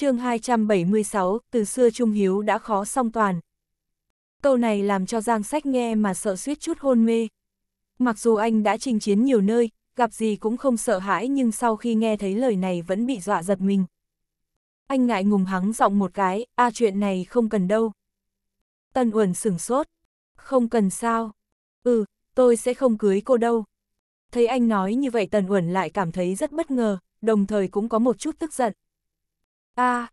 chương 276, từ xưa trung hiếu đã khó song toàn. Câu này làm cho Giang Sách nghe mà sợ suýt chút hôn mê. Mặc dù anh đã chinh chiến nhiều nơi, gặp gì cũng không sợ hãi nhưng sau khi nghe thấy lời này vẫn bị dọa giật mình. Anh ngại ngùng hắng giọng một cái, a à, chuyện này không cần đâu. Tân Uẩn sửng sốt, không cần sao. Ừ, tôi sẽ không cưới cô đâu. Thấy anh nói như vậy Tần Uẩn lại cảm thấy rất bất ngờ, đồng thời cũng có một chút tức giận à,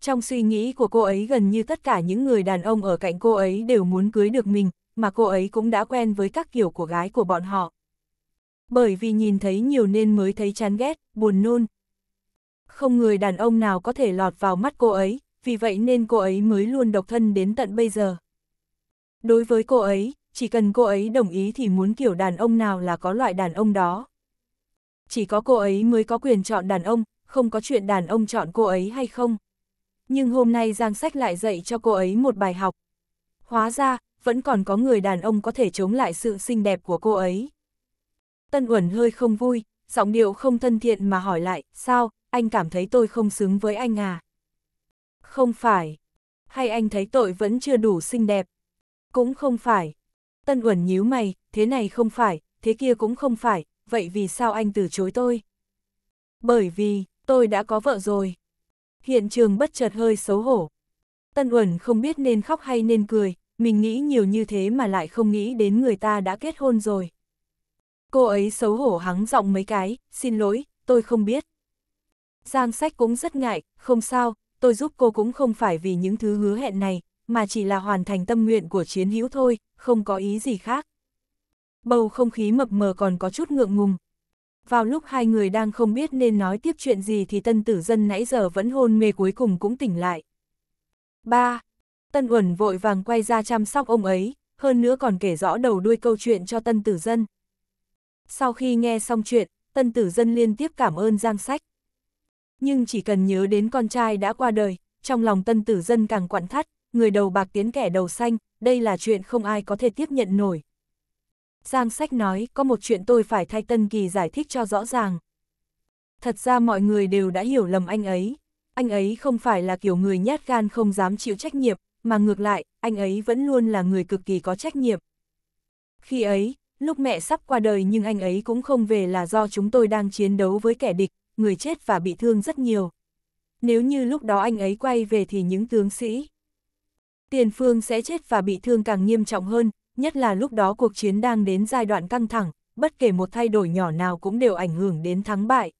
trong suy nghĩ của cô ấy gần như tất cả những người đàn ông ở cạnh cô ấy đều muốn cưới được mình, mà cô ấy cũng đã quen với các kiểu của gái của bọn họ. Bởi vì nhìn thấy nhiều nên mới thấy chán ghét, buồn nôn. Không người đàn ông nào có thể lọt vào mắt cô ấy, vì vậy nên cô ấy mới luôn độc thân đến tận bây giờ. Đối với cô ấy, chỉ cần cô ấy đồng ý thì muốn kiểu đàn ông nào là có loại đàn ông đó. Chỉ có cô ấy mới có quyền chọn đàn ông, không có chuyện đàn ông chọn cô ấy hay không. Nhưng hôm nay Giang Sách lại dạy cho cô ấy một bài học. Hóa ra, vẫn còn có người đàn ông có thể chống lại sự xinh đẹp của cô ấy. Tân Uẩn hơi không vui, giọng điệu không thân thiện mà hỏi lại, sao, anh cảm thấy tôi không xứng với anh à? Không phải. Hay anh thấy tội vẫn chưa đủ xinh đẹp? Cũng không phải. Tân Uẩn nhíu mày, thế này không phải, thế kia cũng không phải, vậy vì sao anh từ chối tôi? Bởi vì, tôi đã có vợ rồi. Hiện trường bất chợt hơi xấu hổ. Tân Uẩn không biết nên khóc hay nên cười, mình nghĩ nhiều như thế mà lại không nghĩ đến người ta đã kết hôn rồi. Cô ấy xấu hổ hắng giọng mấy cái, xin lỗi, tôi không biết. Giang sách cũng rất ngại, không sao, tôi giúp cô cũng không phải vì những thứ hứa hẹn này, mà chỉ là hoàn thành tâm nguyện của chiến hữu thôi, không có ý gì khác. Bầu không khí mập mờ còn có chút ngượng ngùng, vào lúc hai người đang không biết nên nói tiếp chuyện gì thì tân tử dân nãy giờ vẫn hôn mê cuối cùng cũng tỉnh lại. 3. Tân Uẩn vội vàng quay ra chăm sóc ông ấy, hơn nữa còn kể rõ đầu đuôi câu chuyện cho tân tử dân. Sau khi nghe xong chuyện, tân tử dân liên tiếp cảm ơn Giang Sách. Nhưng chỉ cần nhớ đến con trai đã qua đời, trong lòng tân tử dân càng quặn thắt, người đầu bạc tiến kẻ đầu xanh, đây là chuyện không ai có thể tiếp nhận nổi. Giang sách nói, có một chuyện tôi phải thay Tân Kỳ giải thích cho rõ ràng. Thật ra mọi người đều đã hiểu lầm anh ấy. Anh ấy không phải là kiểu người nhát gan không dám chịu trách nhiệm, mà ngược lại, anh ấy vẫn luôn là người cực kỳ có trách nhiệm. Khi ấy, lúc mẹ sắp qua đời nhưng anh ấy cũng không về là do chúng tôi đang chiến đấu với kẻ địch, người chết và bị thương rất nhiều. Nếu như lúc đó anh ấy quay về thì những tướng sĩ, tiền phương sẽ chết và bị thương càng nghiêm trọng hơn, nhất là lúc đó cuộc chiến đang đến giai đoạn căng thẳng, bất kể một thay đổi nhỏ nào cũng đều ảnh hưởng đến thắng bại.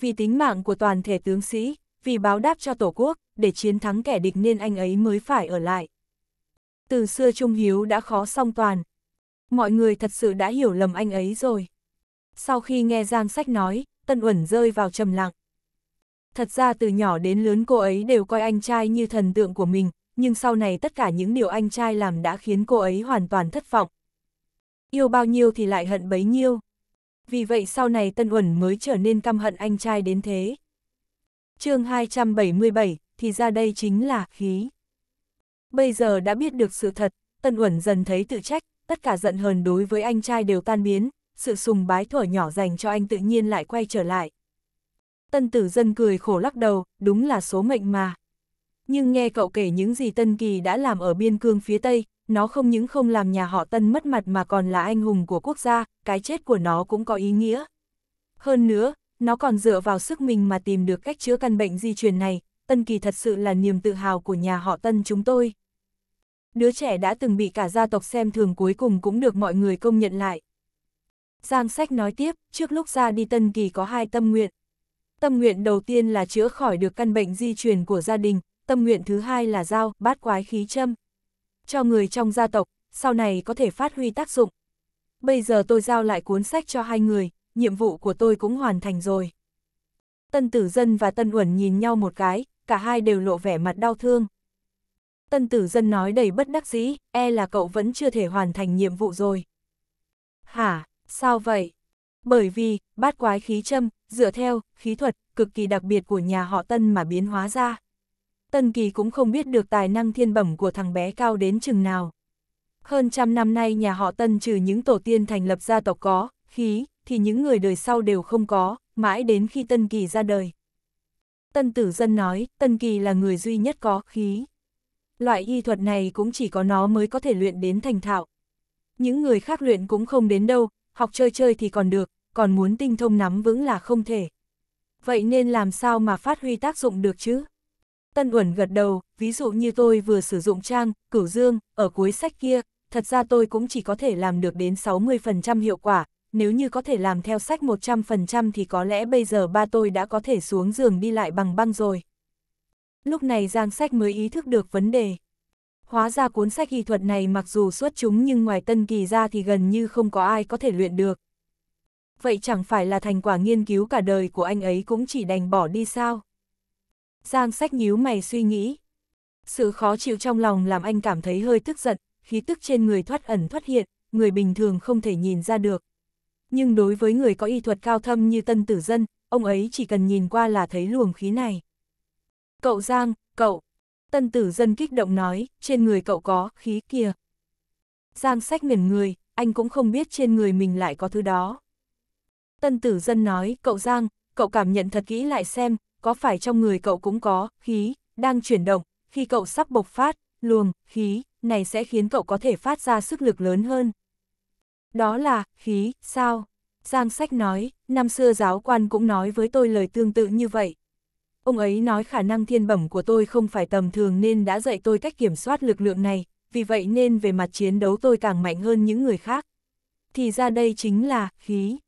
Vì tính mạng của toàn thể tướng sĩ, vì báo đáp cho Tổ quốc, để chiến thắng kẻ địch nên anh ấy mới phải ở lại. Từ xưa Trung Hiếu đã khó song toàn. Mọi người thật sự đã hiểu lầm anh ấy rồi. Sau khi nghe Giang Sách nói, Tân Uẩn rơi vào trầm lặng. Thật ra từ nhỏ đến lớn cô ấy đều coi anh trai như thần tượng của mình, nhưng sau này tất cả những điều anh trai làm đã khiến cô ấy hoàn toàn thất vọng. Yêu bao nhiêu thì lại hận bấy nhiêu. Vì vậy sau này Tân Uẩn mới trở nên căm hận anh trai đến thế. chương 277, thì ra đây chính là khí. Bây giờ đã biết được sự thật, Tân Uẩn dần thấy tự trách, tất cả giận hờn đối với anh trai đều tan biến, sự sùng bái thuở nhỏ dành cho anh tự nhiên lại quay trở lại. Tân tử dân cười khổ lắc đầu, đúng là số mệnh mà nhưng nghe cậu kể những gì Tân Kỳ đã làm ở biên cương phía Tây, nó không những không làm nhà họ Tân mất mặt mà còn là anh hùng của quốc gia, cái chết của nó cũng có ý nghĩa. Hơn nữa, nó còn dựa vào sức mình mà tìm được cách chữa căn bệnh di truyền này, Tân Kỳ thật sự là niềm tự hào của nhà họ Tân chúng tôi. Đứa trẻ đã từng bị cả gia tộc xem thường cuối cùng cũng được mọi người công nhận lại. Giang Sách nói tiếp, trước lúc ra đi Tân Kỳ có hai tâm nguyện. Tâm nguyện đầu tiên là chữa khỏi được căn bệnh di truyền của gia đình, tâm nguyện thứ hai là dao, bát quái khí châm. Cho người trong gia tộc, sau này có thể phát huy tác dụng. Bây giờ tôi giao lại cuốn sách cho hai người, nhiệm vụ của tôi cũng hoàn thành rồi. Tân tử dân và tân uẩn nhìn nhau một cái, cả hai đều lộ vẻ mặt đau thương. Tân tử dân nói đầy bất đắc dĩ, e là cậu vẫn chưa thể hoàn thành nhiệm vụ rồi. Hả, sao vậy? Bởi vì, bát quái khí châm, dựa theo, khí thuật, cực kỳ đặc biệt của nhà họ tân mà biến hóa ra. Tân Kỳ cũng không biết được tài năng thiên bẩm của thằng bé cao đến chừng nào. Hơn trăm năm nay nhà họ Tân trừ những tổ tiên thành lập gia tộc có, khí, thì những người đời sau đều không có, mãi đến khi Tân Kỳ ra đời. Tân Tử Dân nói, Tân Kỳ là người duy nhất có khí. Loại y thuật này cũng chỉ có nó mới có thể luyện đến thành thạo. Những người khác luyện cũng không đến đâu, học chơi chơi thì còn được, còn muốn tinh thông nắm vững là không thể. Vậy nên làm sao mà phát huy tác dụng được chứ? Tân Uẩn gật đầu, ví dụ như tôi vừa sử dụng trang, cửu dương, ở cuối sách kia, thật ra tôi cũng chỉ có thể làm được đến 60% hiệu quả, nếu như có thể làm theo sách 100% thì có lẽ bây giờ ba tôi đã có thể xuống giường đi lại bằng băng rồi. Lúc này Giang Sách mới ý thức được vấn đề. Hóa ra cuốn sách y thuật này mặc dù xuất chúng nhưng ngoài tân kỳ ra thì gần như không có ai có thể luyện được. Vậy chẳng phải là thành quả nghiên cứu cả đời của anh ấy cũng chỉ đành bỏ đi sao? Giang sách nhíu mày suy nghĩ. Sự khó chịu trong lòng làm anh cảm thấy hơi tức giận, khí tức trên người thoát ẩn thoát hiện, người bình thường không thể nhìn ra được. Nhưng đối với người có y thuật cao thâm như tân tử dân, ông ấy chỉ cần nhìn qua là thấy luồng khí này. Cậu Giang, cậu! Tân tử dân kích động nói, trên người cậu có, khí kia. Giang sách ngẩn người, anh cũng không biết trên người mình lại có thứ đó. Tân tử dân nói, cậu Giang, cậu cảm nhận thật kỹ lại xem, có phải trong người cậu cũng có, khí, đang chuyển động, khi cậu sắp bộc phát, luồng, khí, này sẽ khiến cậu có thể phát ra sức lực lớn hơn. Đó là, khí, sao? Giang Sách nói, năm xưa giáo quan cũng nói với tôi lời tương tự như vậy. Ông ấy nói khả năng thiên bẩm của tôi không phải tầm thường nên đã dạy tôi cách kiểm soát lực lượng này, vì vậy nên về mặt chiến đấu tôi càng mạnh hơn những người khác. Thì ra đây chính là khí.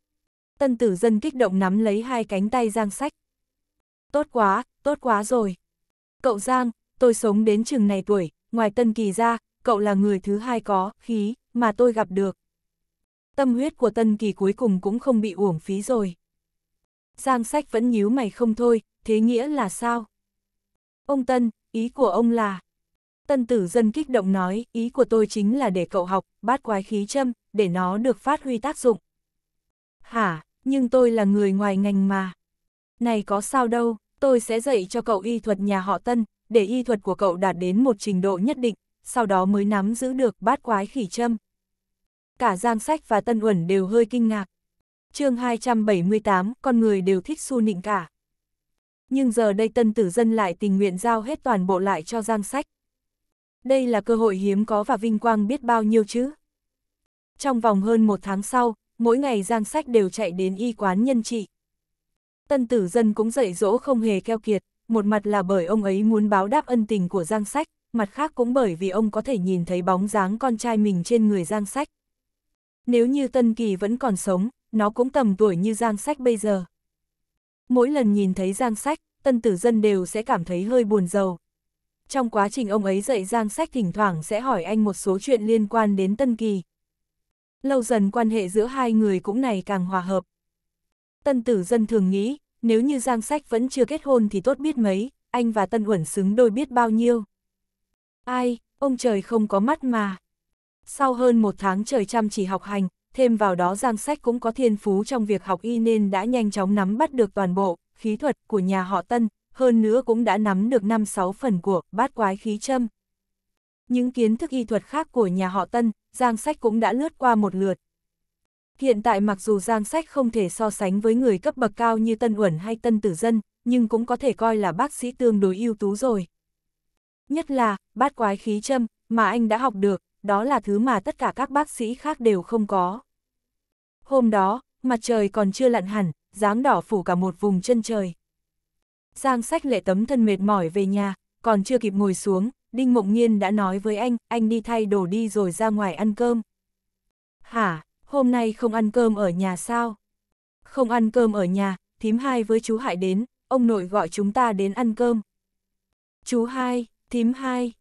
Tân tử dân kích động nắm lấy hai cánh tay Giang Sách tốt quá, tốt quá rồi. Cậu Giang, tôi sống đến chừng này tuổi, ngoài Tân Kỳ ra, cậu là người thứ hai có, khí, mà tôi gặp được. Tâm huyết của Tân Kỳ cuối cùng cũng không bị uổng phí rồi. Giang sách vẫn nhíu mày không thôi, thế nghĩa là sao? Ông Tân, ý của ông là... Tân tử dân kích động nói, ý của tôi chính là để cậu học, bát quái khí châm, để nó được phát huy tác dụng. Hả, nhưng tôi là người ngoài ngành mà. Này có sao đâu tôi sẽ dạy cho cậu y thuật nhà họ Tân, để y thuật của cậu đạt đến một trình độ nhất định, sau đó mới nắm giữ được bát quái khỉ châm. Cả Giang Sách và Tân Uẩn đều hơi kinh ngạc. chương 278, con người đều thích su nịnh cả. Nhưng giờ đây Tân Tử Dân lại tình nguyện giao hết toàn bộ lại cho Giang Sách. Đây là cơ hội hiếm có và vinh quang biết bao nhiêu chứ. Trong vòng hơn một tháng sau, mỗi ngày Giang Sách đều chạy đến y quán nhân trị. Tân tử dân cũng dạy dỗ không hề keo kiệt, một mặt là bởi ông ấy muốn báo đáp ân tình của Giang Sách, mặt khác cũng bởi vì ông có thể nhìn thấy bóng dáng con trai mình trên người Giang Sách. Nếu như Tân Kỳ vẫn còn sống, nó cũng tầm tuổi như Giang Sách bây giờ. Mỗi lần nhìn thấy Giang Sách, Tân Tử Dân đều sẽ cảm thấy hơi buồn rầu. Trong quá trình ông ấy dạy Giang Sách thỉnh thoảng sẽ hỏi anh một số chuyện liên quan đến Tân Kỳ. Lâu dần quan hệ giữa hai người cũng này càng hòa hợp. Tân tử dân thường nghĩ, nếu như Giang Sách vẫn chưa kết hôn thì tốt biết mấy, anh và Tân Uẩn xứng đôi biết bao nhiêu. Ai, ông trời không có mắt mà. Sau hơn một tháng trời chăm chỉ học hành, thêm vào đó Giang Sách cũng có thiên phú trong việc học y nên đã nhanh chóng nắm bắt được toàn bộ khí thuật của nhà họ Tân, hơn nữa cũng đã nắm được 5-6 phần của bát quái khí châm. Những kiến thức y thuật khác của nhà họ Tân, Giang Sách cũng đã lướt qua một lượt, Hiện tại mặc dù Giang Sách không thể so sánh với người cấp bậc cao như Tân Uẩn hay Tân Tử Dân, nhưng cũng có thể coi là bác sĩ tương đối ưu tú rồi. Nhất là, bát quái khí châm, mà anh đã học được, đó là thứ mà tất cả các bác sĩ khác đều không có. Hôm đó, mặt trời còn chưa lặn hẳn, dáng đỏ phủ cả một vùng chân trời. Giang sách lệ tấm thân mệt mỏi về nhà, còn chưa kịp ngồi xuống, Đinh Mộng Nhiên đã nói với anh, anh đi thay đồ đi rồi ra ngoài ăn cơm. Hả? hôm nay không ăn cơm ở nhà sao? Không ăn cơm ở nhà, thím hai với chú Hải đến, ông nội gọi chúng ta đến ăn cơm. Chú hai, thím hai,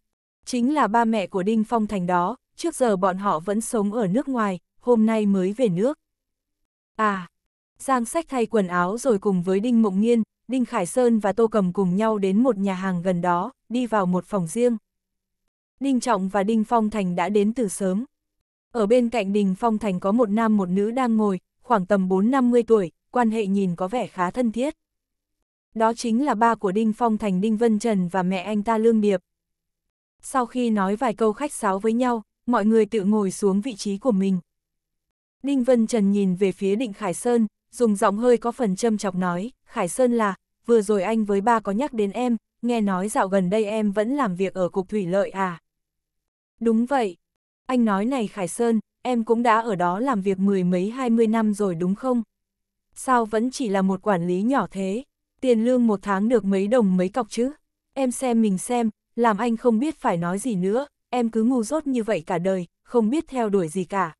chính là ba mẹ của Đinh Phong Thành đó, trước giờ bọn họ vẫn sống ở nước ngoài, hôm nay mới về nước. À, Giang Sách thay quần áo rồi cùng với Đinh Mộng Nghiên, Đinh Khải Sơn và Tô Cầm cùng nhau đến một nhà hàng gần đó, đi vào một phòng riêng. Đinh Trọng và Đinh Phong Thành đã đến từ sớm. Ở bên cạnh đình phong thành có một nam một nữ đang ngồi, khoảng tầm 4-50 tuổi, quan hệ nhìn có vẻ khá thân thiết. Đó chính là ba của Đinh Phong Thành Đinh Vân Trần và mẹ anh ta Lương Điệp. Sau khi nói vài câu khách sáo với nhau, mọi người tự ngồi xuống vị trí của mình. Đinh Vân Trần nhìn về phía Định Khải Sơn, dùng giọng hơi có phần châm chọc nói, Khải Sơn là, vừa rồi anh với ba có nhắc đến em, nghe nói dạo gần đây em vẫn làm việc ở cục thủy lợi à. Đúng vậy, anh nói này Khải Sơn, em cũng đã ở đó làm việc mười mấy hai mươi năm rồi đúng không? Sao vẫn chỉ là một quản lý nhỏ thế? Tiền lương một tháng được mấy đồng mấy cọc chứ? Em xem mình xem, làm anh không biết phải nói gì nữa, em cứ ngu dốt như vậy cả đời, không biết theo đuổi gì cả.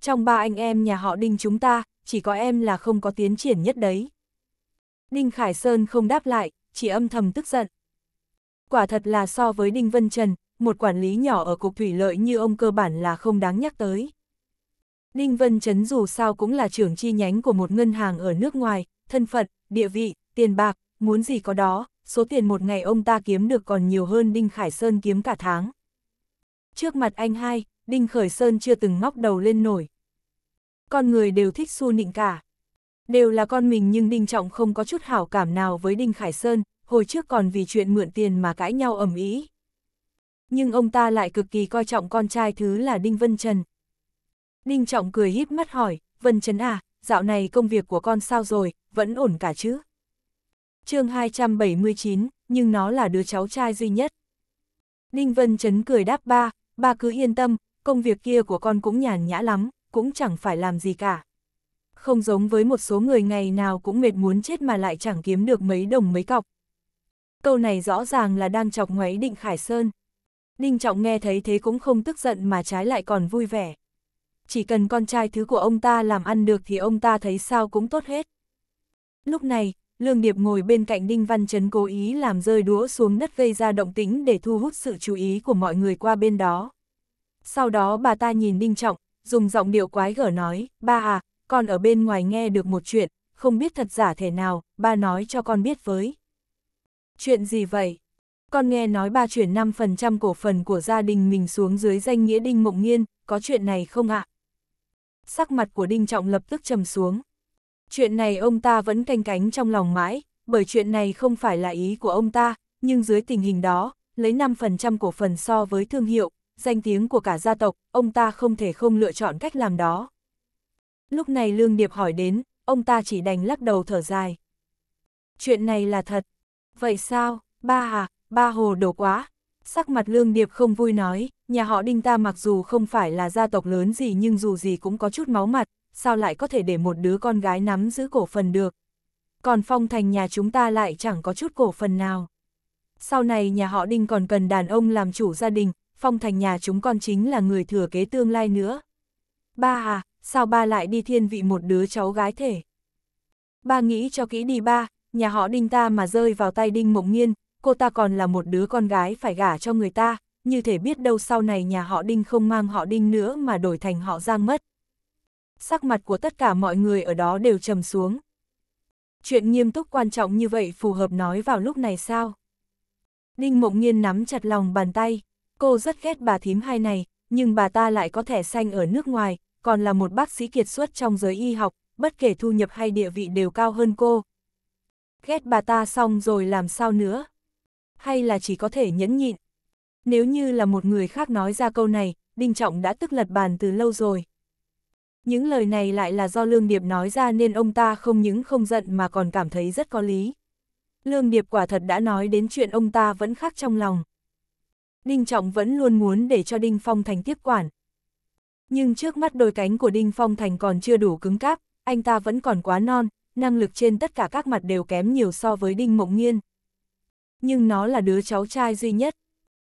Trong ba anh em nhà họ Đinh chúng ta, chỉ có em là không có tiến triển nhất đấy. Đinh Khải Sơn không đáp lại, chỉ âm thầm tức giận. Quả thật là so với Đinh Vân Trần, một quản lý nhỏ ở cục thủy lợi như ông cơ bản là không đáng nhắc tới. Đinh Vân Trấn dù sao cũng là trưởng chi nhánh của một ngân hàng ở nước ngoài, thân phận, địa vị, tiền bạc, muốn gì có đó, số tiền một ngày ông ta kiếm được còn nhiều hơn Đinh Khải Sơn kiếm cả tháng. Trước mặt anh hai, Đinh Khởi Sơn chưa từng ngóc đầu lên nổi. Con người đều thích xu nịnh cả. Đều là con mình nhưng Đinh Trọng không có chút hảo cảm nào với Đinh Khải Sơn, hồi trước còn vì chuyện mượn tiền mà cãi nhau ầm ĩ nhưng ông ta lại cực kỳ coi trọng con trai thứ là Đinh Vân Trần. Đinh Trọng cười híp mắt hỏi, Vân Trần à, dạo này công việc của con sao rồi, vẫn ổn cả chứ? chương 279, nhưng nó là đứa cháu trai duy nhất. Đinh Vân Trấn cười đáp ba, ba cứ yên tâm, công việc kia của con cũng nhàn nhã lắm, cũng chẳng phải làm gì cả. Không giống với một số người ngày nào cũng mệt muốn chết mà lại chẳng kiếm được mấy đồng mấy cọc. Câu này rõ ràng là đang chọc ngoáy định Khải Sơn. Ninh Trọng nghe thấy thế cũng không tức giận mà trái lại còn vui vẻ. Chỉ cần con trai thứ của ông ta làm ăn được thì ông ta thấy sao cũng tốt hết. Lúc này, Lương Điệp ngồi bên cạnh Đinh Văn Trấn cố ý làm rơi đũa xuống đất gây ra động tĩnh để thu hút sự chú ý của mọi người qua bên đó. Sau đó bà ta nhìn Đinh Trọng, dùng giọng điệu quái gở nói, ba à, con ở bên ngoài nghe được một chuyện, không biết thật giả thể nào, ba nói cho con biết với. Chuyện gì vậy? Con nghe nói ba chuyển 5% cổ phần của gia đình mình xuống dưới danh nghĩa Đinh Mộng Nghiên, có chuyện này không ạ? Sắc mặt của Đinh Trọng lập tức trầm xuống. Chuyện này ông ta vẫn canh cánh trong lòng mãi, bởi chuyện này không phải là ý của ông ta, nhưng dưới tình hình đó, lấy 5% cổ phần so với thương hiệu, danh tiếng của cả gia tộc, ông ta không thể không lựa chọn cách làm đó. Lúc này Lương Điệp hỏi đến, ông ta chỉ đành lắc đầu thở dài. Chuyện này là thật. Vậy sao, ba à, ba hồ đồ quá. Sắc mặt Lương Điệp không vui nói, nhà họ Đinh ta mặc dù không phải là gia tộc lớn gì nhưng dù gì cũng có chút máu mặt, sao lại có thể để một đứa con gái nắm giữ cổ phần được. Còn phong thành nhà chúng ta lại chẳng có chút cổ phần nào. Sau này nhà họ Đinh còn cần đàn ông làm chủ gia đình, phong thành nhà chúng con chính là người thừa kế tương lai nữa. Ba à, sao ba lại đi thiên vị một đứa cháu gái thể? Ba nghĩ cho kỹ đi ba, nhà họ Đinh ta mà rơi vào tay Đinh Mộng Nghiên, cô ta còn là một đứa con gái phải gả cho người ta, như thể biết đâu sau này nhà họ Đinh không mang họ Đinh nữa mà đổi thành họ Giang mất. Sắc mặt của tất cả mọi người ở đó đều trầm xuống. Chuyện nghiêm túc quan trọng như vậy phù hợp nói vào lúc này sao? Đinh Mộng Nhiên nắm chặt lòng bàn tay, cô rất ghét bà thím hai này, nhưng bà ta lại có thẻ xanh ở nước ngoài, còn là một bác sĩ kiệt xuất trong giới y học, bất kể thu nhập hay địa vị đều cao hơn cô. Ghét bà ta xong rồi làm sao nữa? hay là chỉ có thể nhẫn nhịn. Nếu như là một người khác nói ra câu này, Đinh Trọng đã tức lật bàn từ lâu rồi. Những lời này lại là do Lương Điệp nói ra nên ông ta không những không giận mà còn cảm thấy rất có lý. Lương Điệp quả thật đã nói đến chuyện ông ta vẫn khác trong lòng. Đinh Trọng vẫn luôn muốn để cho Đinh Phong Thành tiếp quản. Nhưng trước mắt đôi cánh của Đinh Phong Thành còn chưa đủ cứng cáp, anh ta vẫn còn quá non, năng lực trên tất cả các mặt đều kém nhiều so với Đinh Mộng Nghiên, nhưng nó là đứa cháu trai duy nhất.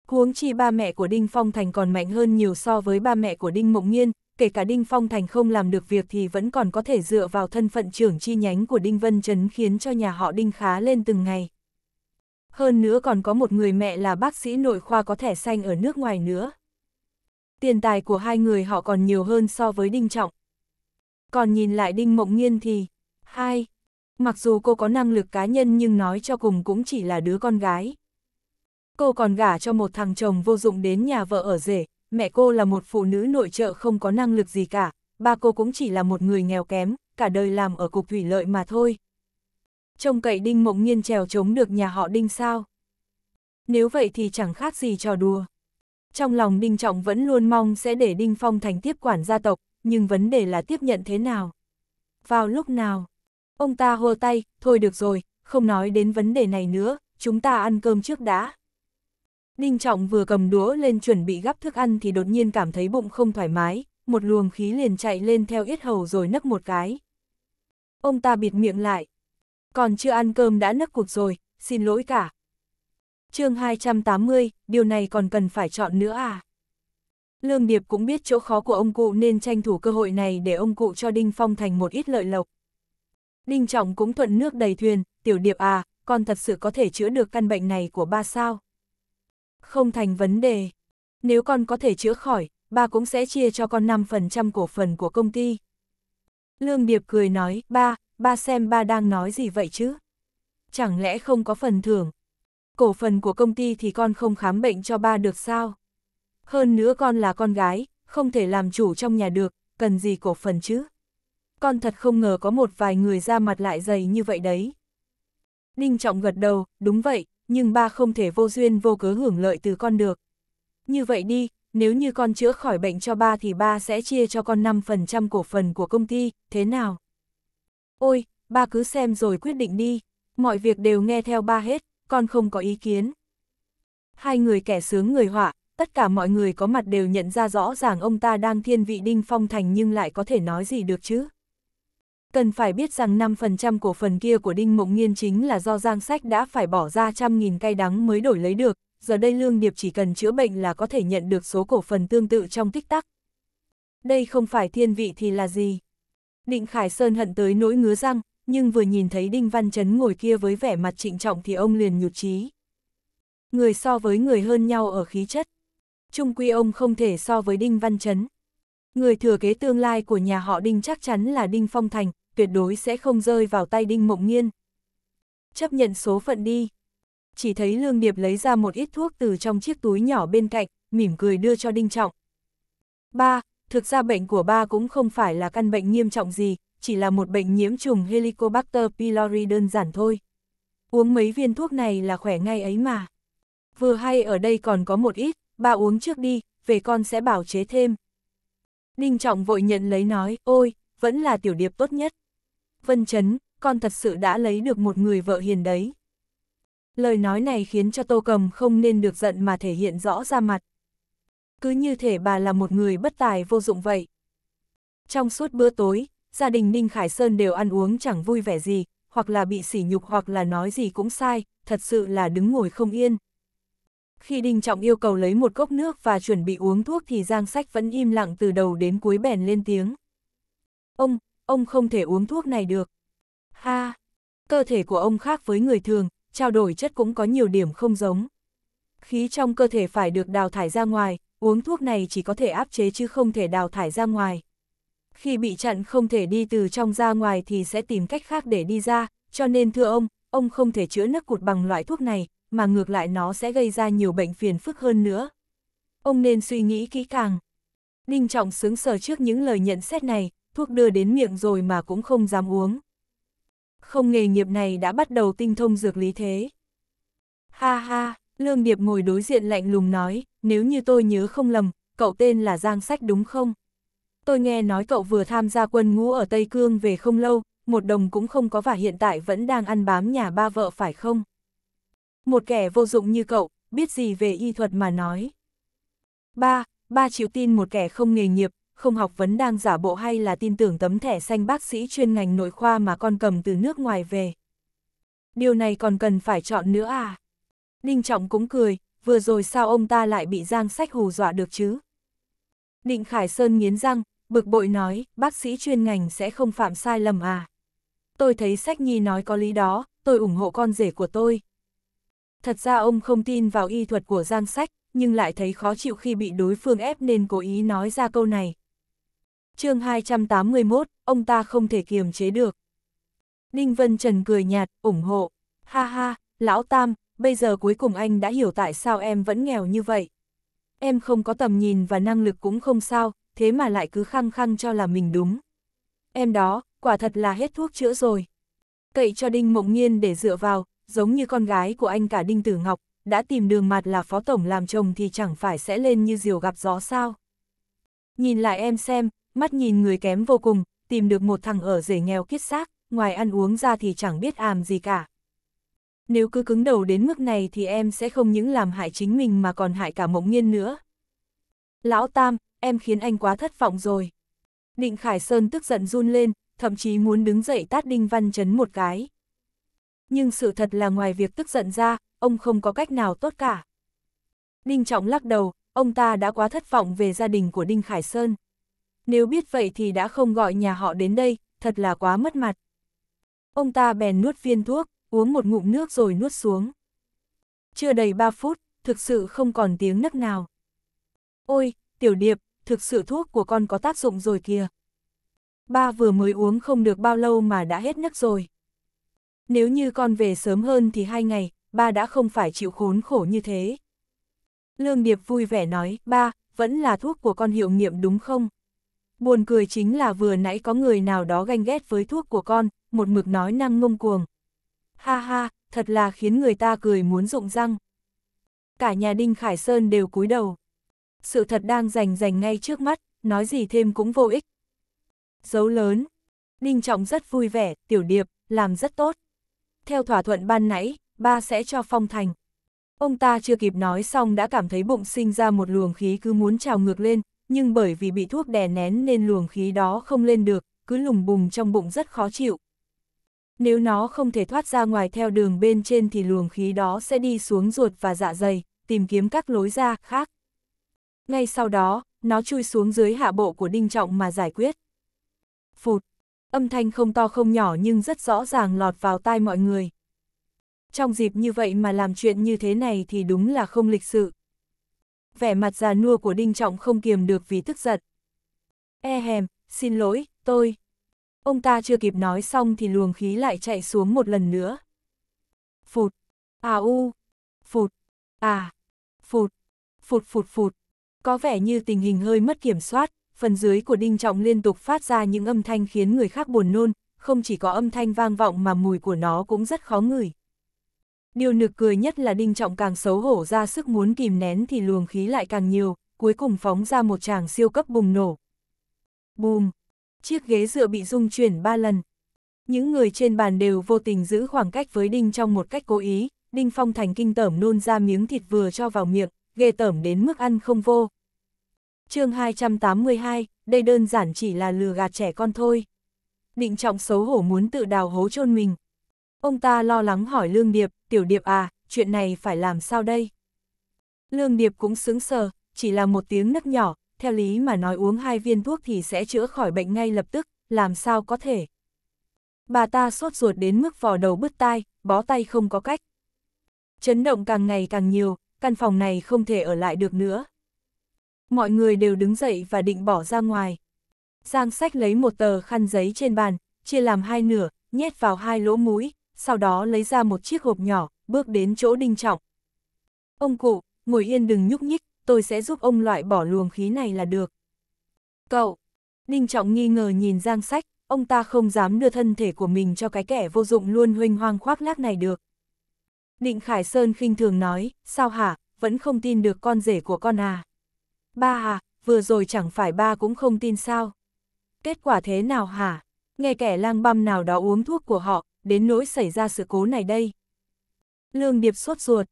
Huống chi ba mẹ của Đinh Phong Thành còn mạnh hơn nhiều so với ba mẹ của Đinh Mộng Nghiên, kể cả Đinh Phong Thành không làm được việc thì vẫn còn có thể dựa vào thân phận trưởng chi nhánh của Đinh Vân Trấn khiến cho nhà họ Đinh khá lên từng ngày. Hơn nữa còn có một người mẹ là bác sĩ nội khoa có thẻ xanh ở nước ngoài nữa. Tiền tài của hai người họ còn nhiều hơn so với Đinh Trọng. Còn nhìn lại Đinh Mộng Nghiên thì, hai, Mặc dù cô có năng lực cá nhân nhưng nói cho cùng cũng chỉ là đứa con gái. Cô còn gả cho một thằng chồng vô dụng đến nhà vợ ở rể, mẹ cô là một phụ nữ nội trợ không có năng lực gì cả, ba cô cũng chỉ là một người nghèo kém, cả đời làm ở cục thủy lợi mà thôi. Trông cậy đinh mộng nhiên trèo chống được nhà họ đinh sao? Nếu vậy thì chẳng khác gì trò đùa. Trong lòng Đinh Trọng vẫn luôn mong sẽ để Đinh Phong thành tiếp quản gia tộc, nhưng vấn đề là tiếp nhận thế nào? Vào lúc nào? Ông ta hô tay, thôi được rồi, không nói đến vấn đề này nữa, chúng ta ăn cơm trước đã. Đinh Trọng vừa cầm đũa lên chuẩn bị gắp thức ăn thì đột nhiên cảm thấy bụng không thoải mái, một luồng khí liền chạy lên theo yết hầu rồi nấc một cái. Ông ta bịt miệng lại. Còn chưa ăn cơm đã nấc cuộc rồi, xin lỗi cả. chương 280, điều này còn cần phải chọn nữa à? Lương Điệp cũng biết chỗ khó của ông cụ nên tranh thủ cơ hội này để ông cụ cho Đinh Phong thành một ít lợi lộc. Đinh Trọng cũng thuận nước đầy thuyền, tiểu điệp à, con thật sự có thể chữa được căn bệnh này của ba sao? Không thành vấn đề. Nếu con có thể chữa khỏi, ba cũng sẽ chia cho con 5% cổ phần của công ty. Lương Điệp cười nói, ba, ba xem ba đang nói gì vậy chứ? Chẳng lẽ không có phần thưởng? Cổ phần của công ty thì con không khám bệnh cho ba được sao? Hơn nữa con là con gái, không thể làm chủ trong nhà được, cần gì cổ phần chứ? con thật không ngờ có một vài người ra mặt lại dày như vậy đấy. Đinh Trọng gật đầu, đúng vậy, nhưng ba không thể vô duyên vô cớ hưởng lợi từ con được. Như vậy đi, nếu như con chữa khỏi bệnh cho ba thì ba sẽ chia cho con 5% cổ phần của công ty, thế nào? Ôi, ba cứ xem rồi quyết định đi, mọi việc đều nghe theo ba hết, con không có ý kiến. Hai người kẻ sướng người họa, tất cả mọi người có mặt đều nhận ra rõ ràng ông ta đang thiên vị Đinh Phong Thành nhưng lại có thể nói gì được chứ? Cần phải biết rằng 5% cổ phần kia của Đinh Mộng Nghiên chính là do Giang Sách đã phải bỏ ra trăm nghìn cay đắng mới đổi lấy được, giờ đây Lương Điệp chỉ cần chữa bệnh là có thể nhận được số cổ phần tương tự trong tích tắc. Đây không phải thiên vị thì là gì? Định Khải Sơn hận tới nỗi ngứa răng, nhưng vừa nhìn thấy Đinh Văn Trấn ngồi kia với vẻ mặt trịnh trọng thì ông liền nhụt chí. Người so với người hơn nhau ở khí chất. Trung quy ông không thể so với Đinh Văn Trấn. Người thừa kế tương lai của nhà họ Đinh chắc chắn là Đinh Phong Thành, tuyệt đối sẽ không rơi vào tay Đinh Mộng nhiên Chấp nhận số phận đi. Chỉ thấy Lương Điệp lấy ra một ít thuốc từ trong chiếc túi nhỏ bên cạnh, mỉm cười đưa cho Đinh Trọng. Ba, thực ra bệnh của ba cũng không phải là căn bệnh nghiêm trọng gì, chỉ là một bệnh nhiễm trùng Helicobacter pylori đơn giản thôi. Uống mấy viên thuốc này là khỏe ngay ấy mà. Vừa hay ở đây còn có một ít, ba uống trước đi, về con sẽ bảo chế thêm. Đinh Trọng vội nhận lấy nói, ôi, vẫn là tiểu điệp tốt nhất. Vân Chấn, con thật sự đã lấy được một người vợ hiền đấy. Lời nói này khiến cho Tô Cầm không nên được giận mà thể hiện rõ ra mặt. Cứ như thể bà là một người bất tài vô dụng vậy. Trong suốt bữa tối, gia đình Ninh Khải Sơn đều ăn uống chẳng vui vẻ gì, hoặc là bị sỉ nhục hoặc là nói gì cũng sai, thật sự là đứng ngồi không yên. Khi Đinh Trọng yêu cầu lấy một cốc nước và chuẩn bị uống thuốc thì Giang Sách vẫn im lặng từ đầu đến cuối bèn lên tiếng. Ông, ông không thể uống thuốc này được. Ha! cơ thể của ông khác với người thường, trao đổi chất cũng có nhiều điểm không giống. Khí trong cơ thể phải được đào thải ra ngoài, uống thuốc này chỉ có thể áp chế chứ không thể đào thải ra ngoài. Khi bị chặn không thể đi từ trong ra ngoài thì sẽ tìm cách khác để đi ra, cho nên thưa ông, ông không thể chữa nấc cụt bằng loại thuốc này, mà ngược lại nó sẽ gây ra nhiều bệnh phiền phức hơn nữa. Ông nên suy nghĩ kỹ càng. Đinh Trọng sướng sờ trước những lời nhận xét này, thuốc đưa đến miệng rồi mà cũng không dám uống. Không nghề nghiệp này đã bắt đầu tinh thông dược lý thế. Ha ha, Lương Điệp ngồi đối diện lạnh lùng nói, nếu như tôi nhớ không lầm, cậu tên là Giang Sách đúng không? Tôi nghe nói cậu vừa tham gia quân ngũ ở Tây Cương về không lâu, một đồng cũng không có và hiện tại vẫn đang ăn bám nhà ba vợ phải không? Một kẻ vô dụng như cậu, biết gì về y thuật mà nói. Ba, ba chịu tin một kẻ không nghề nghiệp, không học vấn đang giả bộ hay là tin tưởng tấm thẻ xanh bác sĩ chuyên ngành nội khoa mà con cầm từ nước ngoài về. Điều này còn cần phải chọn nữa à? Ninh Trọng cũng cười, vừa rồi sao ông ta lại bị Giang Sách hù dọa được chứ? Định Khải Sơn nghiến răng, bực bội nói, bác sĩ chuyên ngành sẽ không phạm sai lầm à? Tôi thấy Sách Nhi nói có lý đó, tôi ủng hộ con rể của tôi. Thật ra ông không tin vào y thuật của Giang Sách, nhưng lại thấy khó chịu khi bị đối phương ép nên cố ý nói ra câu này, chương 281, ông ta không thể kiềm chế được. Ninh Vân Trần cười nhạt, ủng hộ. Ha ha, lão Tam, bây giờ cuối cùng anh đã hiểu tại sao em vẫn nghèo như vậy. Em không có tầm nhìn và năng lực cũng không sao, thế mà lại cứ khăng khăng cho là mình đúng. Em đó, quả thật là hết thuốc chữa rồi. Cậy cho Đinh Mộng Nhiên để dựa vào, giống như con gái của anh cả Đinh Tử Ngọc, đã tìm đường mặt là phó tổng làm chồng thì chẳng phải sẽ lên như diều gặp gió sao. Nhìn lại em xem, mắt nhìn người kém vô cùng, tìm được một thằng ở rể nghèo kiết xác, ngoài ăn uống ra thì chẳng biết àm gì cả. Nếu cứ cứng đầu đến mức này thì em sẽ không những làm hại chính mình mà còn hại cả mộng nghiên nữa. Lão Tam, em khiến anh quá thất vọng rồi. Định Khải Sơn tức giận run lên, thậm chí muốn đứng dậy tát Đinh Văn Chấn một cái. Nhưng sự thật là ngoài việc tức giận ra, ông không có cách nào tốt cả. Đinh Trọng lắc đầu, ông ta đã quá thất vọng về gia đình của Đinh Khải Sơn nếu biết vậy thì đã không gọi nhà họ đến đây, thật là quá mất mặt. Ông ta bèn nuốt viên thuốc, uống một ngụm nước rồi nuốt xuống. Chưa đầy 3 phút, thực sự không còn tiếng nấc nào. Ôi, tiểu điệp, thực sự thuốc của con có tác dụng rồi kìa. Ba vừa mới uống không được bao lâu mà đã hết nấc rồi. Nếu như con về sớm hơn thì hai ngày, ba đã không phải chịu khốn khổ như thế. Lương Điệp vui vẻ nói, ba, vẫn là thuốc của con hiệu nghiệm đúng không? Buồn cười chính là vừa nãy có người nào đó ganh ghét với thuốc của con, một mực nói năng ngông cuồng. Ha ha, thật là khiến người ta cười muốn rụng răng. Cả nhà Đinh Khải Sơn đều cúi đầu. Sự thật đang rành rành ngay trước mắt, nói gì thêm cũng vô ích. Dấu lớn. Đinh Trọng rất vui vẻ, tiểu điệp, làm rất tốt. Theo thỏa thuận ban nãy, ba sẽ cho phong thành. Ông ta chưa kịp nói xong đã cảm thấy bụng sinh ra một luồng khí cứ muốn trào ngược lên, nhưng bởi vì bị thuốc đè nén nên luồng khí đó không lên được, cứ lùng bùng trong bụng rất khó chịu. Nếu nó không thể thoát ra ngoài theo đường bên trên thì luồng khí đó sẽ đi xuống ruột và dạ dày, tìm kiếm các lối ra khác. Ngay sau đó, nó chui xuống dưới hạ bộ của Đinh Trọng mà giải quyết. Phụt, âm thanh không to không nhỏ nhưng rất rõ ràng lọt vào tai mọi người. Trong dịp như vậy mà làm chuyện như thế này thì đúng là không lịch sự vẻ mặt già nua của Đinh Trọng không kiềm được vì tức giận. E hèm, xin lỗi, tôi. Ông ta chưa kịp nói xong thì luồng khí lại chạy xuống một lần nữa. Phụt, à u, phụt, à, phụt, phụt phụt phụt. Có vẻ như tình hình hơi mất kiểm soát, phần dưới của Đinh Trọng liên tục phát ra những âm thanh khiến người khác buồn nôn, không chỉ có âm thanh vang vọng mà mùi của nó cũng rất khó ngửi. Điều nực cười nhất là Đinh Trọng càng xấu hổ ra sức muốn kìm nén thì luồng khí lại càng nhiều, cuối cùng phóng ra một tràng siêu cấp bùng nổ. Bùm! Chiếc ghế dựa bị rung chuyển ba lần. Những người trên bàn đều vô tình giữ khoảng cách với Đinh trong một cách cố ý, Đinh Phong Thành kinh tởm nôn ra miếng thịt vừa cho vào miệng, ghê tởm đến mức ăn không vô. chương 282, đây đơn giản chỉ là lừa gạt trẻ con thôi. Định trọng xấu hổ muốn tự đào hố chôn mình, Ông ta lo lắng hỏi Lương Điệp, tiểu điệp à, chuyện này phải làm sao đây? Lương Điệp cũng sướng sờ, chỉ là một tiếng nấc nhỏ, theo lý mà nói uống hai viên thuốc thì sẽ chữa khỏi bệnh ngay lập tức, làm sao có thể. Bà ta sốt ruột đến mức vò đầu bứt tai, bó tay không có cách. Chấn động càng ngày càng nhiều, căn phòng này không thể ở lại được nữa. Mọi người đều đứng dậy và định bỏ ra ngoài. Giang sách lấy một tờ khăn giấy trên bàn, chia làm hai nửa, nhét vào hai lỗ mũi, sau đó lấy ra một chiếc hộp nhỏ, bước đến chỗ Đinh Trọng. Ông cụ, ngồi yên đừng nhúc nhích, tôi sẽ giúp ông loại bỏ luồng khí này là được. Cậu, Đinh Trọng nghi ngờ nhìn Giang Sách, ông ta không dám đưa thân thể của mình cho cái kẻ vô dụng luôn huynh hoang khoác lác này được. Định Khải Sơn khinh thường nói, sao hả, vẫn không tin được con rể của con à. Ba à, vừa rồi chẳng phải ba cũng không tin sao. Kết quả thế nào hả? Nghe kẻ lang băm nào đó uống thuốc của họ, đến nỗi xảy ra sự cố này đây. Lương Điệp sốt ruột,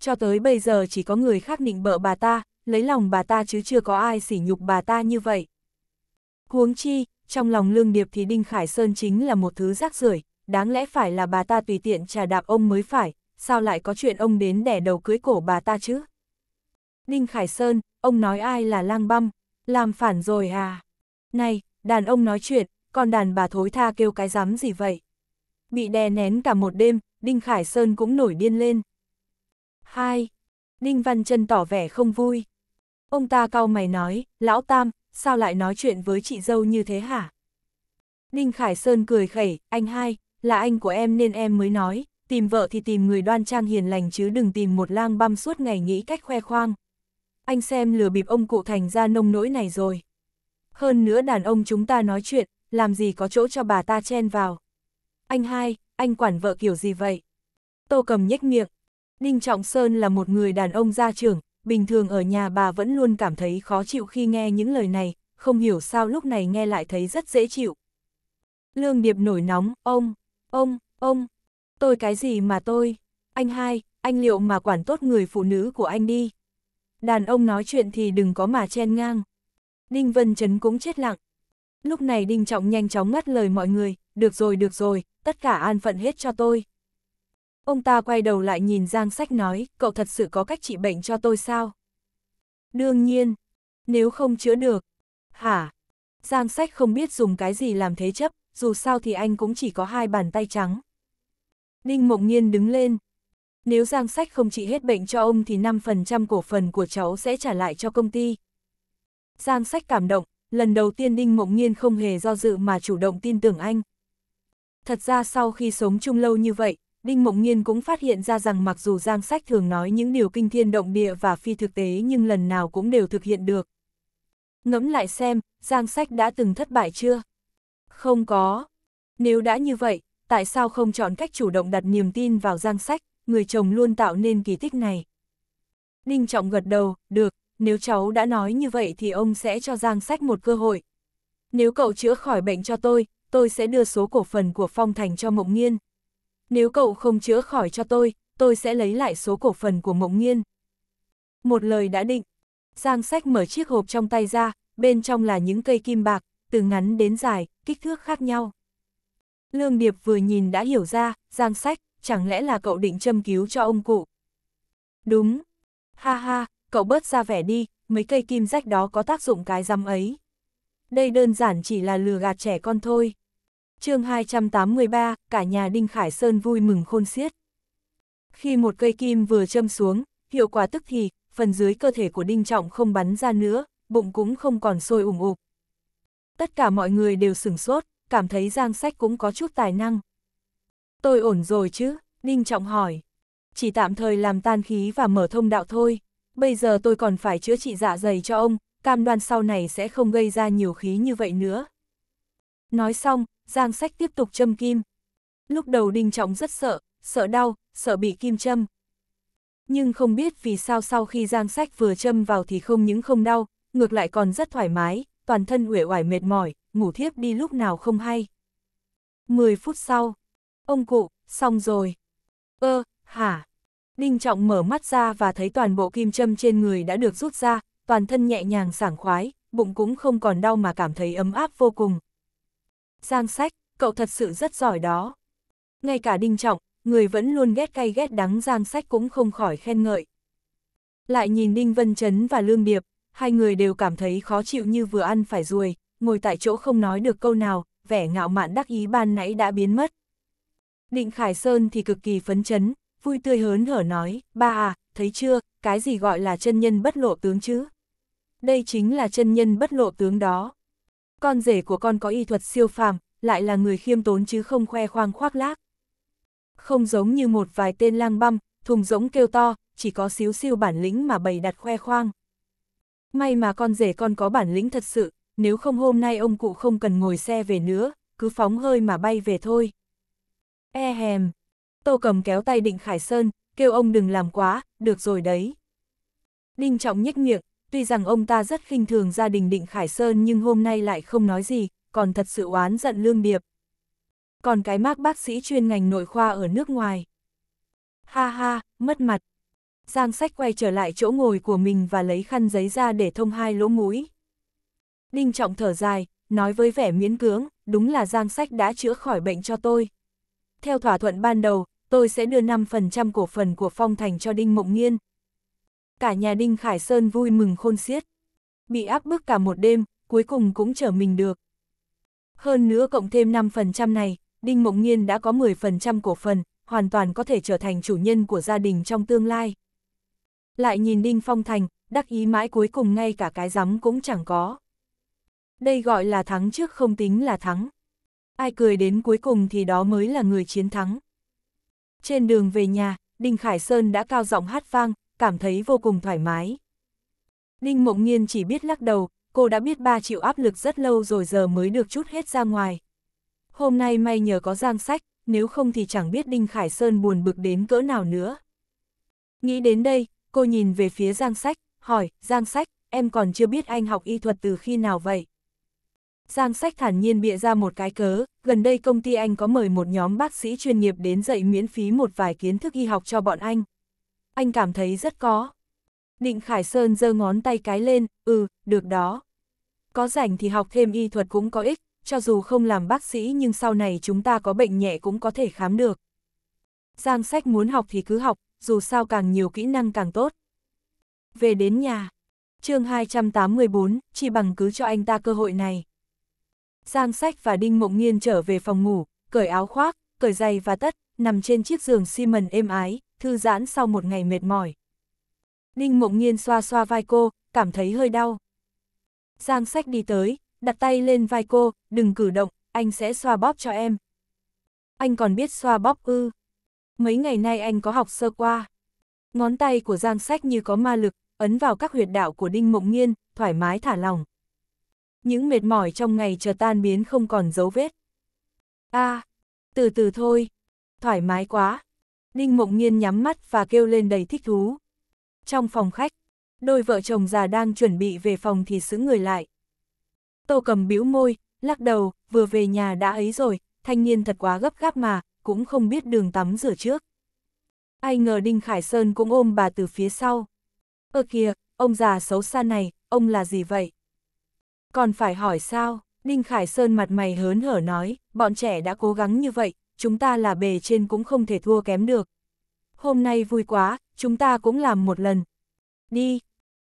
cho tới bây giờ chỉ có người khác nịnh bợ bà ta, lấy lòng bà ta chứ chưa có ai sỉ nhục bà ta như vậy. Huống chi, trong lòng Lương Điệp thì Đinh Khải Sơn chính là một thứ rác rưởi, đáng lẽ phải là bà ta tùy tiện trà đạp ông mới phải, sao lại có chuyện ông đến đẻ đầu cưới cổ bà ta chứ? Đinh Khải Sơn, ông nói ai là lang băm, làm phản rồi à? Này, đàn ông nói chuyện, còn đàn bà thối tha kêu cái rắm gì vậy? Bị đè nén cả một đêm, Đinh Khải Sơn cũng nổi điên lên. Hai, Đinh Văn Trân tỏ vẻ không vui. Ông ta cau mày nói, lão Tam, sao lại nói chuyện với chị dâu như thế hả? Đinh Khải Sơn cười khẩy, anh hai, là anh của em nên em mới nói, tìm vợ thì tìm người đoan trang hiền lành chứ đừng tìm một lang băm suốt ngày nghĩ cách khoe khoang. Anh xem lừa bịp ông cụ thành ra nông nỗi này rồi. Hơn nữa đàn ông chúng ta nói chuyện, làm gì có chỗ cho bà ta chen vào anh hai, anh quản vợ kiểu gì vậy? Tô cầm nhếch miệng. Đinh Trọng Sơn là một người đàn ông gia trưởng, bình thường ở nhà bà vẫn luôn cảm thấy khó chịu khi nghe những lời này, không hiểu sao lúc này nghe lại thấy rất dễ chịu. Lương Điệp nổi nóng, ông, ông, ông, tôi cái gì mà tôi, anh hai, anh liệu mà quản tốt người phụ nữ của anh đi. Đàn ông nói chuyện thì đừng có mà chen ngang. Đinh Vân Trấn cũng chết lặng. Lúc này Đinh Trọng nhanh chóng ngắt lời mọi người, được rồi được rồi, tất cả an phận hết cho tôi. Ông ta quay đầu lại nhìn Giang Sách nói, cậu thật sự có cách trị bệnh cho tôi sao? Đương nhiên, nếu không chữa được. Hả? Giang Sách không biết dùng cái gì làm thế chấp, dù sao thì anh cũng chỉ có hai bàn tay trắng. Đinh Mộng Nhiên đứng lên. Nếu Giang Sách không trị hết bệnh cho ông thì 5% cổ phần của cháu sẽ trả lại cho công ty. Giang Sách cảm động, lần đầu tiên Đinh Mộng Nhiên không hề do dự mà chủ động tin tưởng anh, Thật ra sau khi sống chung lâu như vậy, Đinh Mộng Nhiên cũng phát hiện ra rằng mặc dù Giang Sách thường nói những điều kinh thiên động địa và phi thực tế nhưng lần nào cũng đều thực hiện được. Ngẫm lại xem, Giang Sách đã từng thất bại chưa? Không có. Nếu đã như vậy, tại sao không chọn cách chủ động đặt niềm tin vào Giang Sách, người chồng luôn tạo nên kỳ tích này? Đinh Trọng gật đầu, được, nếu cháu đã nói như vậy thì ông sẽ cho Giang Sách một cơ hội. Nếu cậu chữa khỏi bệnh cho tôi, tôi sẽ đưa số cổ phần của Phong Thành cho Mộng nhiên Nếu cậu không chữa khỏi cho tôi, tôi sẽ lấy lại số cổ phần của Mộng nhiên Một lời đã định. Giang sách mở chiếc hộp trong tay ra, bên trong là những cây kim bạc, từ ngắn đến dài, kích thước khác nhau. Lương Điệp vừa nhìn đã hiểu ra, Giang sách, chẳng lẽ là cậu định châm cứu cho ông cụ? Đúng. Ha ha, cậu bớt ra vẻ đi, mấy cây kim rách đó có tác dụng cái răm ấy đây đơn giản chỉ là lừa gạt trẻ con thôi. chương 283, cả nhà Đinh Khải Sơn vui mừng khôn xiết. Khi một cây kim vừa châm xuống, hiệu quả tức thì, phần dưới cơ thể của Đinh Trọng không bắn ra nữa, bụng cũng không còn sôi ủng ục. Tất cả mọi người đều sửng sốt, cảm thấy Giang Sách cũng có chút tài năng. Tôi ổn rồi chứ, Đinh Trọng hỏi. Chỉ tạm thời làm tan khí và mở thông đạo thôi. Bây giờ tôi còn phải chữa trị dạ dày cho ông, cam đoan sau này sẽ không gây ra nhiều khí như vậy nữa. Nói xong, Giang Sách tiếp tục châm kim. Lúc đầu Đinh Trọng rất sợ, sợ đau, sợ bị kim châm. Nhưng không biết vì sao sau khi Giang Sách vừa châm vào thì không những không đau, ngược lại còn rất thoải mái, toàn thân uể oải mệt mỏi, ngủ thiếp đi lúc nào không hay. 10 phút sau, ông cụ, xong rồi. Ơ, ờ, hả? Đinh Trọng mở mắt ra và thấy toàn bộ kim châm trên người đã được rút ra, toàn thân nhẹ nhàng sảng khoái, bụng cũng không còn đau mà cảm thấy ấm áp vô cùng. Giang sách, cậu thật sự rất giỏi đó. Ngay cả đinh trọng, người vẫn luôn ghét cay ghét đắng giang sách cũng không khỏi khen ngợi. Lại nhìn Đinh Vân Trấn và Lương Điệp, hai người đều cảm thấy khó chịu như vừa ăn phải ruồi, ngồi tại chỗ không nói được câu nào, vẻ ngạo mạn đắc ý ban nãy đã biến mất. Định Khải Sơn thì cực kỳ phấn chấn, vui tươi hớn hở nói, ba à, thấy chưa, cái gì gọi là chân nhân bất lộ tướng chứ? đây chính là chân nhân bất lộ tướng đó. Con rể của con có y thuật siêu phàm, lại là người khiêm tốn chứ không khoe khoang khoác lác. Không giống như một vài tên lang băm, thùng rỗng kêu to, chỉ có xíu siêu bản lĩnh mà bày đặt khoe khoang. May mà con rể con có bản lĩnh thật sự, nếu không hôm nay ông cụ không cần ngồi xe về nữa, cứ phóng hơi mà bay về thôi. E hèm, tô cầm kéo tay định Khải Sơn, kêu ông đừng làm quá, được rồi đấy. Đinh Trọng nhếch miệng, Tuy rằng ông ta rất khinh thường gia đình Định Khải Sơn nhưng hôm nay lại không nói gì, còn thật sự oán giận Lương Điệp. Còn cái mác bác sĩ chuyên ngành nội khoa ở nước ngoài. Ha ha, mất mặt. Giang sách quay trở lại chỗ ngồi của mình và lấy khăn giấy ra để thông hai lỗ mũi. Đinh trọng thở dài, nói với vẻ miễn cưỡng, đúng là Giang sách đã chữa khỏi bệnh cho tôi. Theo thỏa thuận ban đầu, tôi sẽ đưa 5% cổ phần của Phong Thành cho Đinh Mộng Nghiên, cả nhà Đinh Khải Sơn vui mừng khôn xiết. Bị áp bức cả một đêm, cuối cùng cũng trở mình được. Hơn nữa cộng thêm 5% này, Đinh Mộng Nhiên đã có 10% cổ phần, hoàn toàn có thể trở thành chủ nhân của gia đình trong tương lai. Lại nhìn Đinh Phong Thành, đắc ý mãi cuối cùng ngay cả cái giấm cũng chẳng có. Đây gọi là thắng trước không tính là thắng. Ai cười đến cuối cùng thì đó mới là người chiến thắng. Trên đường về nhà, Đinh Khải Sơn đã cao giọng hát vang, cảm thấy vô cùng thoải mái. Ninh Mộng Nhiên chỉ biết lắc đầu, cô đã biết ba chịu áp lực rất lâu rồi giờ mới được chút hết ra ngoài. Hôm nay may nhờ có giang sách, nếu không thì chẳng biết Đinh Khải Sơn buồn bực đến cỡ nào nữa. Nghĩ đến đây, cô nhìn về phía giang sách, hỏi, giang sách, em còn chưa biết anh học y thuật từ khi nào vậy? Giang sách thản nhiên bịa ra một cái cớ, gần đây công ty anh có mời một nhóm bác sĩ chuyên nghiệp đến dạy miễn phí một vài kiến thức y học cho bọn anh anh cảm thấy rất có. Định Khải Sơn giơ ngón tay cái lên, ừ, được đó. Có rảnh thì học thêm y thuật cũng có ích, cho dù không làm bác sĩ nhưng sau này chúng ta có bệnh nhẹ cũng có thể khám được. Giang sách muốn học thì cứ học, dù sao càng nhiều kỹ năng càng tốt. Về đến nhà, chương 284, chỉ bằng cứ cho anh ta cơ hội này. Giang sách và Đinh Mộng nhiên trở về phòng ngủ, cởi áo khoác, cởi giày và tất, nằm trên chiếc giường xi êm ái, thư giãn sau một ngày mệt mỏi. Ninh mộng nhiên xoa xoa vai cô, cảm thấy hơi đau. Giang sách đi tới, đặt tay lên vai cô, đừng cử động, anh sẽ xoa bóp cho em. Anh còn biết xoa bóp ư. Mấy ngày nay anh có học sơ qua. Ngón tay của Giang sách như có ma lực, ấn vào các huyệt đạo của Đinh Mộng Nhiên, thoải mái thả lỏng. Những mệt mỏi trong ngày chờ tan biến không còn dấu vết. a à, từ từ thôi, thoải mái quá. Ninh Mộng Nhiên nhắm mắt và kêu lên đầy thích thú. Trong phòng khách, đôi vợ chồng già đang chuẩn bị về phòng thì xứng người lại. Tô cầm bĩu môi, lắc đầu, vừa về nhà đã ấy rồi, thanh niên thật quá gấp gáp mà, cũng không biết đường tắm rửa trước. Ai ngờ Đinh Khải Sơn cũng ôm bà từ phía sau. Ơ kìa, ông già xấu xa này, ông là gì vậy? Còn phải hỏi sao? Đinh Khải Sơn mặt mày hớn hở nói, bọn trẻ đã cố gắng như vậy, chúng ta là bề trên cũng không thể thua kém được. Hôm nay vui quá, chúng ta cũng làm một lần. Đi,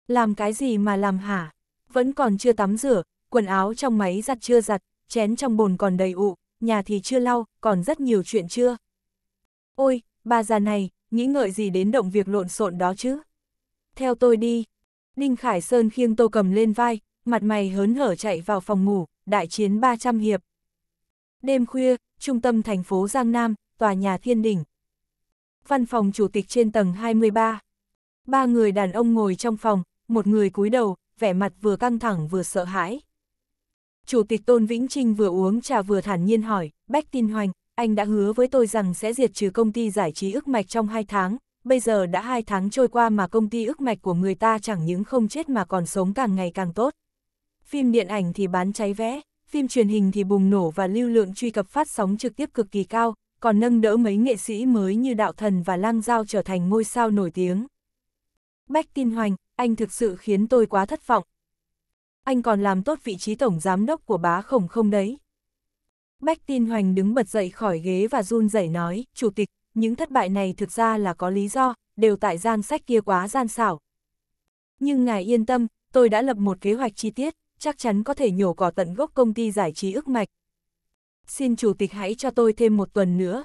làm cái gì mà làm hả? Vẫn còn chưa tắm rửa, quần áo trong máy giặt chưa giặt, chén trong bồn còn đầy ụ, nhà thì chưa lau, còn rất nhiều chuyện chưa. Ôi, bà già này, nghĩ ngợi gì đến động việc lộn xộn đó chứ? Theo tôi đi. Ninh Khải Sơn khiêng tô cầm lên vai, mặt mày hớn hở chạy vào phòng ngủ, đại chiến 300 hiệp đêm khuya, trung tâm thành phố Giang Nam, tòa nhà Thiên Đỉnh. Văn phòng chủ tịch trên tầng 23. Ba người đàn ông ngồi trong phòng, một người cúi đầu, vẻ mặt vừa căng thẳng vừa sợ hãi. Chủ tịch Tôn Vĩnh Trinh vừa uống trà vừa thản nhiên hỏi, Bách Tin Hoành, anh đã hứa với tôi rằng sẽ diệt trừ công ty giải trí ức mạch trong hai tháng, bây giờ đã hai tháng trôi qua mà công ty ức mạch của người ta chẳng những không chết mà còn sống càng ngày càng tốt. Phim điện ảnh thì bán cháy vé, phim truyền hình thì bùng nổ và lưu lượng truy cập phát sóng trực tiếp cực kỳ cao, còn nâng đỡ mấy nghệ sĩ mới như Đạo Thần và Lang Giao trở thành ngôi sao nổi tiếng. Bách Tin Hoành, anh thực sự khiến tôi quá thất vọng. Anh còn làm tốt vị trí tổng giám đốc của bá khổng không đấy. Bách Tin Hoành đứng bật dậy khỏi ghế và run rẩy nói, Chủ tịch, những thất bại này thực ra là có lý do, đều tại gian sách kia quá gian xảo. Nhưng ngài yên tâm, tôi đã lập một kế hoạch chi tiết, chắc chắn có thể nhổ cỏ tận gốc công ty giải trí ức mạch. Xin chủ tịch hãy cho tôi thêm một tuần nữa.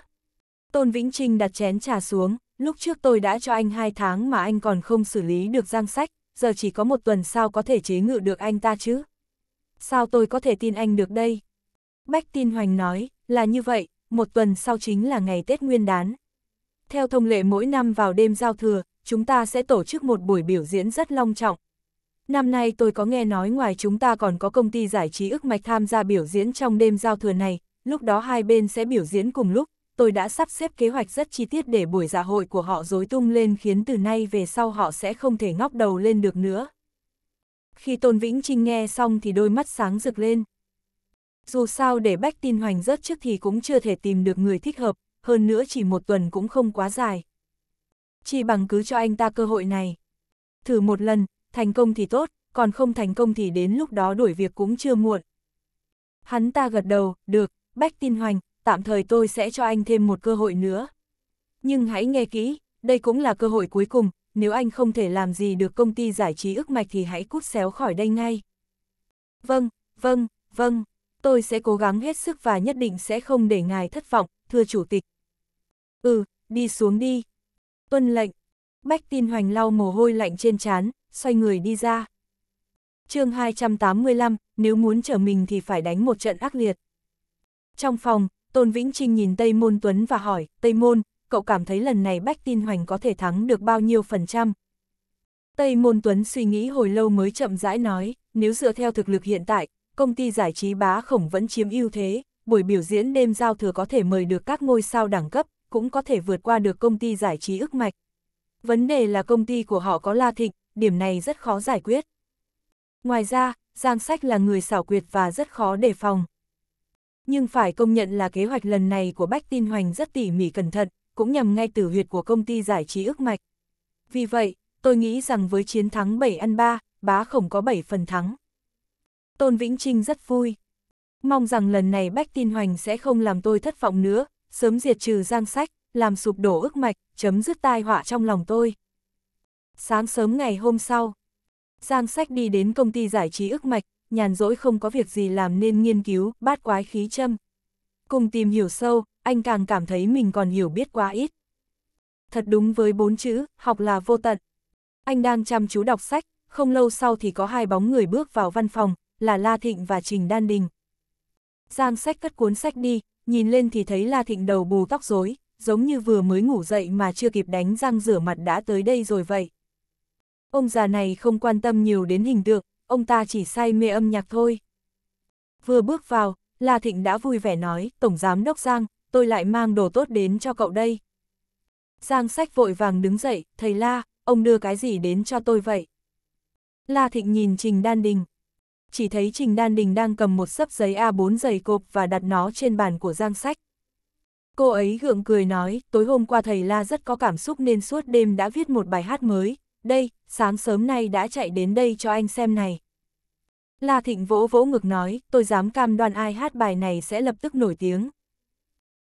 Tôn Vĩnh Trinh đặt chén trà xuống, lúc trước tôi đã cho anh hai tháng mà anh còn không xử lý được giang sách, giờ chỉ có một tuần sao có thể chế ngự được anh ta chứ? Sao tôi có thể tin anh được đây? Bách tin hoành nói, là như vậy, một tuần sau chính là ngày Tết Nguyên đán. Theo thông lệ mỗi năm vào đêm giao thừa, chúng ta sẽ tổ chức một buổi biểu diễn rất long trọng, năm nay tôi có nghe nói ngoài chúng ta còn có công ty giải trí ức mạch tham gia biểu diễn trong đêm giao thừa này, lúc đó hai bên sẽ biểu diễn cùng lúc, tôi đã sắp xếp kế hoạch rất chi tiết để buổi dạ hội của họ dối tung lên khiến từ nay về sau họ sẽ không thể ngóc đầu lên được nữa. Khi Tôn Vĩnh Trinh nghe xong thì đôi mắt sáng rực lên. Dù sao để Bách Tin Hoành rớt trước thì cũng chưa thể tìm được người thích hợp, hơn nữa chỉ một tuần cũng không quá dài. Chỉ bằng cứ cho anh ta cơ hội này. Thử một lần, thành công thì tốt, còn không thành công thì đến lúc đó đuổi việc cũng chưa muộn. Hắn ta gật đầu, được, Bách tin hoành, tạm thời tôi sẽ cho anh thêm một cơ hội nữa. Nhưng hãy nghe kỹ, đây cũng là cơ hội cuối cùng, nếu anh không thể làm gì được công ty giải trí ức mạch thì hãy cút xéo khỏi đây ngay. Vâng, vâng, vâng, tôi sẽ cố gắng hết sức và nhất định sẽ không để ngài thất vọng, thưa chủ tịch. Ừ, đi xuống đi. Tuân lệnh. Bách tin hoành lau mồ hôi lạnh trên trán, xoay người đi ra. chương 285, nếu muốn trở mình thì phải đánh một trận ác liệt. Trong phòng, Tôn Vĩnh Trinh nhìn Tây Môn Tuấn và hỏi, Tây Môn, cậu cảm thấy lần này Bách Tin Hoành có thể thắng được bao nhiêu phần trăm? Tây Môn Tuấn suy nghĩ hồi lâu mới chậm rãi nói, nếu dựa theo thực lực hiện tại, công ty giải trí bá khổng vẫn chiếm ưu thế, buổi biểu diễn đêm giao thừa có thể mời được các ngôi sao đẳng cấp, cũng có thể vượt qua được công ty giải trí ức mạch. Vấn đề là công ty của họ có La Thịnh, điểm này rất khó giải quyết. Ngoài ra, Giang Sách là người xảo quyệt và rất khó đề phòng. Nhưng phải công nhận là kế hoạch lần này của Bách Tin Hoành rất tỉ mỉ cẩn thận, cũng nhằm ngay tử huyệt của công ty giải trí ước mạch. Vì vậy, tôi nghĩ rằng với chiến thắng 7 ăn 3, bá không có 7 phần thắng. Tôn Vĩnh Trinh rất vui. Mong rằng lần này Bách Tin Hoành sẽ không làm tôi thất vọng nữa, sớm diệt trừ Giang Sách, làm sụp đổ ước mạch, chấm dứt tai họa trong lòng tôi. Sáng sớm ngày hôm sau, Giang Sách đi đến công ty giải trí ức mạch, nhàn rỗi không có việc gì làm nên nghiên cứu bát quái khí châm. Cùng tìm hiểu sâu, anh càng cảm thấy mình còn hiểu biết quá ít. Thật đúng với bốn chữ, học là vô tận. Anh đang chăm chú đọc sách, không lâu sau thì có hai bóng người bước vào văn phòng, là La Thịnh và Trình Đan Đình. Giang sách cất cuốn sách đi, nhìn lên thì thấy La Thịnh đầu bù tóc rối, giống như vừa mới ngủ dậy mà chưa kịp đánh răng rửa mặt đã tới đây rồi vậy. Ông già này không quan tâm nhiều đến hình tượng, ông ta chỉ say mê âm nhạc thôi. Vừa bước vào, La Thịnh đã vui vẻ nói, Tổng Giám Đốc Giang, tôi lại mang đồ tốt đến cho cậu đây. Giang sách vội vàng đứng dậy, thầy La, ông đưa cái gì đến cho tôi vậy? La Thịnh nhìn Trình Đan Đình. Chỉ thấy Trình Đan Đình đang cầm một sấp giấy A4 dày cộp và đặt nó trên bàn của Giang sách. Cô ấy gượng cười nói, tối hôm qua thầy La rất có cảm xúc nên suốt đêm đã viết một bài hát mới, đây, sáng sớm nay đã chạy đến đây cho anh xem này. La Thịnh vỗ vỗ ngực nói, tôi dám cam đoan ai hát bài này sẽ lập tức nổi tiếng.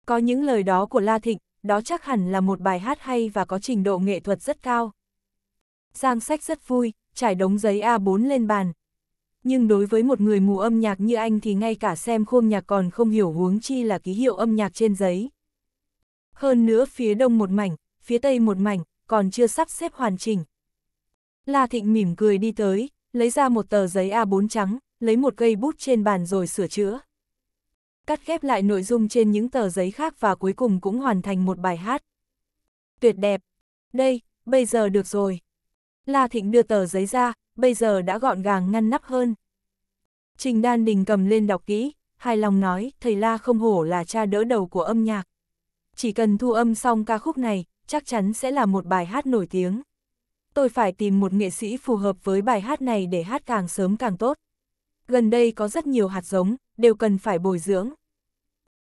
Có những lời đó của La Thịnh, đó chắc hẳn là một bài hát hay và có trình độ nghệ thuật rất cao. Giang sách rất vui, trải đống giấy A4 lên bàn. Nhưng đối với một người mù âm nhạc như anh thì ngay cả xem khuôn nhạc còn không hiểu huống chi là ký hiệu âm nhạc trên giấy. Hơn nữa phía đông một mảnh, phía tây một mảnh, còn chưa sắp xếp hoàn chỉnh, La Thịnh mỉm cười đi tới, lấy ra một tờ giấy A4 trắng, lấy một cây bút trên bàn rồi sửa chữa. Cắt ghép lại nội dung trên những tờ giấy khác và cuối cùng cũng hoàn thành một bài hát. Tuyệt đẹp! Đây, bây giờ được rồi. La Thịnh đưa tờ giấy ra, bây giờ đã gọn gàng ngăn nắp hơn. Trình Đan Đình cầm lên đọc kỹ, hài lòng nói, thầy La không hổ là cha đỡ đầu của âm nhạc. Chỉ cần thu âm xong ca khúc này, chắc chắn sẽ là một bài hát nổi tiếng tôi phải tìm một nghệ sĩ phù hợp với bài hát này để hát càng sớm càng tốt. Gần đây có rất nhiều hạt giống, đều cần phải bồi dưỡng.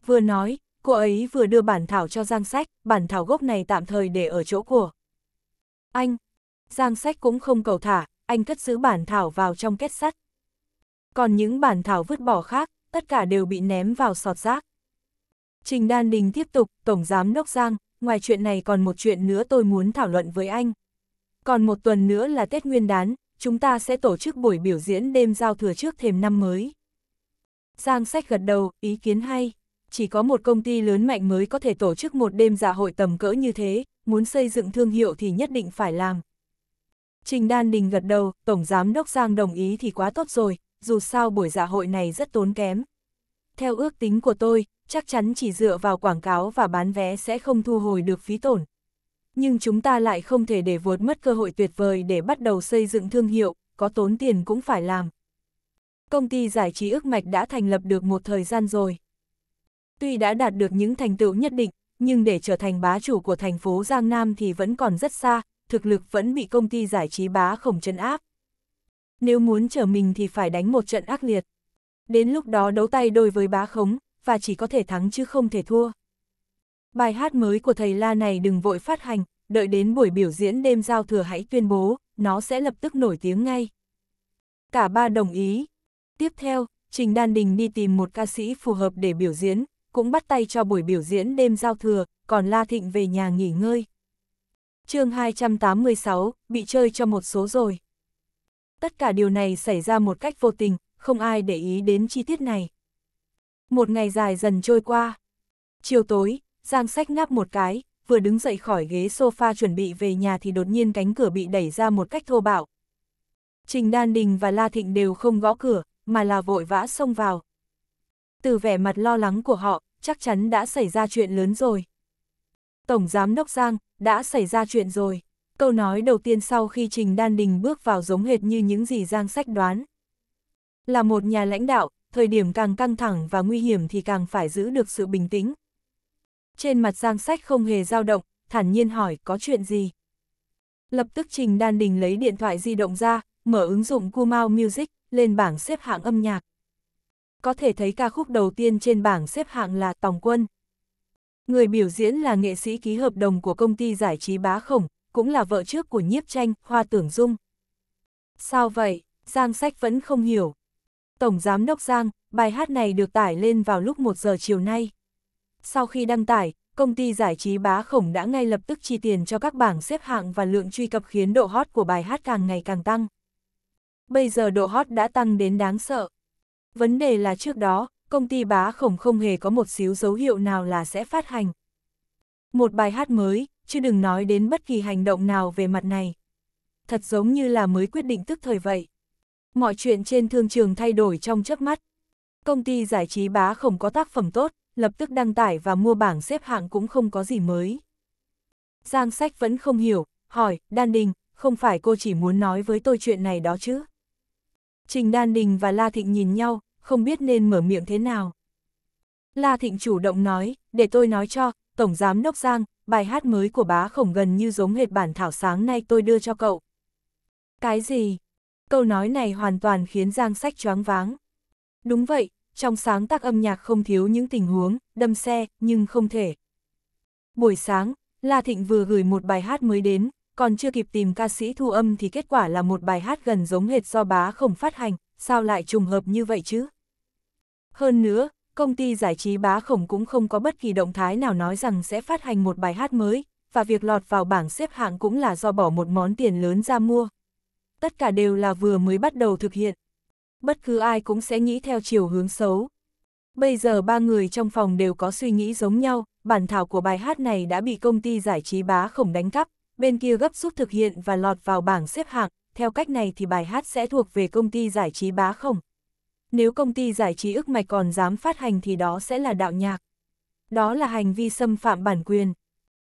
Vừa nói, cô ấy vừa đưa bản thảo cho Giang Sách, bản thảo gốc này tạm thời để ở chỗ của. Anh, Giang Sách cũng không cầu thả, anh cất giữ bản thảo vào trong kết sắt. Còn những bản thảo vứt bỏ khác, tất cả đều bị ném vào sọt rác. Trình Đan Đình tiếp tục, Tổng Giám Đốc Giang, ngoài chuyện này còn một chuyện nữa tôi muốn thảo luận với anh. Còn một tuần nữa là Tết Nguyên đán, chúng ta sẽ tổ chức buổi biểu diễn đêm giao thừa trước thềm năm mới. Giang sách gật đầu, ý kiến hay. Chỉ có một công ty lớn mạnh mới có thể tổ chức một đêm dạ hội tầm cỡ như thế, muốn xây dựng thương hiệu thì nhất định phải làm. Trình Đan Đình gật đầu, Tổng Giám Đốc Giang đồng ý thì quá tốt rồi, dù sao buổi dạ hội này rất tốn kém. Theo ước tính của tôi, chắc chắn chỉ dựa vào quảng cáo và bán vé sẽ không thu hồi được phí tổn, nhưng chúng ta lại không thể để vượt mất cơ hội tuyệt vời để bắt đầu xây dựng thương hiệu, có tốn tiền cũng phải làm. Công ty giải trí ước mạch đã thành lập được một thời gian rồi. Tuy đã đạt được những thành tựu nhất định, nhưng để trở thành bá chủ của thành phố Giang Nam thì vẫn còn rất xa, thực lực vẫn bị công ty giải trí bá khổng chân áp. Nếu muốn trở mình thì phải đánh một trận ác liệt. Đến lúc đó đấu tay đôi với bá khống, và chỉ có thể thắng chứ không thể thua. Bài hát mới của thầy La này đừng vội phát hành, đợi đến buổi biểu diễn đêm giao thừa hãy tuyên bố, nó sẽ lập tức nổi tiếng ngay. Cả ba đồng ý. Tiếp theo, Trình Đan Đình đi tìm một ca sĩ phù hợp để biểu diễn, cũng bắt tay cho buổi biểu diễn đêm giao thừa, còn La Thịnh về nhà nghỉ ngơi. chương 286, bị chơi cho một số rồi. Tất cả điều này xảy ra một cách vô tình, không ai để ý đến chi tiết này. Một ngày dài dần trôi qua. Chiều tối, Giang sách ngáp một cái, vừa đứng dậy khỏi ghế sofa chuẩn bị về nhà thì đột nhiên cánh cửa bị đẩy ra một cách thô bạo. Trình Đan Đình và La Thịnh đều không gõ cửa, mà là vội vã xông vào. Từ vẻ mặt lo lắng của họ, chắc chắn đã xảy ra chuyện lớn rồi. Tổng Giám Đốc Giang, đã xảy ra chuyện rồi. Câu nói đầu tiên sau khi Trình Đan Đình bước vào giống hệt như những gì Giang sách đoán. Là một nhà lãnh đạo, thời điểm càng căng thẳng và nguy hiểm thì càng phải giữ được sự bình tĩnh, trên mặt Giang Sách không hề dao động, thản nhiên hỏi có chuyện gì. Lập tức Trình Đan Đình lấy điện thoại di động ra, mở ứng dụng Kumao Music, lên bảng xếp hạng âm nhạc. Có thể thấy ca khúc đầu tiên trên bảng xếp hạng là Tòng Quân. Người biểu diễn là nghệ sĩ ký hợp đồng của công ty giải trí Bá Khổng, cũng là vợ trước của nhiếp tranh Hoa Tưởng Dung. Sao vậy? Giang Sách vẫn không hiểu. Tổng Giám Đốc Giang, bài hát này được tải lên vào lúc 1 giờ chiều nay. Sau khi đăng tải, công ty giải trí bá khổng đã ngay lập tức chi tiền cho các bảng xếp hạng và lượng truy cập khiến độ hot của bài hát càng ngày càng tăng. Bây giờ độ hot đã tăng đến đáng sợ. Vấn đề là trước đó, công ty bá khổng không hề có một xíu dấu hiệu nào là sẽ phát hành. Một bài hát mới, chứ đừng nói đến bất kỳ hành động nào về mặt này. Thật giống như là mới quyết định tức thời vậy. Mọi chuyện trên thương trường thay đổi trong chớp mắt. Công ty giải trí bá khổng có tác phẩm tốt, lập tức đăng tải và mua bảng xếp hạng cũng không có gì mới. Giang sách vẫn không hiểu, hỏi, Đan Đình, không phải cô chỉ muốn nói với tôi chuyện này đó chứ? Trình Đan Đình và La Thịnh nhìn nhau, không biết nên mở miệng thế nào. La Thịnh chủ động nói, để tôi nói cho, Tổng Giám Đốc Giang, bài hát mới của bá khổng gần như giống hệt bản thảo sáng nay tôi đưa cho cậu. Cái gì? Câu nói này hoàn toàn khiến Giang sách choáng váng. Đúng vậy, trong sáng tác âm nhạc không thiếu những tình huống, đâm xe, nhưng không thể. Buổi sáng, La Thịnh vừa gửi một bài hát mới đến, còn chưa kịp tìm ca sĩ thu âm thì kết quả là một bài hát gần giống hệt do bá khổng phát hành, sao lại trùng hợp như vậy chứ? Hơn nữa, công ty giải trí bá khổng cũng không có bất kỳ động thái nào nói rằng sẽ phát hành một bài hát mới, và việc lọt vào bảng xếp hạng cũng là do bỏ một món tiền lớn ra mua. Tất cả đều là vừa mới bắt đầu thực hiện bất cứ ai cũng sẽ nghĩ theo chiều hướng xấu. Bây giờ ba người trong phòng đều có suy nghĩ giống nhau, bản thảo của bài hát này đã bị công ty giải trí bá khổng đánh cắp, bên kia gấp rút thực hiện và lọt vào bảng xếp hạng, theo cách này thì bài hát sẽ thuộc về công ty giải trí bá khổng. Nếu công ty giải trí ức mạch còn dám phát hành thì đó sẽ là đạo nhạc. Đó là hành vi xâm phạm bản quyền.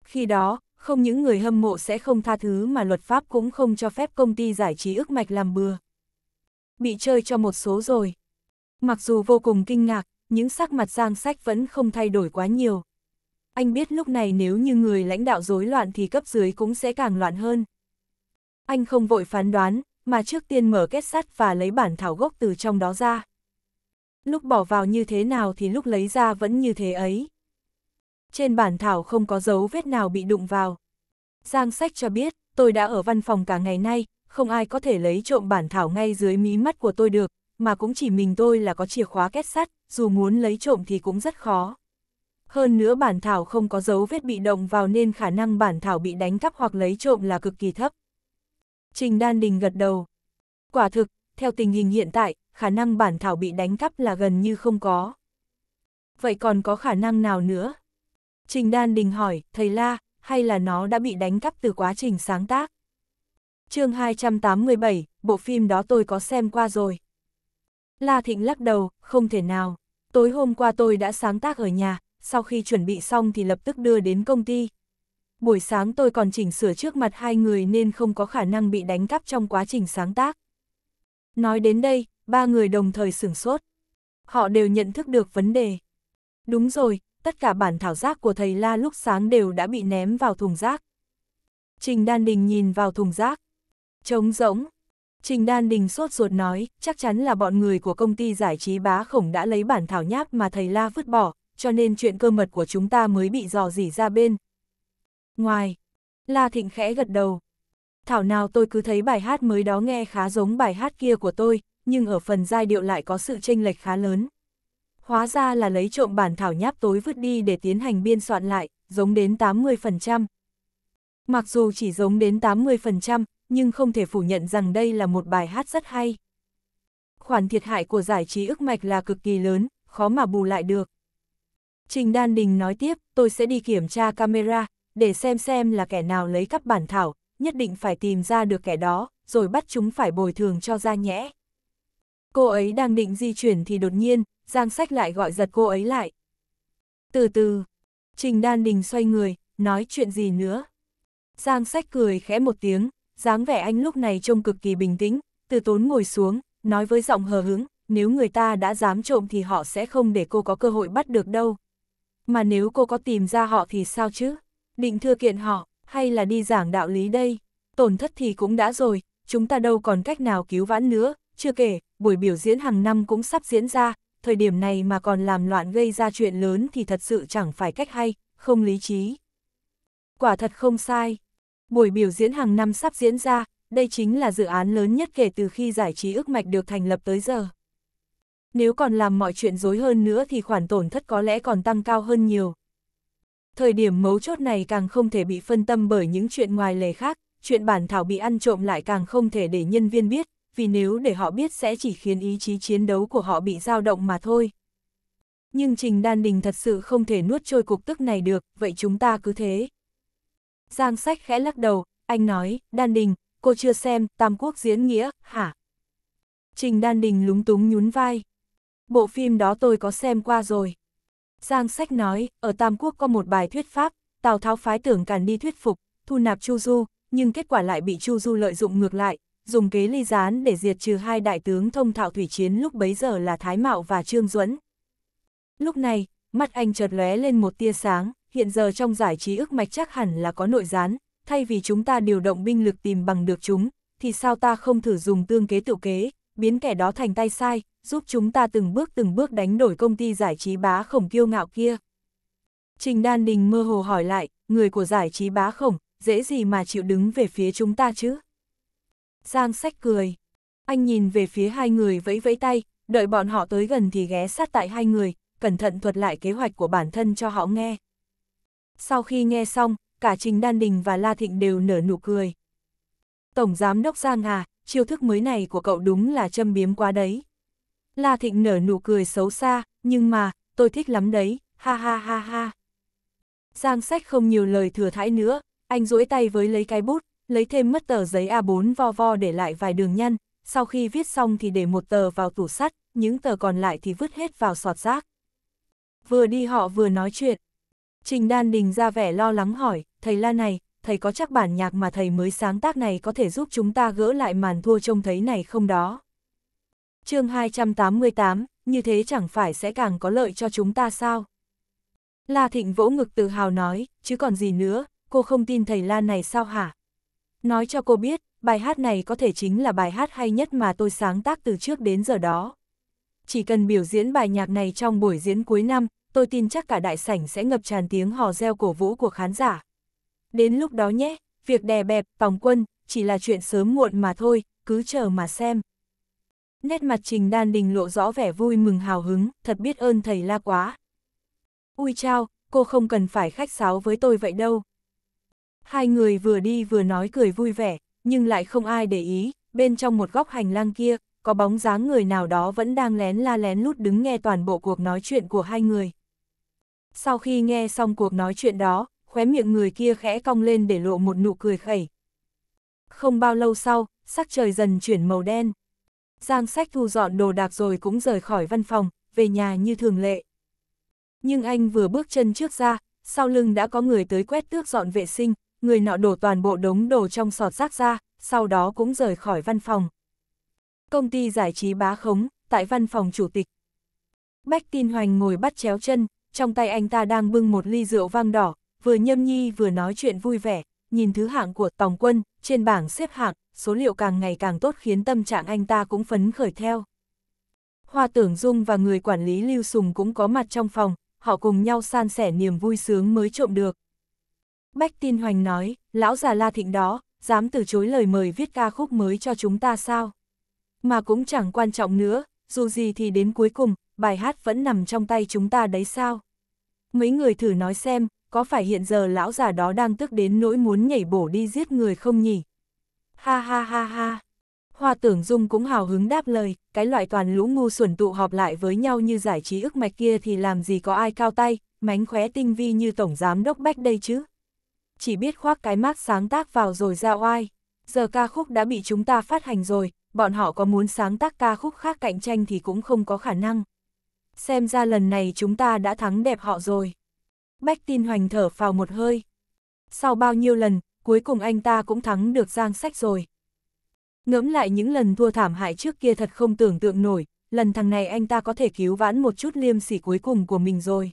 Khi đó, không những người hâm mộ sẽ không tha thứ mà luật pháp cũng không cho phép công ty giải trí ức mạch làm bừa bị chơi cho một số rồi. Mặc dù vô cùng kinh ngạc, những sắc mặt Giang Sách vẫn không thay đổi quá nhiều. Anh biết lúc này nếu như người lãnh đạo rối loạn thì cấp dưới cũng sẽ càng loạn hơn. Anh không vội phán đoán, mà trước tiên mở kết sắt và lấy bản thảo gốc từ trong đó ra. Lúc bỏ vào như thế nào thì lúc lấy ra vẫn như thế ấy. Trên bản thảo không có dấu vết nào bị đụng vào. Giang Sách cho biết, tôi đã ở văn phòng cả ngày nay, không ai có thể lấy trộm bản thảo ngay dưới mí mắt của tôi được, mà cũng chỉ mình tôi là có chìa khóa két sắt, dù muốn lấy trộm thì cũng rất khó. Hơn nữa bản thảo không có dấu vết bị động vào nên khả năng bản thảo bị đánh cắp hoặc lấy trộm là cực kỳ thấp. Trình Đan Đình gật đầu. Quả thực, theo tình hình hiện tại, khả năng bản thảo bị đánh cắp là gần như không có. Vậy còn có khả năng nào nữa? Trình Đan Đình hỏi, thầy La, hay là nó đã bị đánh cắp từ quá trình sáng tác? chương 287, bộ phim đó tôi có xem qua rồi. La Thịnh lắc đầu, không thể nào. Tối hôm qua tôi đã sáng tác ở nhà, sau khi chuẩn bị xong thì lập tức đưa đến công ty. Buổi sáng tôi còn chỉnh sửa trước mặt hai người nên không có khả năng bị đánh cắp trong quá trình sáng tác. Nói đến đây, ba người đồng thời sửng sốt. Họ đều nhận thức được vấn đề. Đúng rồi, tất cả bản thảo rác của thầy La lúc sáng đều đã bị ném vào thùng rác. Trình Đan Đình nhìn vào thùng rác. Trống rỗng. Trình Đan Đình sốt ruột nói, chắc chắn là bọn người của công ty giải trí bá khổng đã lấy bản thảo nháp mà thầy La vứt bỏ, cho nên chuyện cơ mật của chúng ta mới bị dò dỉ ra bên. Ngoài, La Thịnh khẽ gật đầu. Thảo nào tôi cứ thấy bài hát mới đó nghe khá giống bài hát kia của tôi, nhưng ở phần giai điệu lại có sự chênh lệch khá lớn. Hóa ra là lấy trộm bản thảo nháp tối vứt đi để tiến hành biên soạn lại, giống đến 80%. Mặc dù chỉ giống đến 80%, nhưng không thể phủ nhận rằng đây là một bài hát rất hay. Khoản thiệt hại của giải trí ức mạch là cực kỳ lớn, khó mà bù lại được. Trình Đan Đình nói tiếp, tôi sẽ đi kiểm tra camera, để xem xem là kẻ nào lấy cắp bản thảo, nhất định phải tìm ra được kẻ đó, rồi bắt chúng phải bồi thường cho ra nhẽ. Cô ấy đang định di chuyển thì đột nhiên, Giang Sách lại gọi giật cô ấy lại. Từ từ, Trình Đan Đình xoay người, nói chuyện gì nữa. Giang Sách cười khẽ một tiếng, dáng vẻ anh lúc này trông cực kỳ bình tĩnh, từ tốn ngồi xuống, nói với giọng hờ hứng, nếu người ta đã dám trộm thì họ sẽ không để cô có cơ hội bắt được đâu. Mà nếu cô có tìm ra họ thì sao chứ? Định thưa kiện họ, hay là đi giảng đạo lý đây? Tổn thất thì cũng đã rồi, chúng ta đâu còn cách nào cứu vãn nữa, chưa kể, buổi biểu diễn hàng năm cũng sắp diễn ra, thời điểm này mà còn làm loạn gây ra chuyện lớn thì thật sự chẳng phải cách hay, không lý trí. Quả thật không sai, Buổi biểu diễn hàng năm sắp diễn ra, đây chính là dự án lớn nhất kể từ khi giải trí ước mạch được thành lập tới giờ. Nếu còn làm mọi chuyện dối hơn nữa thì khoản tổn thất có lẽ còn tăng cao hơn nhiều. Thời điểm mấu chốt này càng không thể bị phân tâm bởi những chuyện ngoài lề khác, chuyện bản thảo bị ăn trộm lại càng không thể để nhân viên biết, vì nếu để họ biết sẽ chỉ khiến ý chí chiến đấu của họ bị dao động mà thôi. Nhưng Trình Đan Đình thật sự không thể nuốt trôi cục tức này được, vậy chúng ta cứ thế. Giang sách khẽ lắc đầu, anh nói, Đan Đình, cô chưa xem Tam Quốc diễn nghĩa, hả? Trình Đan Đình lúng túng nhún vai. Bộ phim đó tôi có xem qua rồi. Giang sách nói, ở Tam Quốc có một bài thuyết pháp, Tào Tháo phái tưởng càn đi thuyết phục, thu nạp Chu Du, nhưng kết quả lại bị Chu Du lợi dụng ngược lại, dùng kế ly gián để diệt trừ hai đại tướng thông thạo thủy chiến lúc bấy giờ là Thái Mạo và Trương Duẫn. Lúc này, mắt anh chợt lóe lên một tia sáng, hiện giờ trong giải trí ức mạch chắc hẳn là có nội gián, thay vì chúng ta điều động binh lực tìm bằng được chúng, thì sao ta không thử dùng tương kế tự kế, biến kẻ đó thành tay sai, giúp chúng ta từng bước từng bước đánh đổi công ty giải trí bá khổng kiêu ngạo kia. Trình Đan Đình mơ hồ hỏi lại, người của giải trí bá khổng, dễ gì mà chịu đứng về phía chúng ta chứ? Giang sách cười. Anh nhìn về phía hai người vẫy vẫy tay, đợi bọn họ tới gần thì ghé sát tại hai người, cẩn thận thuật lại kế hoạch của bản thân cho họ nghe. Sau khi nghe xong, cả Trình Đan Đình và La Thịnh đều nở nụ cười. Tổng Giám Đốc Giang à, chiêu thức mới này của cậu đúng là châm biếm quá đấy. La Thịnh nở nụ cười xấu xa, nhưng mà, tôi thích lắm đấy, ha ha ha ha. Giang sách không nhiều lời thừa thãi nữa, anh duỗi tay với lấy cái bút, lấy thêm mất tờ giấy A4 vo vo để lại vài đường nhăn, sau khi viết xong thì để một tờ vào tủ sắt, những tờ còn lại thì vứt hết vào sọt rác. Vừa đi họ vừa nói chuyện, Trình Đan Đình ra vẻ lo lắng hỏi, thầy la này, thầy có chắc bản nhạc mà thầy mới sáng tác này có thể giúp chúng ta gỡ lại màn thua trông thấy này không đó? chương 288, như thế chẳng phải sẽ càng có lợi cho chúng ta sao? La Thịnh vỗ ngực tự hào nói, chứ còn gì nữa, cô không tin thầy La này sao hả? Nói cho cô biết, bài hát này có thể chính là bài hát hay nhất mà tôi sáng tác từ trước đến giờ đó. Chỉ cần biểu diễn bài nhạc này trong buổi diễn cuối năm, tôi tin chắc cả đại sảnh sẽ ngập tràn tiếng hò reo cổ vũ của khán giả. Đến lúc đó nhé, việc đè bẹp, tòng quân, chỉ là chuyện sớm muộn mà thôi, cứ chờ mà xem. Nét mặt Trình Đan Đình lộ rõ vẻ vui mừng hào hứng, thật biết ơn thầy la quá. Ui chao, cô không cần phải khách sáo với tôi vậy đâu. Hai người vừa đi vừa nói cười vui vẻ, nhưng lại không ai để ý, bên trong một góc hành lang kia, có bóng dáng người nào đó vẫn đang lén la lén lút đứng nghe toàn bộ cuộc nói chuyện của hai người. Sau khi nghe xong cuộc nói chuyện đó, khóe miệng người kia khẽ cong lên để lộ một nụ cười khẩy. Không bao lâu sau, sắc trời dần chuyển màu đen. Giang sách thu dọn đồ đạc rồi cũng rời khỏi văn phòng, về nhà như thường lệ. Nhưng anh vừa bước chân trước ra, sau lưng đã có người tới quét tước dọn vệ sinh, người nọ đổ toàn bộ đống đồ trong sọt rác ra, sau đó cũng rời khỏi văn phòng. Công ty giải trí bá khống, tại văn phòng chủ tịch. Bách tin hoành ngồi bắt chéo chân, trong tay anh ta đang bưng một ly rượu vang đỏ, vừa nhâm nhi vừa nói chuyện vui vẻ, nhìn thứ hạng của Tòng Quân, trên bảng xếp hạng, số liệu càng ngày càng tốt khiến tâm trạng anh ta cũng phấn khởi theo. Hoa Tưởng Dung và người quản lý Lưu Sùng cũng có mặt trong phòng, họ cùng nhau san sẻ niềm vui sướng mới trộm được. Bách Tin Hoành nói, lão già La Thịnh đó, dám từ chối lời mời viết ca khúc mới cho chúng ta sao? Mà cũng chẳng quan trọng nữa, dù gì thì đến cuối cùng, bài hát vẫn nằm trong tay chúng ta đấy sao? Mấy người thử nói xem, có phải hiện giờ lão già đó đang tức đến nỗi muốn nhảy bổ đi giết người không nhỉ? Ha ha ha ha. Hoa tưởng dung cũng hào hứng đáp lời, cái loại toàn lũ ngu xuẩn tụ họp lại với nhau như giải trí ức mạch kia thì làm gì có ai cao tay, mánh khóe tinh vi như tổng giám đốc bách đây chứ. Chỉ biết khoác cái mát sáng tác vào rồi ra oai. Giờ ca khúc đã bị chúng ta phát hành rồi, bọn họ có muốn sáng tác ca khúc khác cạnh tranh thì cũng không có khả năng xem ra lần này chúng ta đã thắng đẹp họ rồi. Bách tin hoành thở vào một hơi. Sau bao nhiêu lần, cuối cùng anh ta cũng thắng được giang sách rồi. Ngẫm lại những lần thua thảm hại trước kia thật không tưởng tượng nổi, lần thằng này anh ta có thể cứu vãn một chút liêm sỉ cuối cùng của mình rồi.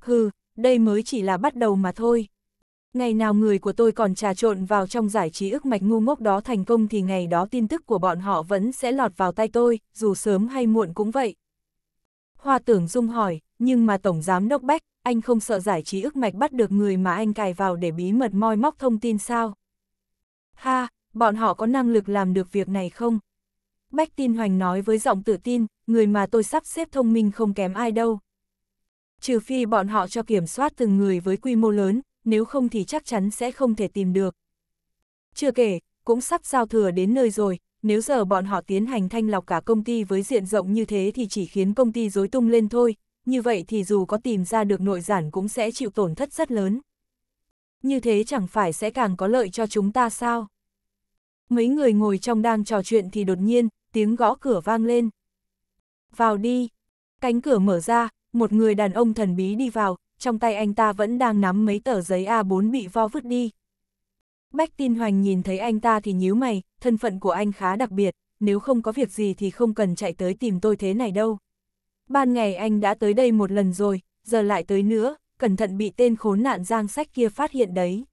Hừ, đây mới chỉ là bắt đầu mà thôi. Ngày nào người của tôi còn trà trộn vào trong giải trí ức mạch ngu ngốc đó thành công thì ngày đó tin tức của bọn họ vẫn sẽ lọt vào tay tôi, dù sớm hay muộn cũng vậy. Hoa tưởng dung hỏi, nhưng mà Tổng Giám Đốc Bách, anh không sợ giải trí ức mạch bắt được người mà anh cài vào để bí mật moi móc thông tin sao? Ha, bọn họ có năng lực làm được việc này không? Bách tin hoành nói với giọng tự tin, người mà tôi sắp xếp thông minh không kém ai đâu. Trừ phi bọn họ cho kiểm soát từng người với quy mô lớn, nếu không thì chắc chắn sẽ không thể tìm được. Chưa kể, cũng sắp giao thừa đến nơi rồi, nếu giờ bọn họ tiến hành thanh lọc cả công ty với diện rộng như thế thì chỉ khiến công ty rối tung lên thôi, như vậy thì dù có tìm ra được nội giản cũng sẽ chịu tổn thất rất lớn. Như thế chẳng phải sẽ càng có lợi cho chúng ta sao? Mấy người ngồi trong đang trò chuyện thì đột nhiên, tiếng gõ cửa vang lên. Vào đi. Cánh cửa mở ra, một người đàn ông thần bí đi vào, trong tay anh ta vẫn đang nắm mấy tờ giấy A4 bị vo vứt đi, Bách tin hoành nhìn thấy anh ta thì nhíu mày, thân phận của anh khá đặc biệt, nếu không có việc gì thì không cần chạy tới tìm tôi thế này đâu. Ban ngày anh đã tới đây một lần rồi, giờ lại tới nữa, cẩn thận bị tên khốn nạn giang sách kia phát hiện đấy.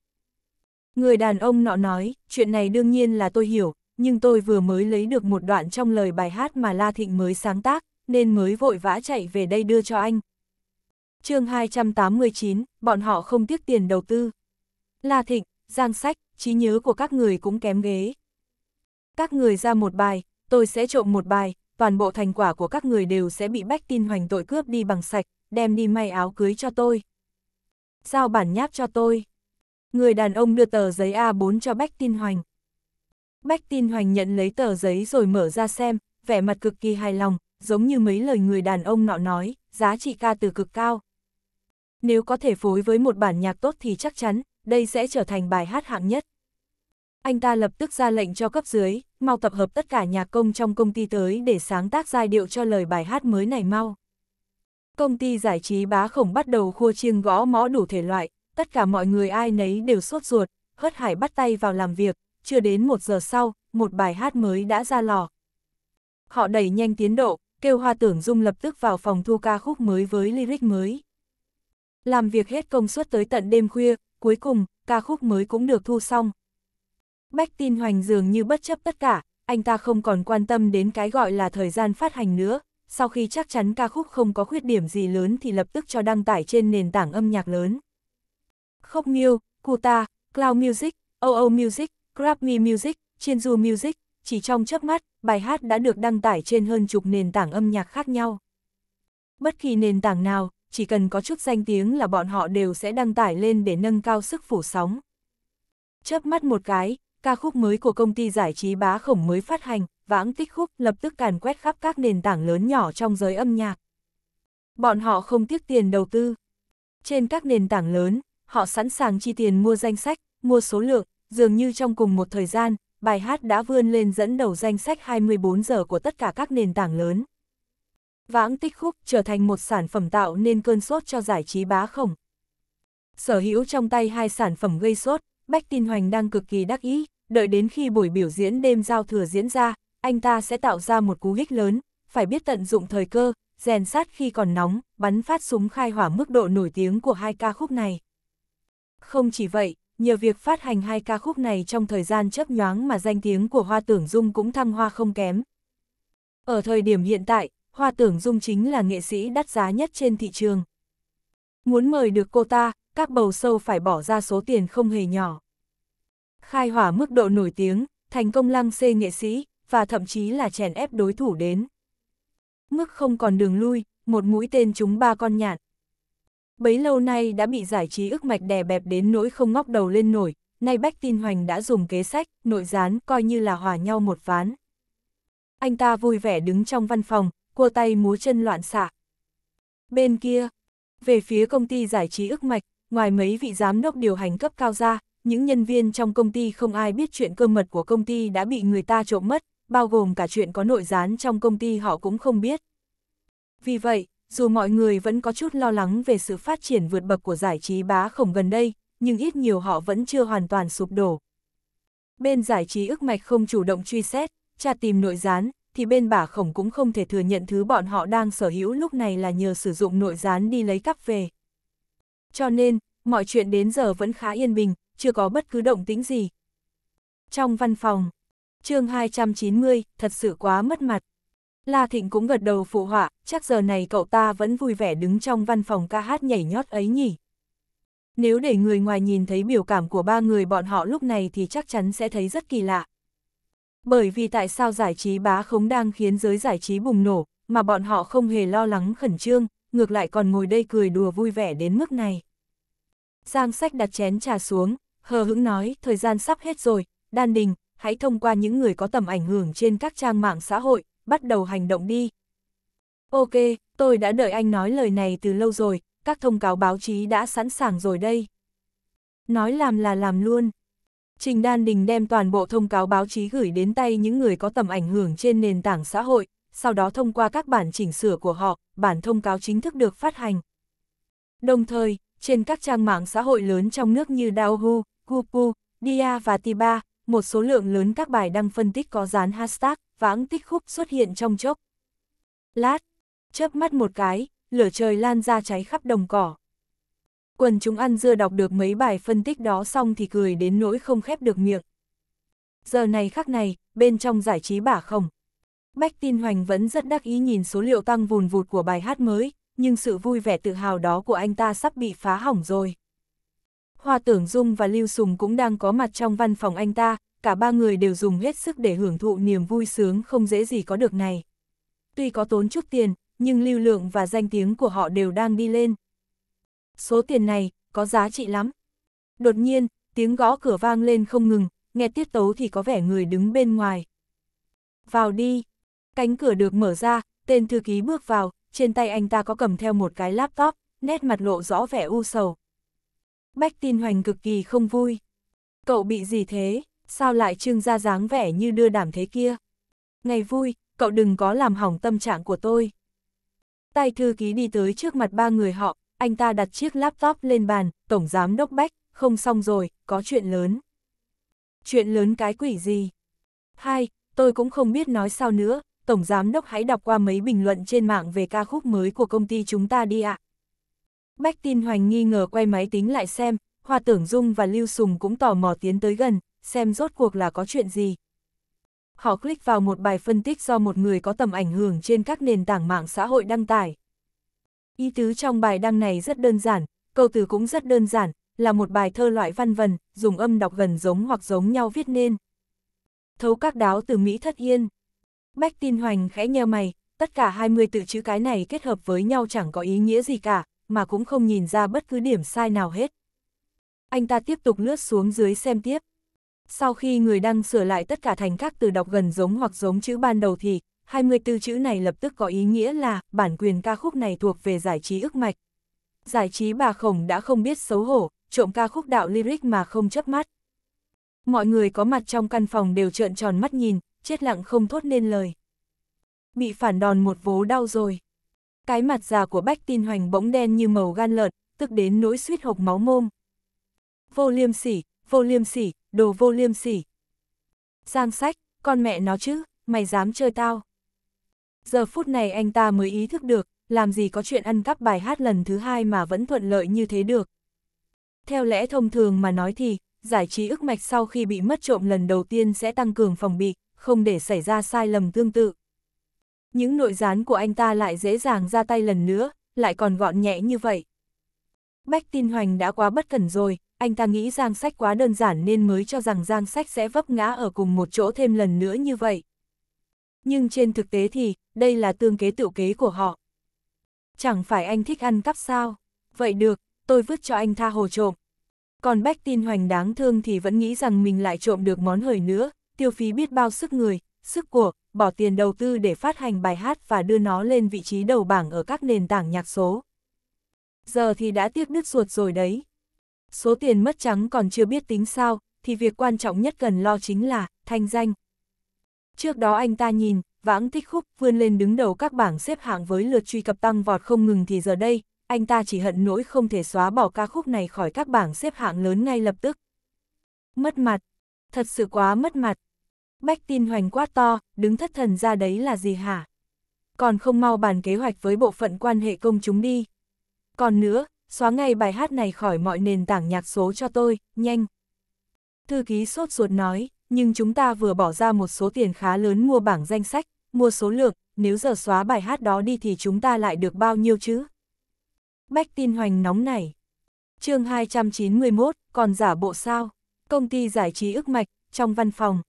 Người đàn ông nọ nói, chuyện này đương nhiên là tôi hiểu, nhưng tôi vừa mới lấy được một đoạn trong lời bài hát mà La Thịnh mới sáng tác, nên mới vội vã chạy về đây đưa cho anh. chương 289, bọn họ không tiếc tiền đầu tư. La Thịnh, Giang Sách, trí nhớ của các người cũng kém ghế. Các người ra một bài, tôi sẽ trộm một bài, toàn bộ thành quả của các người đều sẽ bị bách tin hoành tội cướp đi bằng sạch, đem đi may áo cưới cho tôi. Giao bản nháp cho tôi. Người đàn ông đưa tờ giấy A4 cho Bách Tin Hoành. Bách Tin Hoành nhận lấy tờ giấy rồi mở ra xem, vẻ mặt cực kỳ hài lòng, giống như mấy lời người đàn ông nọ nói, giá trị ca từ cực cao. Nếu có thể phối với một bản nhạc tốt thì chắc chắn, đây sẽ trở thành bài hát hạng nhất. Anh ta lập tức ra lệnh cho cấp dưới, mau tập hợp tất cả nhạc công trong công ty tới để sáng tác giai điệu cho lời bài hát mới này mau. Công ty giải trí bá khổng bắt đầu khua chiêng gõ mõ đủ thể loại, tất cả mọi người ai nấy đều sốt ruột, hớt hải bắt tay vào làm việc, chưa đến một giờ sau, một bài hát mới đã ra lò. Họ đẩy nhanh tiến độ, kêu hoa tưởng dung lập tức vào phòng thu ca khúc mới với lyric mới. Làm việc hết công suất tới tận đêm khuya, cuối cùng, ca khúc mới cũng được thu xong. Bách tin hoành dường như bất chấp tất cả, anh ta không còn quan tâm đến cái gọi là thời gian phát hành nữa, sau khi chắc chắn ca khúc không có khuyết điểm gì lớn thì lập tức cho đăng tải trên nền tảng âm nhạc lớn. Khốc Miu, Kuta, Cloud Music, OO Music, Grab Me Music, Chinju Music, chỉ trong chớp mắt, bài hát đã được đăng tải trên hơn chục nền tảng âm nhạc khác nhau. Bất kỳ nền tảng nào, chỉ cần có chút danh tiếng là bọn họ đều sẽ đăng tải lên để nâng cao sức phủ sóng. Chớp mắt một cái, ca khúc mới của công ty giải trí bá khổng mới phát hành, vãng tích khúc lập tức càn quét khắp các nền tảng lớn nhỏ trong giới âm nhạc. Bọn họ không tiếc tiền đầu tư. Trên các nền tảng lớn, họ sẵn sàng chi tiền mua danh sách, mua số lượng, dường như trong cùng một thời gian, bài hát đã vươn lên dẫn đầu danh sách 24 giờ của tất cả các nền tảng lớn vãng tích khúc trở thành một sản phẩm tạo nên cơn sốt cho giải trí bá khổng. Sở hữu trong tay hai sản phẩm gây sốt, Bách Tin Hoành đang cực kỳ đắc ý, đợi đến khi buổi biểu diễn đêm giao thừa diễn ra, anh ta sẽ tạo ra một cú hích lớn, phải biết tận dụng thời cơ, rèn sát khi còn nóng, bắn phát súng khai hỏa mức độ nổi tiếng của hai ca khúc này. Không chỉ vậy, nhờ việc phát hành hai ca khúc này trong thời gian chớp nhoáng mà danh tiếng của Hoa Tưởng Dung cũng thăng hoa không kém. Ở thời điểm hiện tại, hoa tưởng dung chính là nghệ sĩ đắt giá nhất trên thị trường. Muốn mời được cô ta, các bầu sâu phải bỏ ra số tiền không hề nhỏ. Khai hỏa mức độ nổi tiếng, thành công lăng xê nghệ sĩ, và thậm chí là chèn ép đối thủ đến. Mức không còn đường lui, một mũi tên chúng ba con nhạn. Bấy lâu nay đã bị giải trí ức mạch đè bẹp đến nỗi không ngóc đầu lên nổi, nay Bách Tin Hoành đã dùng kế sách, nội gián coi như là hòa nhau một ván. Anh ta vui vẻ đứng trong văn phòng, cua tay múa chân loạn xạ. Bên kia, về phía công ty giải trí ức mạch, ngoài mấy vị giám đốc điều hành cấp cao ra, những nhân viên trong công ty không ai biết chuyện cơ mật của công ty đã bị người ta trộm mất, bao gồm cả chuyện có nội gián trong công ty họ cũng không biết. Vì vậy, dù mọi người vẫn có chút lo lắng về sự phát triển vượt bậc của giải trí bá khổng gần đây, nhưng ít nhiều họ vẫn chưa hoàn toàn sụp đổ. Bên giải trí ức mạch không chủ động truy xét, tra tìm nội gián, thì bên bà khổng cũng không thể thừa nhận thứ bọn họ đang sở hữu lúc này là nhờ sử dụng nội gián đi lấy cắp về. Cho nên, mọi chuyện đến giờ vẫn khá yên bình, chưa có bất cứ động tĩnh gì. Trong văn phòng, chương 290, thật sự quá mất mặt. La Thịnh cũng gật đầu phụ họa, chắc giờ này cậu ta vẫn vui vẻ đứng trong văn phòng ca hát nhảy nhót ấy nhỉ. Nếu để người ngoài nhìn thấy biểu cảm của ba người bọn họ lúc này thì chắc chắn sẽ thấy rất kỳ lạ bởi vì tại sao giải trí bá khống đang khiến giới giải trí bùng nổ, mà bọn họ không hề lo lắng khẩn trương, ngược lại còn ngồi đây cười đùa vui vẻ đến mức này. Giang sách đặt chén trà xuống, hờ hững nói, thời gian sắp hết rồi, đan đình, hãy thông qua những người có tầm ảnh hưởng trên các trang mạng xã hội, bắt đầu hành động đi. Ok, tôi đã đợi anh nói lời này từ lâu rồi, các thông cáo báo chí đã sẵn sàng rồi đây. Nói làm là làm luôn. Trình Đan Đình đem toàn bộ thông cáo báo chí gửi đến tay những người có tầm ảnh hưởng trên nền tảng xã hội, sau đó thông qua các bản chỉnh sửa của họ, bản thông cáo chính thức được phát hành. Đồng thời, trên các trang mạng xã hội lớn trong nước như Daohu, Gupu, Dia và Tiba, một số lượng lớn các bài đăng phân tích có dán hashtag, vãng tích khúc xuất hiện trong chốc. Lát, chớp mắt một cái, lửa trời lan ra cháy khắp đồng cỏ. Quần chúng ăn dưa đọc được mấy bài phân tích đó xong thì cười đến nỗi không khép được miệng. Giờ này khắc này, bên trong giải trí bả không. Bách tin hoành vẫn rất đắc ý nhìn số liệu tăng vùn vụt của bài hát mới, nhưng sự vui vẻ tự hào đó của anh ta sắp bị phá hỏng rồi. Hoa Tưởng Dung và Lưu Sùng cũng đang có mặt trong văn phòng anh ta, cả ba người đều dùng hết sức để hưởng thụ niềm vui sướng không dễ gì có được này. Tuy có tốn chút tiền, nhưng lưu lượng và danh tiếng của họ đều đang đi lên số tiền này, có giá trị lắm. Đột nhiên, tiếng gõ cửa vang lên không ngừng, nghe tiết tấu thì có vẻ người đứng bên ngoài. Vào đi. Cánh cửa được mở ra, tên thư ký bước vào, trên tay anh ta có cầm theo một cái laptop, nét mặt lộ rõ vẻ u sầu. Bách tin hoành cực kỳ không vui. Cậu bị gì thế? Sao lại trưng ra dáng vẻ như đưa đảm thế kia? Ngày vui, cậu đừng có làm hỏng tâm trạng của tôi. Tay thư ký đi tới trước mặt ba người họ, anh ta đặt chiếc laptop lên bàn, tổng giám đốc Bách, không xong rồi, có chuyện lớn. Chuyện lớn cái quỷ gì? Hai, tôi cũng không biết nói sao nữa, tổng giám đốc hãy đọc qua mấy bình luận trên mạng về ca khúc mới của công ty chúng ta đi ạ. Bách tin hoành nghi ngờ quay máy tính lại xem, Hoa Tưởng Dung và Lưu Sùng cũng tò mò tiến tới gần, xem rốt cuộc là có chuyện gì. Họ click vào một bài phân tích do một người có tầm ảnh hưởng trên các nền tảng mạng xã hội đăng tải. Ý tứ trong bài đăng này rất đơn giản, câu từ cũng rất đơn giản, là một bài thơ loại văn vần, dùng âm đọc gần giống hoặc giống nhau viết nên. Thấu các đáo từ Mỹ thất yên. Bách tin hoành khẽ nheo mày, tất cả 20 tự chữ cái này kết hợp với nhau chẳng có ý nghĩa gì cả, mà cũng không nhìn ra bất cứ điểm sai nào hết. Anh ta tiếp tục lướt xuống dưới xem tiếp. Sau khi người đăng sửa lại tất cả thành các từ đọc gần giống hoặc giống chữ ban đầu thì, 24 chữ này lập tức có ý nghĩa là bản quyền ca khúc này thuộc về giải trí ức mạch. Giải trí bà khổng đã không biết xấu hổ, trộm ca khúc đạo lyric mà không chấp mắt. Mọi người có mặt trong căn phòng đều trợn tròn mắt nhìn, chết lặng không thốt nên lời. Bị phản đòn một vố đau rồi. Cái mặt già của Bách Tin Hoành bỗng đen như màu gan lợn, tức đến nỗi suýt hộc máu môm. Vô liêm sỉ, vô liêm sỉ, đồ vô liêm sỉ. Giang sách, con mẹ nó chứ, mày dám chơi tao giờ phút này anh ta mới ý thức được, làm gì có chuyện ăn cắp bài hát lần thứ hai mà vẫn thuận lợi như thế được. Theo lẽ thông thường mà nói thì, giải trí ức mạch sau khi bị mất trộm lần đầu tiên sẽ tăng cường phòng bị, không để xảy ra sai lầm tương tự. Những nội gián của anh ta lại dễ dàng ra tay lần nữa, lại còn gọn nhẹ như vậy. Bách tin hoành đã quá bất cẩn rồi, anh ta nghĩ Giang Sách quá đơn giản nên mới cho rằng Giang Sách sẽ vấp ngã ở cùng một chỗ thêm lần nữa như vậy nhưng trên thực tế thì, đây là tương kế tự kế của họ. Chẳng phải anh thích ăn cắp sao? Vậy được, tôi vứt cho anh tha hồ trộm. Còn Bách tin hoành đáng thương thì vẫn nghĩ rằng mình lại trộm được món hời nữa, tiêu phí biết bao sức người, sức của, bỏ tiền đầu tư để phát hành bài hát và đưa nó lên vị trí đầu bảng ở các nền tảng nhạc số. Giờ thì đã tiếc đứt ruột rồi đấy. Số tiền mất trắng còn chưa biết tính sao, thì việc quan trọng nhất cần lo chính là thanh danh, Trước đó anh ta nhìn, vãng thích khúc vươn lên đứng đầu các bảng xếp hạng với lượt truy cập tăng vọt không ngừng thì giờ đây, anh ta chỉ hận nỗi không thể xóa bỏ ca khúc này khỏi các bảng xếp hạng lớn ngay lập tức. Mất mặt, thật sự quá mất mặt. Bách tin hoành quá to, đứng thất thần ra đấy là gì hả? Còn không mau bàn kế hoạch với bộ phận quan hệ công chúng đi. Còn nữa, xóa ngay bài hát này khỏi mọi nền tảng nhạc số cho tôi, nhanh. Thư ký sốt ruột nói nhưng chúng ta vừa bỏ ra một số tiền khá lớn mua bảng danh sách, mua số lượng, nếu giờ xóa bài hát đó đi thì chúng ta lại được bao nhiêu chứ? Bách tin hoành nóng này. chương 291, còn giả bộ sao? Công ty giải trí ức mạch, trong văn phòng.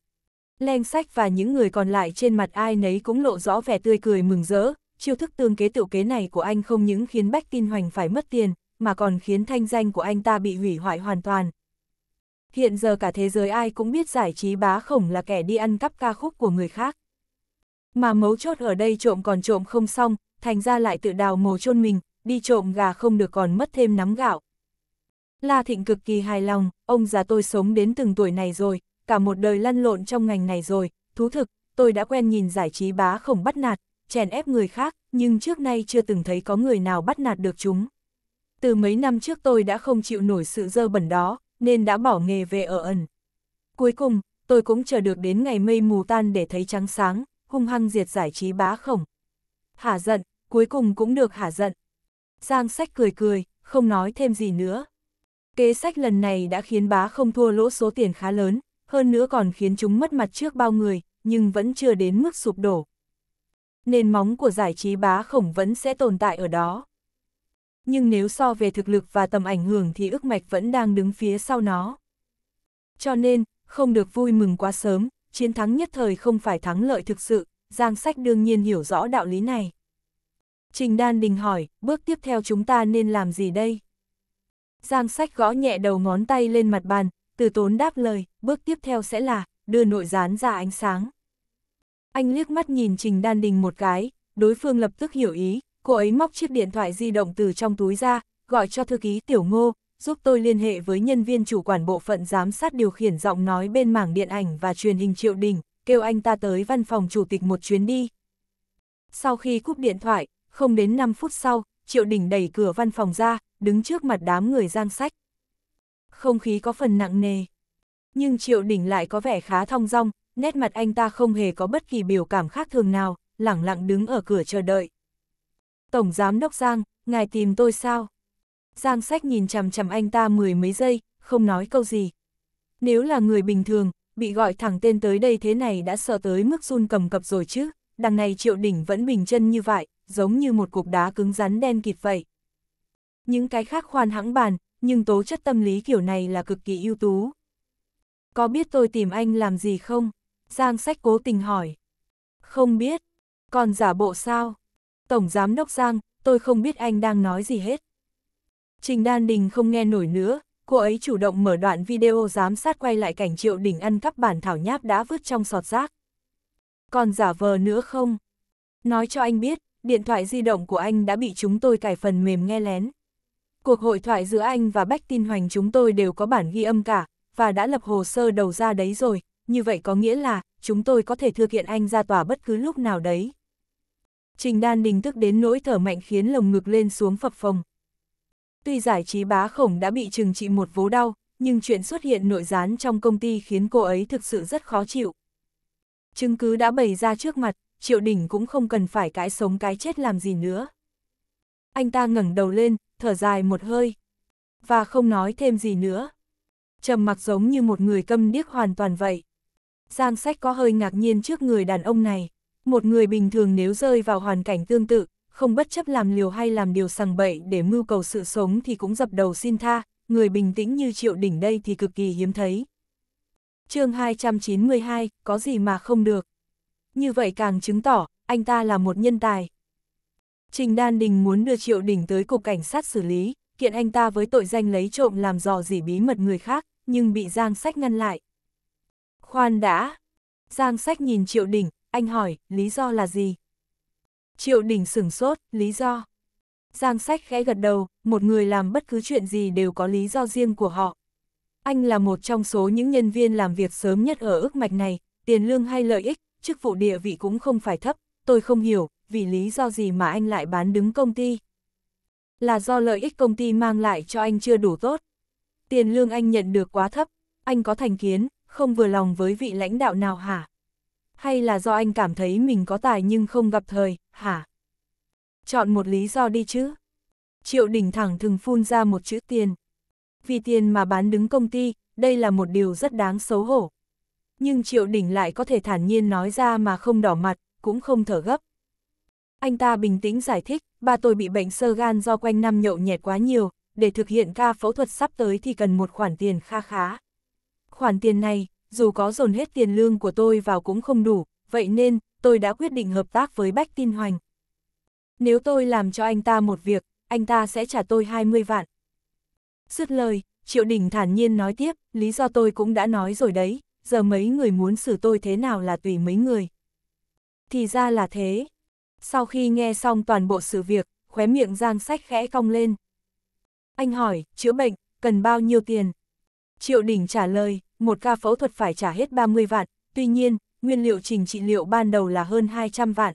Len sách và những người còn lại trên mặt ai nấy cũng lộ rõ vẻ tươi cười mừng rỡ, chiêu thức tương kế tiểu kế này của anh không những khiến Bách tin hoành phải mất tiền, mà còn khiến thanh danh của anh ta bị hủy hoại hoàn toàn, hiện giờ cả thế giới ai cũng biết giải trí bá khổng là kẻ đi ăn cắp ca khúc của người khác. Mà mấu chốt ở đây trộm còn trộm không xong, thành ra lại tự đào mồ chôn mình, đi trộm gà không được còn mất thêm nắm gạo. La Thịnh cực kỳ hài lòng, ông già tôi sống đến từng tuổi này rồi, cả một đời lăn lộn trong ngành này rồi, thú thực, tôi đã quen nhìn giải trí bá khổng bắt nạt, chèn ép người khác, nhưng trước nay chưa từng thấy có người nào bắt nạt được chúng. Từ mấy năm trước tôi đã không chịu nổi sự dơ bẩn đó, nên đã bỏ nghề về ở ẩn. Cuối cùng, tôi cũng chờ được đến ngày mây mù tan để thấy trắng sáng, hung hăng diệt giải trí bá khổng. Hả giận, cuối cùng cũng được hả giận. Giang sách cười cười, không nói thêm gì nữa. Kế sách lần này đã khiến bá không thua lỗ số tiền khá lớn, hơn nữa còn khiến chúng mất mặt trước bao người, nhưng vẫn chưa đến mức sụp đổ. Nền móng của giải trí bá khổng vẫn sẽ tồn tại ở đó nhưng nếu so về thực lực và tầm ảnh hưởng thì ước mạch vẫn đang đứng phía sau nó. Cho nên, không được vui mừng quá sớm, chiến thắng nhất thời không phải thắng lợi thực sự, Giang Sách đương nhiên hiểu rõ đạo lý này. Trình Đan Đình hỏi, bước tiếp theo chúng ta nên làm gì đây? Giang Sách gõ nhẹ đầu ngón tay lên mặt bàn, từ tốn đáp lời, bước tiếp theo sẽ là, đưa nội gián ra ánh sáng. Anh liếc mắt nhìn Trình Đan Đình một cái, đối phương lập tức hiểu ý, Cô ấy móc chiếc điện thoại di động từ trong túi ra, gọi cho thư ký Tiểu Ngô, giúp tôi liên hệ với nhân viên chủ quản bộ phận giám sát điều khiển giọng nói bên mảng điện ảnh và truyền hình Triệu Đình, kêu anh ta tới văn phòng chủ tịch một chuyến đi. Sau khi cúp điện thoại, không đến 5 phút sau, Triệu Đình đẩy cửa văn phòng ra, đứng trước mặt đám người giang sách. Không khí có phần nặng nề. Nhưng Triệu Đình lại có vẻ khá thong dong, nét mặt anh ta không hề có bất kỳ biểu cảm khác thường nào, lẳng lặng đứng ở cửa chờ đợi. Tổng Giám Đốc Giang, ngài tìm tôi sao? Giang sách nhìn chằm chằm anh ta mười mấy giây, không nói câu gì. Nếu là người bình thường, bị gọi thẳng tên tới đây thế này đã sợ tới mức run cầm cập rồi chứ, đằng này triệu đỉnh vẫn bình chân như vậy, giống như một cục đá cứng rắn đen kịt vậy. Những cái khác khoan hãng bàn, nhưng tố chất tâm lý kiểu này là cực kỳ ưu tú. Có biết tôi tìm anh làm gì không? Giang sách cố tình hỏi. Không biết. Còn giả bộ sao? Tổng Giám Đốc Giang, tôi không biết anh đang nói gì hết. Trình Đan Đình không nghe nổi nữa, cô ấy chủ động mở đoạn video giám sát quay lại cảnh Triệu Đình ăn cắp bản thảo nháp đã vứt trong sọt rác. Còn giả vờ nữa không? Nói cho anh biết, điện thoại di động của anh đã bị chúng tôi cài phần mềm nghe lén. Cuộc hội thoại giữa anh và Bách Tin Hoành chúng tôi đều có bản ghi âm cả, và đã lập hồ sơ đầu ra đấy rồi, như vậy có nghĩa là, chúng tôi có thể thư kiện anh ra tòa bất cứ lúc nào đấy. Trình Đan Đình tức đến nỗi thở mạnh khiến lồng ngực lên xuống phập phồng. Tuy giải trí bá khổng đã bị trừng trị một vố đau, nhưng chuyện xuất hiện nội gián trong công ty khiến cô ấy thực sự rất khó chịu. Chứng cứ đã bày ra trước mặt, Triệu Đình cũng không cần phải cái sống cái chết làm gì nữa. Anh ta ngẩng đầu lên, thở dài một hơi, và không nói thêm gì nữa. Trầm mặc giống như một người câm điếc hoàn toàn vậy. Giang sách có hơi ngạc nhiên trước người đàn ông này. Một người bình thường nếu rơi vào hoàn cảnh tương tự, không bất chấp làm liều hay làm điều sằng bậy để mưu cầu sự sống thì cũng dập đầu xin tha, người bình tĩnh như triệu đỉnh đây thì cực kỳ hiếm thấy. chương 292, có gì mà không được. Như vậy càng chứng tỏ, anh ta là một nhân tài. Trình Đan Đình muốn đưa triệu đỉnh tới cục cảnh sát xử lý, kiện anh ta với tội danh lấy trộm làm dò dỉ bí mật người khác, nhưng bị Giang Sách ngăn lại. Khoan đã! Giang Sách nhìn triệu đỉnh, anh hỏi, lý do là gì? Triệu đỉnh sửng sốt, lý do. Giang sách khẽ gật đầu, một người làm bất cứ chuyện gì đều có lý do riêng của họ. Anh là một trong số những nhân viên làm việc sớm nhất ở ước mạch này, tiền lương hay lợi ích, chức vụ địa vị cũng không phải thấp, tôi không hiểu, vì lý do gì mà anh lại bán đứng công ty. Là do lợi ích công ty mang lại cho anh chưa đủ tốt. Tiền lương anh nhận được quá thấp, anh có thành kiến, không vừa lòng với vị lãnh đạo nào hả? hay là do anh cảm thấy mình có tài nhưng không gặp thời, hả? Chọn một lý do đi chứ. Triệu đỉnh thẳng thừng phun ra một chữ tiền. Vì tiền mà bán đứng công ty, đây là một điều rất đáng xấu hổ. Nhưng triệu đỉnh lại có thể thản nhiên nói ra mà không đỏ mặt, cũng không thở gấp. Anh ta bình tĩnh giải thích, ba tôi bị bệnh sơ gan do quanh năm nhậu nhẹt quá nhiều, để thực hiện ca phẫu thuật sắp tới thì cần một khoản tiền kha khá. Khoản tiền này, dù có dồn hết tiền lương của tôi vào cũng không đủ, vậy nên, tôi đã quyết định hợp tác với Bách Tin Hoành. Nếu tôi làm cho anh ta một việc, anh ta sẽ trả tôi 20 vạn. Dứt lời, Triệu Đình thản nhiên nói tiếp, lý do tôi cũng đã nói rồi đấy, giờ mấy người muốn xử tôi thế nào là tùy mấy người. Thì ra là thế. Sau khi nghe xong toàn bộ sự việc, khóe miệng Giang Sách khẽ cong lên. Anh hỏi, chữa bệnh, cần bao nhiêu tiền? Triệu Đình trả lời, một ca phẫu thuật phải trả hết 30 vạn, tuy nhiên, nguyên liệu trình trị liệu ban đầu là hơn 200 vạn.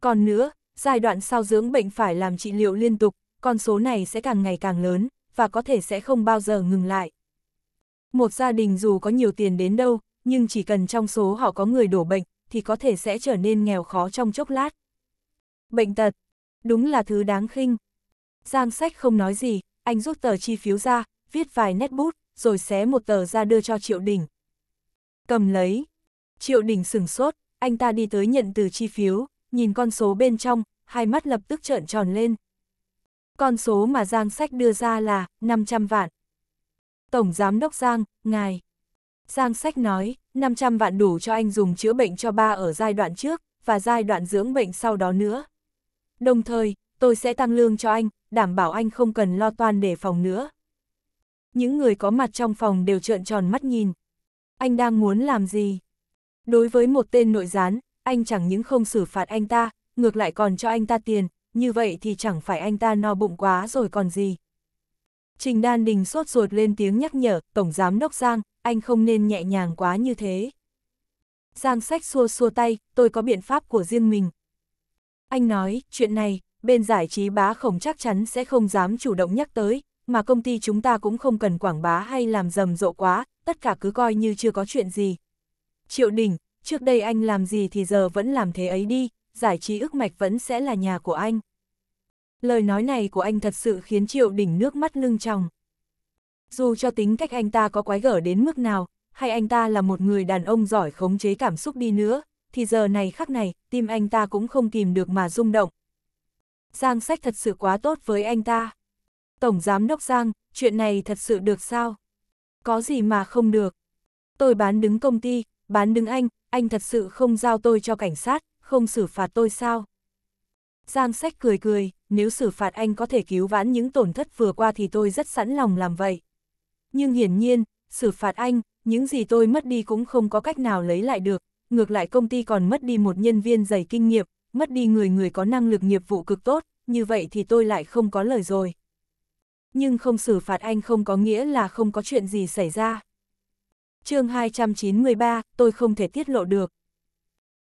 Còn nữa, giai đoạn sau dưỡng bệnh phải làm trị liệu liên tục, con số này sẽ càng ngày càng lớn, và có thể sẽ không bao giờ ngừng lại. Một gia đình dù có nhiều tiền đến đâu, nhưng chỉ cần trong số họ có người đổ bệnh, thì có thể sẽ trở nên nghèo khó trong chốc lát. Bệnh tật, đúng là thứ đáng khinh. Giang sách không nói gì, anh rút tờ chi phiếu ra, viết vài nét bút rồi xé một tờ ra đưa cho Triệu Đình. Cầm lấy. Triệu Đình sửng sốt, anh ta đi tới nhận từ chi phiếu, nhìn con số bên trong, hai mắt lập tức trợn tròn lên. Con số mà Giang Sách đưa ra là 500 vạn. Tổng Giám Đốc Giang, ngài. Giang Sách nói, 500 vạn đủ cho anh dùng chữa bệnh cho ba ở giai đoạn trước, và giai đoạn dưỡng bệnh sau đó nữa. Đồng thời, tôi sẽ tăng lương cho anh, đảm bảo anh không cần lo toan đề phòng nữa những người có mặt trong phòng đều trợn tròn mắt nhìn. Anh đang muốn làm gì? Đối với một tên nội gián, anh chẳng những không xử phạt anh ta, ngược lại còn cho anh ta tiền, như vậy thì chẳng phải anh ta no bụng quá rồi còn gì. Trình Đan Đình sốt ruột lên tiếng nhắc nhở, Tổng Giám Đốc Giang, anh không nên nhẹ nhàng quá như thế. Giang sách xua xua tay, tôi có biện pháp của riêng mình. Anh nói, chuyện này, bên giải trí bá khổng chắc chắn sẽ không dám chủ động nhắc tới, mà công ty chúng ta cũng không cần quảng bá hay làm rầm rộ quá, tất cả cứ coi như chưa có chuyện gì. Triệu Đình, trước đây anh làm gì thì giờ vẫn làm thế ấy đi, giải trí ức mạch vẫn sẽ là nhà của anh. Lời nói này của anh thật sự khiến Triệu Đình nước mắt lưng tròng. Dù cho tính cách anh ta có quái gở đến mức nào, hay anh ta là một người đàn ông giỏi khống chế cảm xúc đi nữa, thì giờ này khắc này, tim anh ta cũng không kìm được mà rung động. Giang sách thật sự quá tốt với anh ta. Tổng Giám Đốc Giang, chuyện này thật sự được sao? Có gì mà không được? Tôi bán đứng công ty, bán đứng anh, anh thật sự không giao tôi cho cảnh sát, không xử phạt tôi sao? Giang sách cười cười, nếu xử phạt anh có thể cứu vãn những tổn thất vừa qua thì tôi rất sẵn lòng làm vậy. Nhưng hiển nhiên, xử phạt anh, những gì tôi mất đi cũng không có cách nào lấy lại được, ngược lại công ty còn mất đi một nhân viên dày kinh nghiệm, mất đi người người có năng lực nghiệp vụ cực tốt, như vậy thì tôi lại không có lời rồi nhưng không xử phạt anh không có nghĩa là không có chuyện gì xảy ra. chương 293, tôi không thể tiết lộ được.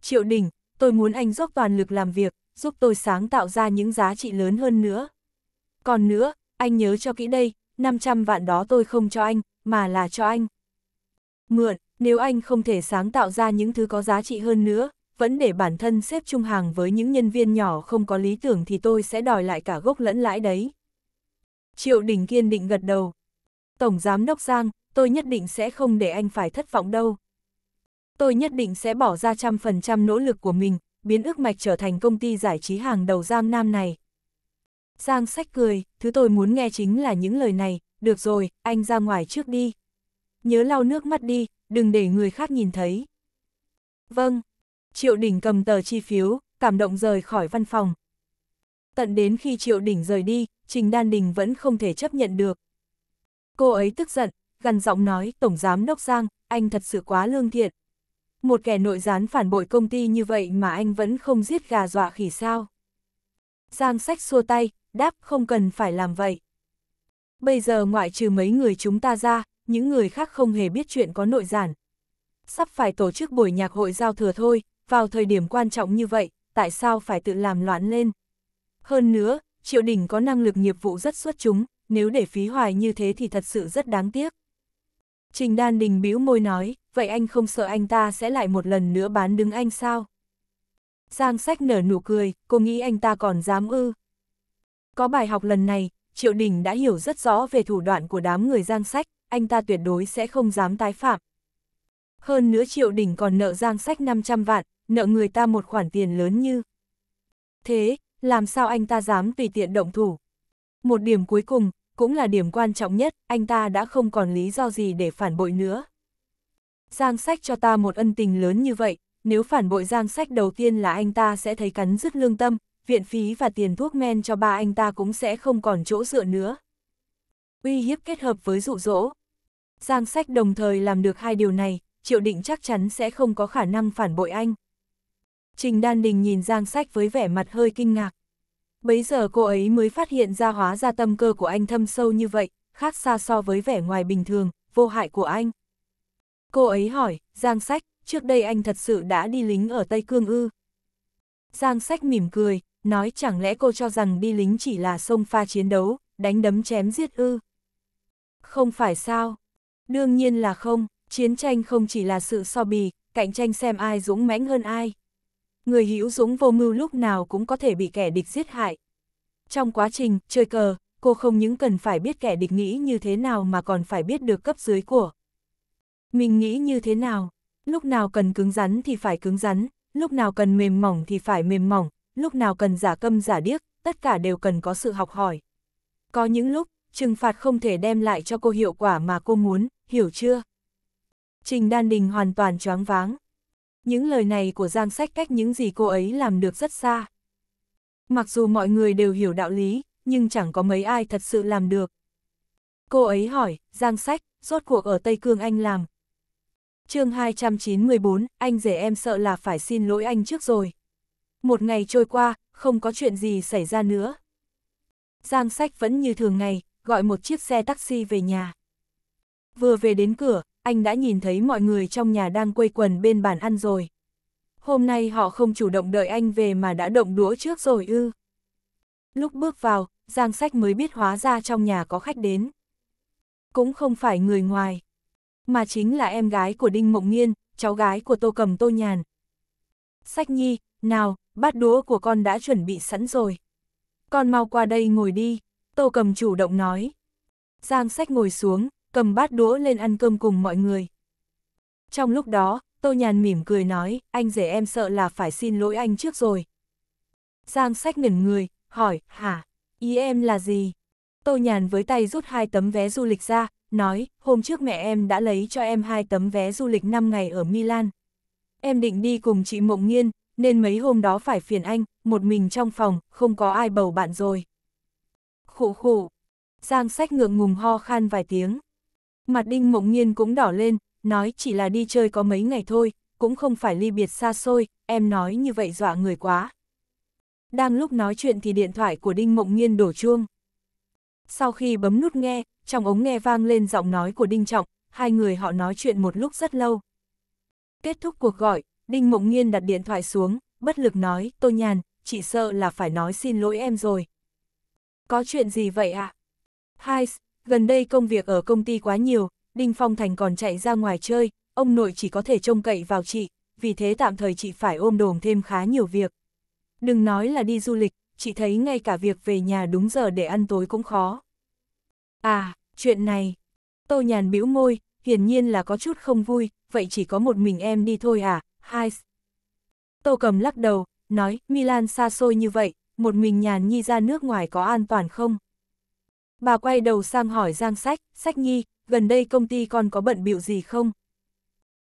Triệu Đình, tôi muốn anh dốc toàn lực làm việc, giúp tôi sáng tạo ra những giá trị lớn hơn nữa. Còn nữa, anh nhớ cho kỹ đây, 500 vạn đó tôi không cho anh, mà là cho anh. Mượn, nếu anh không thể sáng tạo ra những thứ có giá trị hơn nữa, vẫn để bản thân xếp chung hàng với những nhân viên nhỏ không có lý tưởng thì tôi sẽ đòi lại cả gốc lẫn lãi đấy. Triệu Đình kiên định gật đầu. Tổng Giám Đốc Giang, tôi nhất định sẽ không để anh phải thất vọng đâu. Tôi nhất định sẽ bỏ ra trăm phần trăm nỗ lực của mình, biến ước mạch trở thành công ty giải trí hàng đầu Giang Nam này. Giang sách cười, thứ tôi muốn nghe chính là những lời này, được rồi, anh ra ngoài trước đi. Nhớ lau nước mắt đi, đừng để người khác nhìn thấy. Vâng, Triệu Đình cầm tờ chi phiếu, cảm động rời khỏi văn phòng. Tận đến khi Triệu Đình rời đi, Trình Đan Đình vẫn không thể chấp nhận được. Cô ấy tức giận, gần giọng nói, Tổng Giám Đốc Giang, anh thật sự quá lương thiện. Một kẻ nội gián phản bội công ty như vậy mà anh vẫn không giết gà dọa khỉ sao. Giang sách xua tay, đáp không cần phải làm vậy. Bây giờ ngoại trừ mấy người chúng ta ra, những người khác không hề biết chuyện có nội gián. Sắp phải tổ chức buổi nhạc hội giao thừa thôi, vào thời điểm quan trọng như vậy, tại sao phải tự làm loạn lên? Hơn nữa, Triệu Đình có năng lực nghiệp vụ rất xuất chúng, nếu để phí hoài như thế thì thật sự rất đáng tiếc. Trình Đan Đình bĩu môi nói, vậy anh không sợ anh ta sẽ lại một lần nữa bán đứng anh sao? Giang sách nở nụ cười, cô nghĩ anh ta còn dám ư. Có bài học lần này, Triệu Đình đã hiểu rất rõ về thủ đoạn của đám người Giang sách, anh ta tuyệt đối sẽ không dám tái phạm. Hơn nữa Triệu Đình còn nợ Giang sách 500 vạn, nợ người ta một khoản tiền lớn như. Thế, làm sao anh ta dám tùy tiện động thủ. Một điểm cuối cùng, cũng là điểm quan trọng nhất, anh ta đã không còn lý do gì để phản bội nữa. Giang sách cho ta một ân tình lớn như vậy, nếu phản bội giang sách đầu tiên là anh ta sẽ thấy cắn rứt lương tâm, viện phí và tiền thuốc men cho ba anh ta cũng sẽ không còn chỗ dựa nữa. Uy hiếp kết hợp với dụ dỗ. Giang sách đồng thời làm được hai điều này, Triệu Định chắc chắn sẽ không có khả năng phản bội anh. Trình Đan Đình nhìn Giang Sách với vẻ mặt hơi kinh ngạc. Bấy giờ cô ấy mới phát hiện ra hóa ra tâm cơ của anh thâm sâu như vậy, khác xa so với vẻ ngoài bình thường, vô hại của anh. Cô ấy hỏi, Giang Sách, trước đây anh thật sự đã đi lính ở Tây Cương ư? Giang Sách mỉm cười, nói chẳng lẽ cô cho rằng đi lính chỉ là sông pha chiến đấu, đánh đấm chém giết ư? Không phải sao? Đương nhiên là không, chiến tranh không chỉ là sự so bì, cạnh tranh xem ai dũng mãnh hơn ai người hữu dũng vô mưu lúc nào cũng có thể bị kẻ địch giết hại. Trong quá trình chơi cờ, cô không những cần phải biết kẻ địch nghĩ như thế nào mà còn phải biết được cấp dưới của. Mình nghĩ như thế nào, lúc nào cần cứng rắn thì phải cứng rắn, lúc nào cần mềm mỏng thì phải mềm mỏng, lúc nào cần giả câm giả điếc, tất cả đều cần có sự học hỏi. Có những lúc, trừng phạt không thể đem lại cho cô hiệu quả mà cô muốn, hiểu chưa? Trình Đan Đình hoàn toàn choáng váng những lời này của Giang Sách cách những gì cô ấy làm được rất xa. Mặc dù mọi người đều hiểu đạo lý, nhưng chẳng có mấy ai thật sự làm được. Cô ấy hỏi, Giang Sách, rốt cuộc ở Tây Cương anh làm. chương 294, anh rể em sợ là phải xin lỗi anh trước rồi. Một ngày trôi qua, không có chuyện gì xảy ra nữa. Giang Sách vẫn như thường ngày, gọi một chiếc xe taxi về nhà. Vừa về đến cửa, anh đã nhìn thấy mọi người trong nhà đang quây quần bên bàn ăn rồi. Hôm nay họ không chủ động đợi anh về mà đã động đũa trước rồi ư. Lúc bước vào, Giang Sách mới biết hóa ra trong nhà có khách đến. Cũng không phải người ngoài, mà chính là em gái của Đinh Mộng Nghiên, cháu gái của Tô Cầm Tô Nhàn. Sách Nhi, nào, bát đũa của con đã chuẩn bị sẵn rồi. Con mau qua đây ngồi đi, Tô Cầm chủ động nói. Giang Sách ngồi xuống, cầm bát đũa lên ăn cơm cùng mọi người. Trong lúc đó, Tô Nhàn mỉm cười nói, anh rể em sợ là phải xin lỗi anh trước rồi. Giang sách ngẩn người, hỏi, hả, ý em là gì? Tô Nhàn với tay rút hai tấm vé du lịch ra, nói, hôm trước mẹ em đã lấy cho em hai tấm vé du lịch 5 ngày ở Milan. Em định đi cùng chị Mộng nhiên nên mấy hôm đó phải phiền anh, một mình trong phòng, không có ai bầu bạn rồi. Khụ khụ. Giang sách ngượng ngùng ho khan vài tiếng. Mặt đinh mộng nhiên cũng đỏ lên, nói chỉ là đi chơi có mấy ngày thôi, cũng không phải ly biệt xa xôi, em nói như vậy dọa người quá. Đang lúc nói chuyện thì điện thoại của Đinh Mộng nhiên đổ chuông. Sau khi bấm nút nghe, trong ống nghe vang lên giọng nói của Đinh Trọng, hai người họ nói chuyện một lúc rất lâu. Kết thúc cuộc gọi, Đinh Mộng nhiên đặt điện thoại xuống, bất lực nói, Tô Nhàn, chị sợ là phải nói xin lỗi em rồi. Có chuyện gì vậy ạ? À? Hai, Gần đây công việc ở công ty quá nhiều, Đinh Phong Thành còn chạy ra ngoài chơi, ông nội chỉ có thể trông cậy vào chị, vì thế tạm thời chị phải ôm đồm thêm khá nhiều việc. Đừng nói là đi du lịch, chị thấy ngay cả việc về nhà đúng giờ để ăn tối cũng khó. À, chuyện này. Tô nhàn bĩu môi, hiển nhiên là có chút không vui, vậy chỉ có một mình em đi thôi à, hai. Tô cầm lắc đầu, nói, Milan xa xôi như vậy, một mình nhàn nhi ra nước ngoài có an toàn không? Bà quay đầu sang hỏi Giang Sách, Sách Nhi, gần đây công ty còn có bận bịu gì không?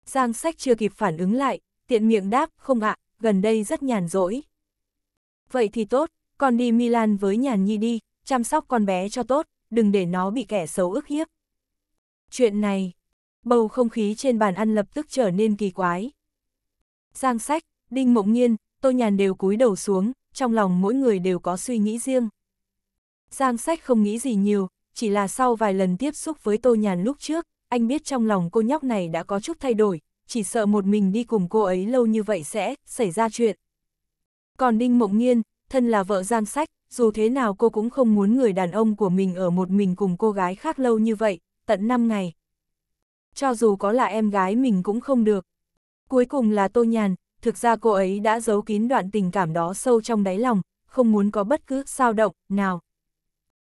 Giang Sách chưa kịp phản ứng lại, tiện miệng đáp, không ạ, gần đây rất nhàn rỗi. Vậy thì tốt, con đi Milan với nhàn nhi đi, chăm sóc con bé cho tốt, đừng để nó bị kẻ xấu ức hiếp. Chuyện này, bầu không khí trên bàn ăn lập tức trở nên kỳ quái. Giang Sách, Đinh Mộng Nhiên, Tô Nhàn đều cúi đầu xuống, trong lòng mỗi người đều có suy nghĩ riêng. Giang sách không nghĩ gì nhiều, chỉ là sau vài lần tiếp xúc với Tô Nhàn lúc trước, anh biết trong lòng cô nhóc này đã có chút thay đổi, chỉ sợ một mình đi cùng cô ấy lâu như vậy sẽ xảy ra chuyện. Còn Đinh Mộng Nghiên, thân là vợ Giang Sách, dù thế nào cô cũng không muốn người đàn ông của mình ở một mình cùng cô gái khác lâu như vậy, tận 5 ngày. Cho dù có là em gái mình cũng không được. Cuối cùng là Tô Nhàn, thực ra cô ấy đã giấu kín đoạn tình cảm đó sâu trong đáy lòng, không muốn có bất cứ sao động nào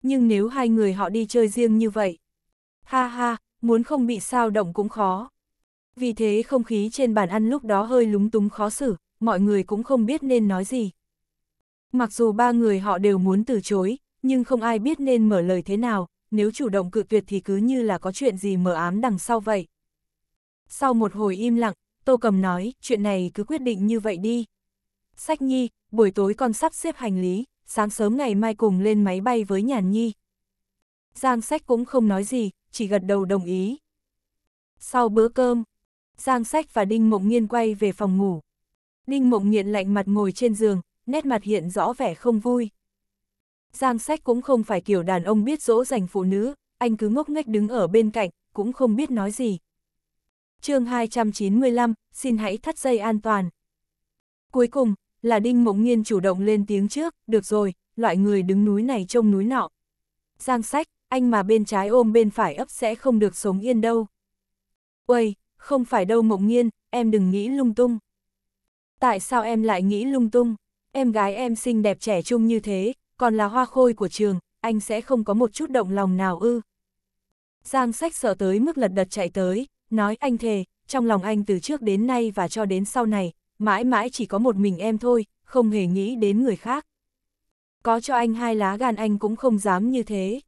nhưng nếu hai người họ đi chơi riêng như vậy. Ha ha, muốn không bị sao động cũng khó. Vì thế không khí trên bàn ăn lúc đó hơi lúng túng khó xử, mọi người cũng không biết nên nói gì. Mặc dù ba người họ đều muốn từ chối, nhưng không ai biết nên mở lời thế nào, nếu chủ động cự tuyệt thì cứ như là có chuyện gì mở ám đằng sau vậy. Sau một hồi im lặng, Tô Cầm nói, chuyện này cứ quyết định như vậy đi. Sách Nhi, buổi tối con sắp xếp hành lý, sáng sớm ngày mai cùng lên máy bay với Nhàn Nhi. Giang Sách cũng không nói gì, chỉ gật đầu đồng ý. Sau bữa cơm, Giang Sách và Đinh Mộng Nghiên quay về phòng ngủ. Đinh Mộng Nghiện lạnh mặt ngồi trên giường, nét mặt hiện rõ vẻ không vui. Giang Sách cũng không phải kiểu đàn ông biết dỗ dành phụ nữ, anh cứ ngốc nghếch đứng ở bên cạnh, cũng không biết nói gì. chương 295, xin hãy thắt dây an toàn. Cuối cùng, là Đinh Mộng Nghiên chủ động lên tiếng trước, được rồi, loại người đứng núi này trông núi nọ. Giang sách, anh mà bên trái ôm bên phải ấp sẽ không được sống yên đâu. Uầy, không phải đâu Mộng Nghiên, em đừng nghĩ lung tung. Tại sao em lại nghĩ lung tung? Em gái em xinh đẹp trẻ trung như thế, còn là hoa khôi của trường, anh sẽ không có một chút động lòng nào ư. Giang sách sợ tới mức lật đật chạy tới, nói anh thề, trong lòng anh từ trước đến nay và cho đến sau này, mãi mãi chỉ có một mình em thôi, không hề nghĩ đến người khác. Có cho anh hai lá gan anh cũng không dám như thế.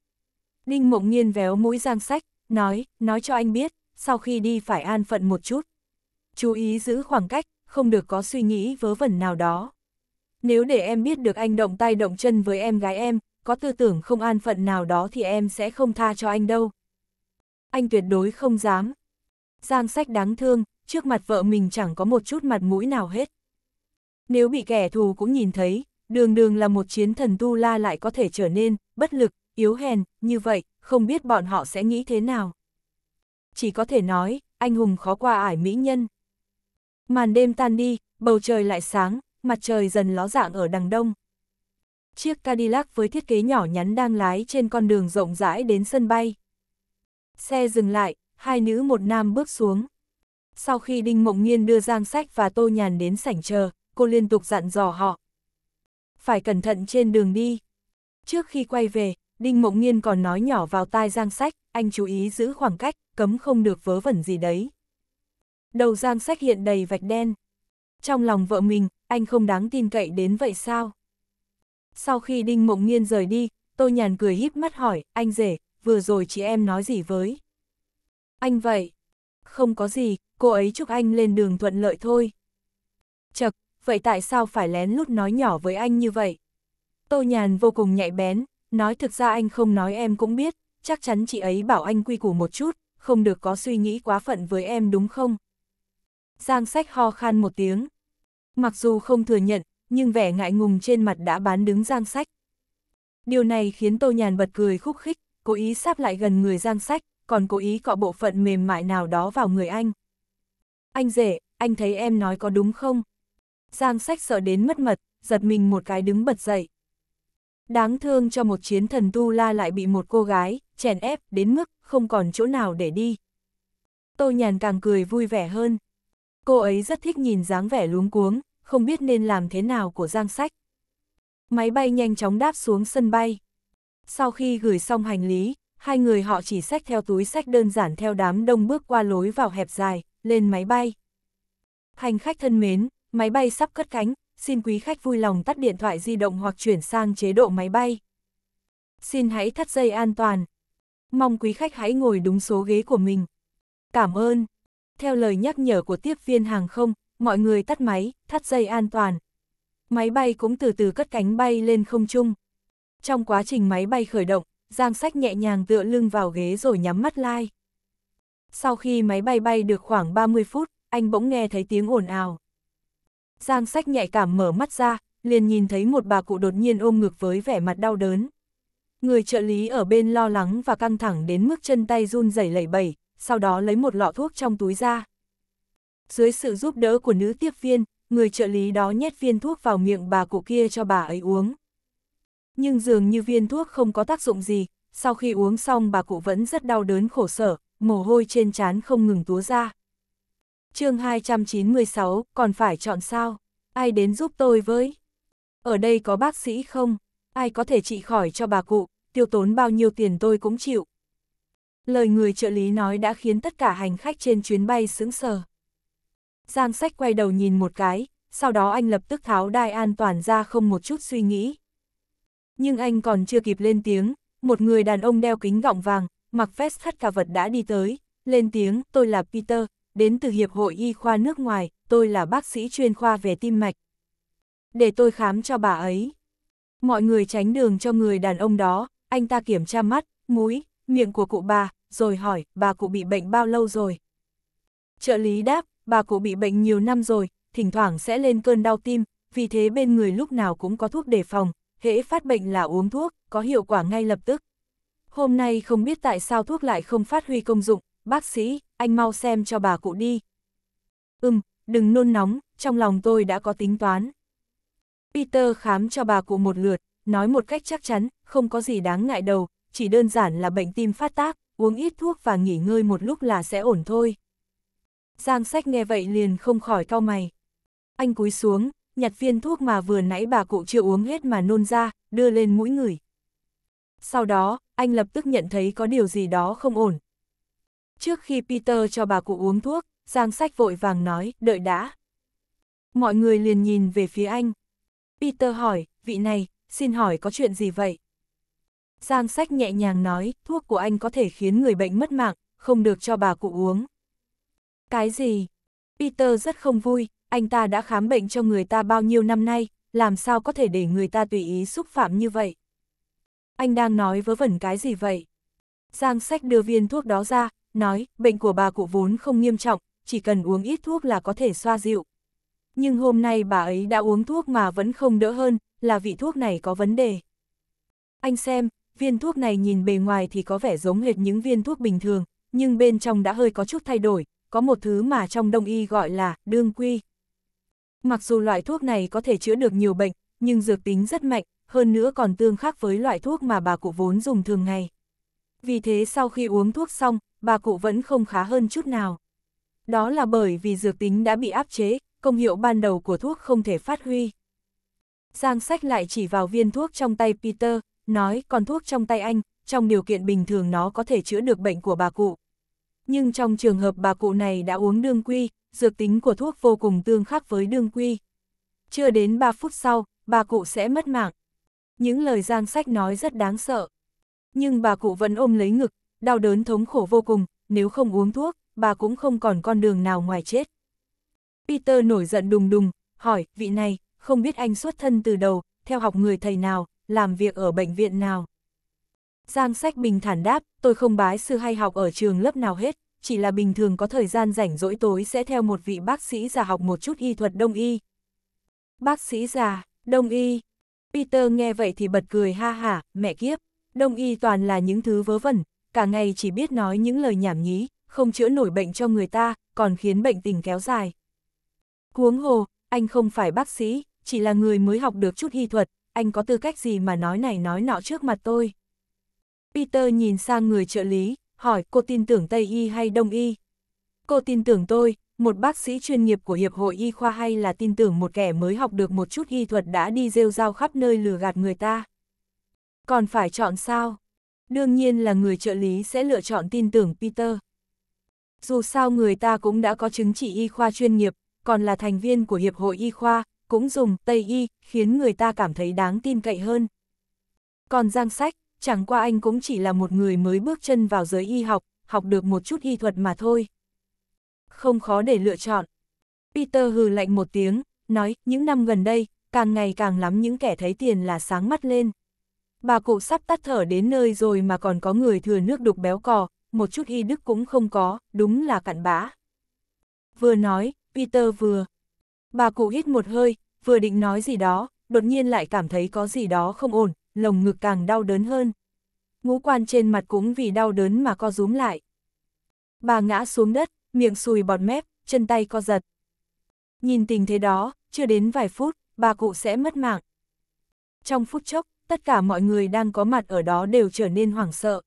Đinh Mộng Nhiên véo mũi giang sách, nói, nói cho anh biết, sau khi đi phải an phận một chút. Chú ý giữ khoảng cách, không được có suy nghĩ vớ vẩn nào đó. Nếu để em biết được anh động tay động chân với em gái em, có tư tưởng không an phận nào đó thì em sẽ không tha cho anh đâu. Anh tuyệt đối không dám. Giang sách đáng thương, trước mặt vợ mình chẳng có một chút mặt mũi nào hết. Nếu bị kẻ thù cũng nhìn thấy, đường đường là một chiến thần tu la lại có thể trở nên bất lực, yếu hèn, như vậy, không biết bọn họ sẽ nghĩ thế nào. Chỉ có thể nói, anh hùng khó qua ải mỹ nhân. Màn đêm tan đi, bầu trời lại sáng, mặt trời dần ló dạng ở đằng đông. Chiếc Cadillac với thiết kế nhỏ nhắn đang lái trên con đường rộng rãi đến sân bay. Xe dừng lại, hai nữ một nam bước xuống sau khi Đinh Mộng nhiên đưa Giang Sách và Tô Nhàn đến sảnh chờ, cô liên tục dặn dò họ. Phải cẩn thận trên đường đi. Trước khi quay về, Đinh Mộng nhiên còn nói nhỏ vào tai Giang Sách, anh chú ý giữ khoảng cách, cấm không được vớ vẩn gì đấy. Đầu Giang Sách hiện đầy vạch đen. Trong lòng vợ mình, anh không đáng tin cậy đến vậy sao? Sau khi Đinh Mộng nhiên rời đi, Tô Nhàn cười híp mắt hỏi, anh rể, vừa rồi chị em nói gì với? Anh vậy? Không có gì, cô ấy chúc anh lên đường thuận lợi thôi. Chật, vậy tại sao phải lén lút nói nhỏ với anh như vậy? Tô Nhàn vô cùng nhạy bén, nói thực ra anh không nói em cũng biết, chắc chắn chị ấy bảo anh quy củ một chút, không được có suy nghĩ quá phận với em đúng không? Giang sách ho khan một tiếng. Mặc dù không thừa nhận, nhưng vẻ ngại ngùng trên mặt đã bán đứng Giang sách. Điều này khiến Tô Nhàn bật cười khúc khích, cố ý sáp lại gần người Giang sách, còn cố ý cọ bộ phận mềm mại nào đó vào người anh. Anh rể, anh thấy em nói có đúng không? Giang sách sợ đến mất mật, giật mình một cái đứng bật dậy. Đáng thương cho một chiến thần tu la lại bị một cô gái, chèn ép, đến mức, không còn chỗ nào để đi. Tô nhàn càng cười vui vẻ hơn. Cô ấy rất thích nhìn dáng vẻ luống cuống, không biết nên làm thế nào của giang sách. Máy bay nhanh chóng đáp xuống sân bay. Sau khi gửi xong hành lý, hai người họ chỉ xách theo túi sách đơn giản theo đám đông bước qua lối vào hẹp dài, lên máy bay. Hành khách thân mến, máy bay sắp cất cánh, xin quý khách vui lòng tắt điện thoại di động hoặc chuyển sang chế độ máy bay. Xin hãy thắt dây an toàn. Mong quý khách hãy ngồi đúng số ghế của mình. Cảm ơn. Theo lời nhắc nhở của tiếp viên hàng không, mọi người tắt máy, thắt dây an toàn. Máy bay cũng từ từ cất cánh bay lên không trung. Trong quá trình máy bay khởi động, Giang Sách nhẹ nhàng tựa lưng vào ghế rồi nhắm mắt lai. Like sau khi máy bay bay được khoảng 30 phút, anh bỗng nghe thấy tiếng ồn ào. Giang sách nhạy cảm mở mắt ra, liền nhìn thấy một bà cụ đột nhiên ôm ngực với vẻ mặt đau đớn. Người trợ lý ở bên lo lắng và căng thẳng đến mức chân tay run rẩy lẩy bẩy, sau đó lấy một lọ thuốc trong túi ra. Dưới sự giúp đỡ của nữ tiếp viên, người trợ lý đó nhét viên thuốc vào miệng bà cụ kia cho bà ấy uống. Nhưng dường như viên thuốc không có tác dụng gì, sau khi uống xong bà cụ vẫn rất đau đớn khổ sở, mồ hôi trên trán không ngừng túa ra. chương 296, còn phải chọn sao? Ai đến giúp tôi với? Ở đây có bác sĩ không? Ai có thể trị khỏi cho bà cụ, tiêu tốn bao nhiêu tiền tôi cũng chịu. Lời người trợ lý nói đã khiến tất cả hành khách trên chuyến bay sững sờ. Giang sách quay đầu nhìn một cái, sau đó anh lập tức tháo đai an toàn ra không một chút suy nghĩ. Nhưng anh còn chưa kịp lên tiếng, một người đàn ông đeo kính gọng vàng, mặc vest thắt cà vật đã đi tới, lên tiếng, tôi là Peter, đến từ Hiệp hội Y khoa nước ngoài, tôi là bác sĩ chuyên khoa về tim mạch. Để tôi khám cho bà ấy. Mọi người tránh đường cho người đàn ông đó, anh ta kiểm tra mắt, mũi, miệng của cụ bà, rồi hỏi, bà cụ bị bệnh bao lâu rồi? Trợ lý đáp, bà cụ bị bệnh nhiều năm rồi, thỉnh thoảng sẽ lên cơn đau tim, vì thế bên người lúc nào cũng có thuốc đề phòng, hễ phát bệnh là uống thuốc, có hiệu quả ngay lập tức. Hôm nay không biết tại sao thuốc lại không phát huy công dụng, bác sĩ, anh mau xem cho bà cụ đi. Ừm, đừng nôn nóng, trong lòng tôi đã có tính toán. Peter khám cho bà cụ một lượt, nói một cách chắc chắn, không có gì đáng ngại đầu, chỉ đơn giản là bệnh tim phát tác, uống ít thuốc và nghỉ ngơi một lúc là sẽ ổn thôi. Giang sách nghe vậy liền không khỏi cau mày. Anh cúi xuống, nhặt viên thuốc mà vừa nãy bà cụ chưa uống hết mà nôn ra, đưa lên mũi người. Sau đó, anh lập tức nhận thấy có điều gì đó không ổn. Trước khi Peter cho bà cụ uống thuốc, Giang Sách vội vàng nói, đợi đã. Mọi người liền nhìn về phía anh. Peter hỏi, vị này, xin hỏi có chuyện gì vậy? Giang Sách nhẹ nhàng nói, thuốc của anh có thể khiến người bệnh mất mạng, không được cho bà cụ uống. Cái gì? Peter rất không vui, anh ta đã khám bệnh cho người ta bao nhiêu năm nay, làm sao có thể để người ta tùy ý xúc phạm như vậy? anh đang nói vớ vẩn cái gì vậy? Giang sách đưa viên thuốc đó ra, nói, bệnh của bà cụ vốn không nghiêm trọng, chỉ cần uống ít thuốc là có thể xoa dịu. Nhưng hôm nay bà ấy đã uống thuốc mà vẫn không đỡ hơn, là vị thuốc này có vấn đề. Anh xem, viên thuốc này nhìn bề ngoài thì có vẻ giống hệt những viên thuốc bình thường, nhưng bên trong đã hơi có chút thay đổi, có một thứ mà trong đông y gọi là đương quy. Mặc dù loại thuốc này có thể chữa được nhiều bệnh, nhưng dược tính rất mạnh, hơn nữa còn tương khác với loại thuốc mà bà cụ vốn dùng thường ngày. Vì thế sau khi uống thuốc xong, bà cụ vẫn không khá hơn chút nào. Đó là bởi vì dược tính đã bị áp chế, công hiệu ban đầu của thuốc không thể phát huy. Giang sách lại chỉ vào viên thuốc trong tay Peter, nói còn thuốc trong tay anh, trong điều kiện bình thường nó có thể chữa được bệnh của bà cụ. Nhưng trong trường hợp bà cụ này đã uống đương quy, dược tính của thuốc vô cùng tương khắc với đương quy. Chưa đến 3 phút sau, bà cụ sẽ mất mạng những lời Giang Sách nói rất đáng sợ. Nhưng bà cụ vẫn ôm lấy ngực, đau đớn thống khổ vô cùng, nếu không uống thuốc, bà cũng không còn con đường nào ngoài chết. Peter nổi giận đùng đùng, hỏi, vị này, không biết anh xuất thân từ đầu, theo học người thầy nào, làm việc ở bệnh viện nào. Giang Sách bình thản đáp, tôi không bái sư hay học ở trường lớp nào hết, chỉ là bình thường có thời gian rảnh rỗi tối sẽ theo một vị bác sĩ già học một chút y thuật đông y. Bác sĩ già, đông y, Peter nghe vậy thì bật cười ha hả, mẹ kiếp, đông y toàn là những thứ vớ vẩn, cả ngày chỉ biết nói những lời nhảm nhí, không chữa nổi bệnh cho người ta, còn khiến bệnh tình kéo dài. Huống hồ, anh không phải bác sĩ, chỉ là người mới học được chút y thuật, anh có tư cách gì mà nói này nói nọ trước mặt tôi. Peter nhìn sang người trợ lý, hỏi cô tin tưởng Tây Y hay Đông Y? Cô tin tưởng tôi, một bác sĩ chuyên nghiệp của Hiệp hội Y khoa hay là tin tưởng một kẻ mới học được một chút y thuật đã đi rêu rao khắp nơi lừa gạt người ta. Còn phải chọn sao? Đương nhiên là người trợ lý sẽ lựa chọn tin tưởng Peter. Dù sao người ta cũng đã có chứng chỉ y khoa chuyên nghiệp, còn là thành viên của Hiệp hội Y khoa, cũng dùng Tây Y, khiến người ta cảm thấy đáng tin cậy hơn. Còn Giang Sách, chẳng qua anh cũng chỉ là một người mới bước chân vào giới y học, học được một chút y thuật mà thôi không khó để lựa chọn. Peter hừ lạnh một tiếng, nói, những năm gần đây, càng ngày càng lắm những kẻ thấy tiền là sáng mắt lên. Bà cụ sắp tắt thở đến nơi rồi mà còn có người thừa nước đục béo cò, một chút y đức cũng không có, đúng là cặn bã. Vừa nói, Peter vừa. Bà cụ hít một hơi, vừa định nói gì đó, đột nhiên lại cảm thấy có gì đó không ổn, lồng ngực càng đau đớn hơn. Ngũ quan trên mặt cũng vì đau đớn mà co rúm lại. Bà ngã xuống đất, miệng sùi bọt mép, chân tay co giật. Nhìn tình thế đó, chưa đến vài phút, bà cụ sẽ mất mạng. Trong phút chốc, tất cả mọi người đang có mặt ở đó đều trở nên hoảng sợ.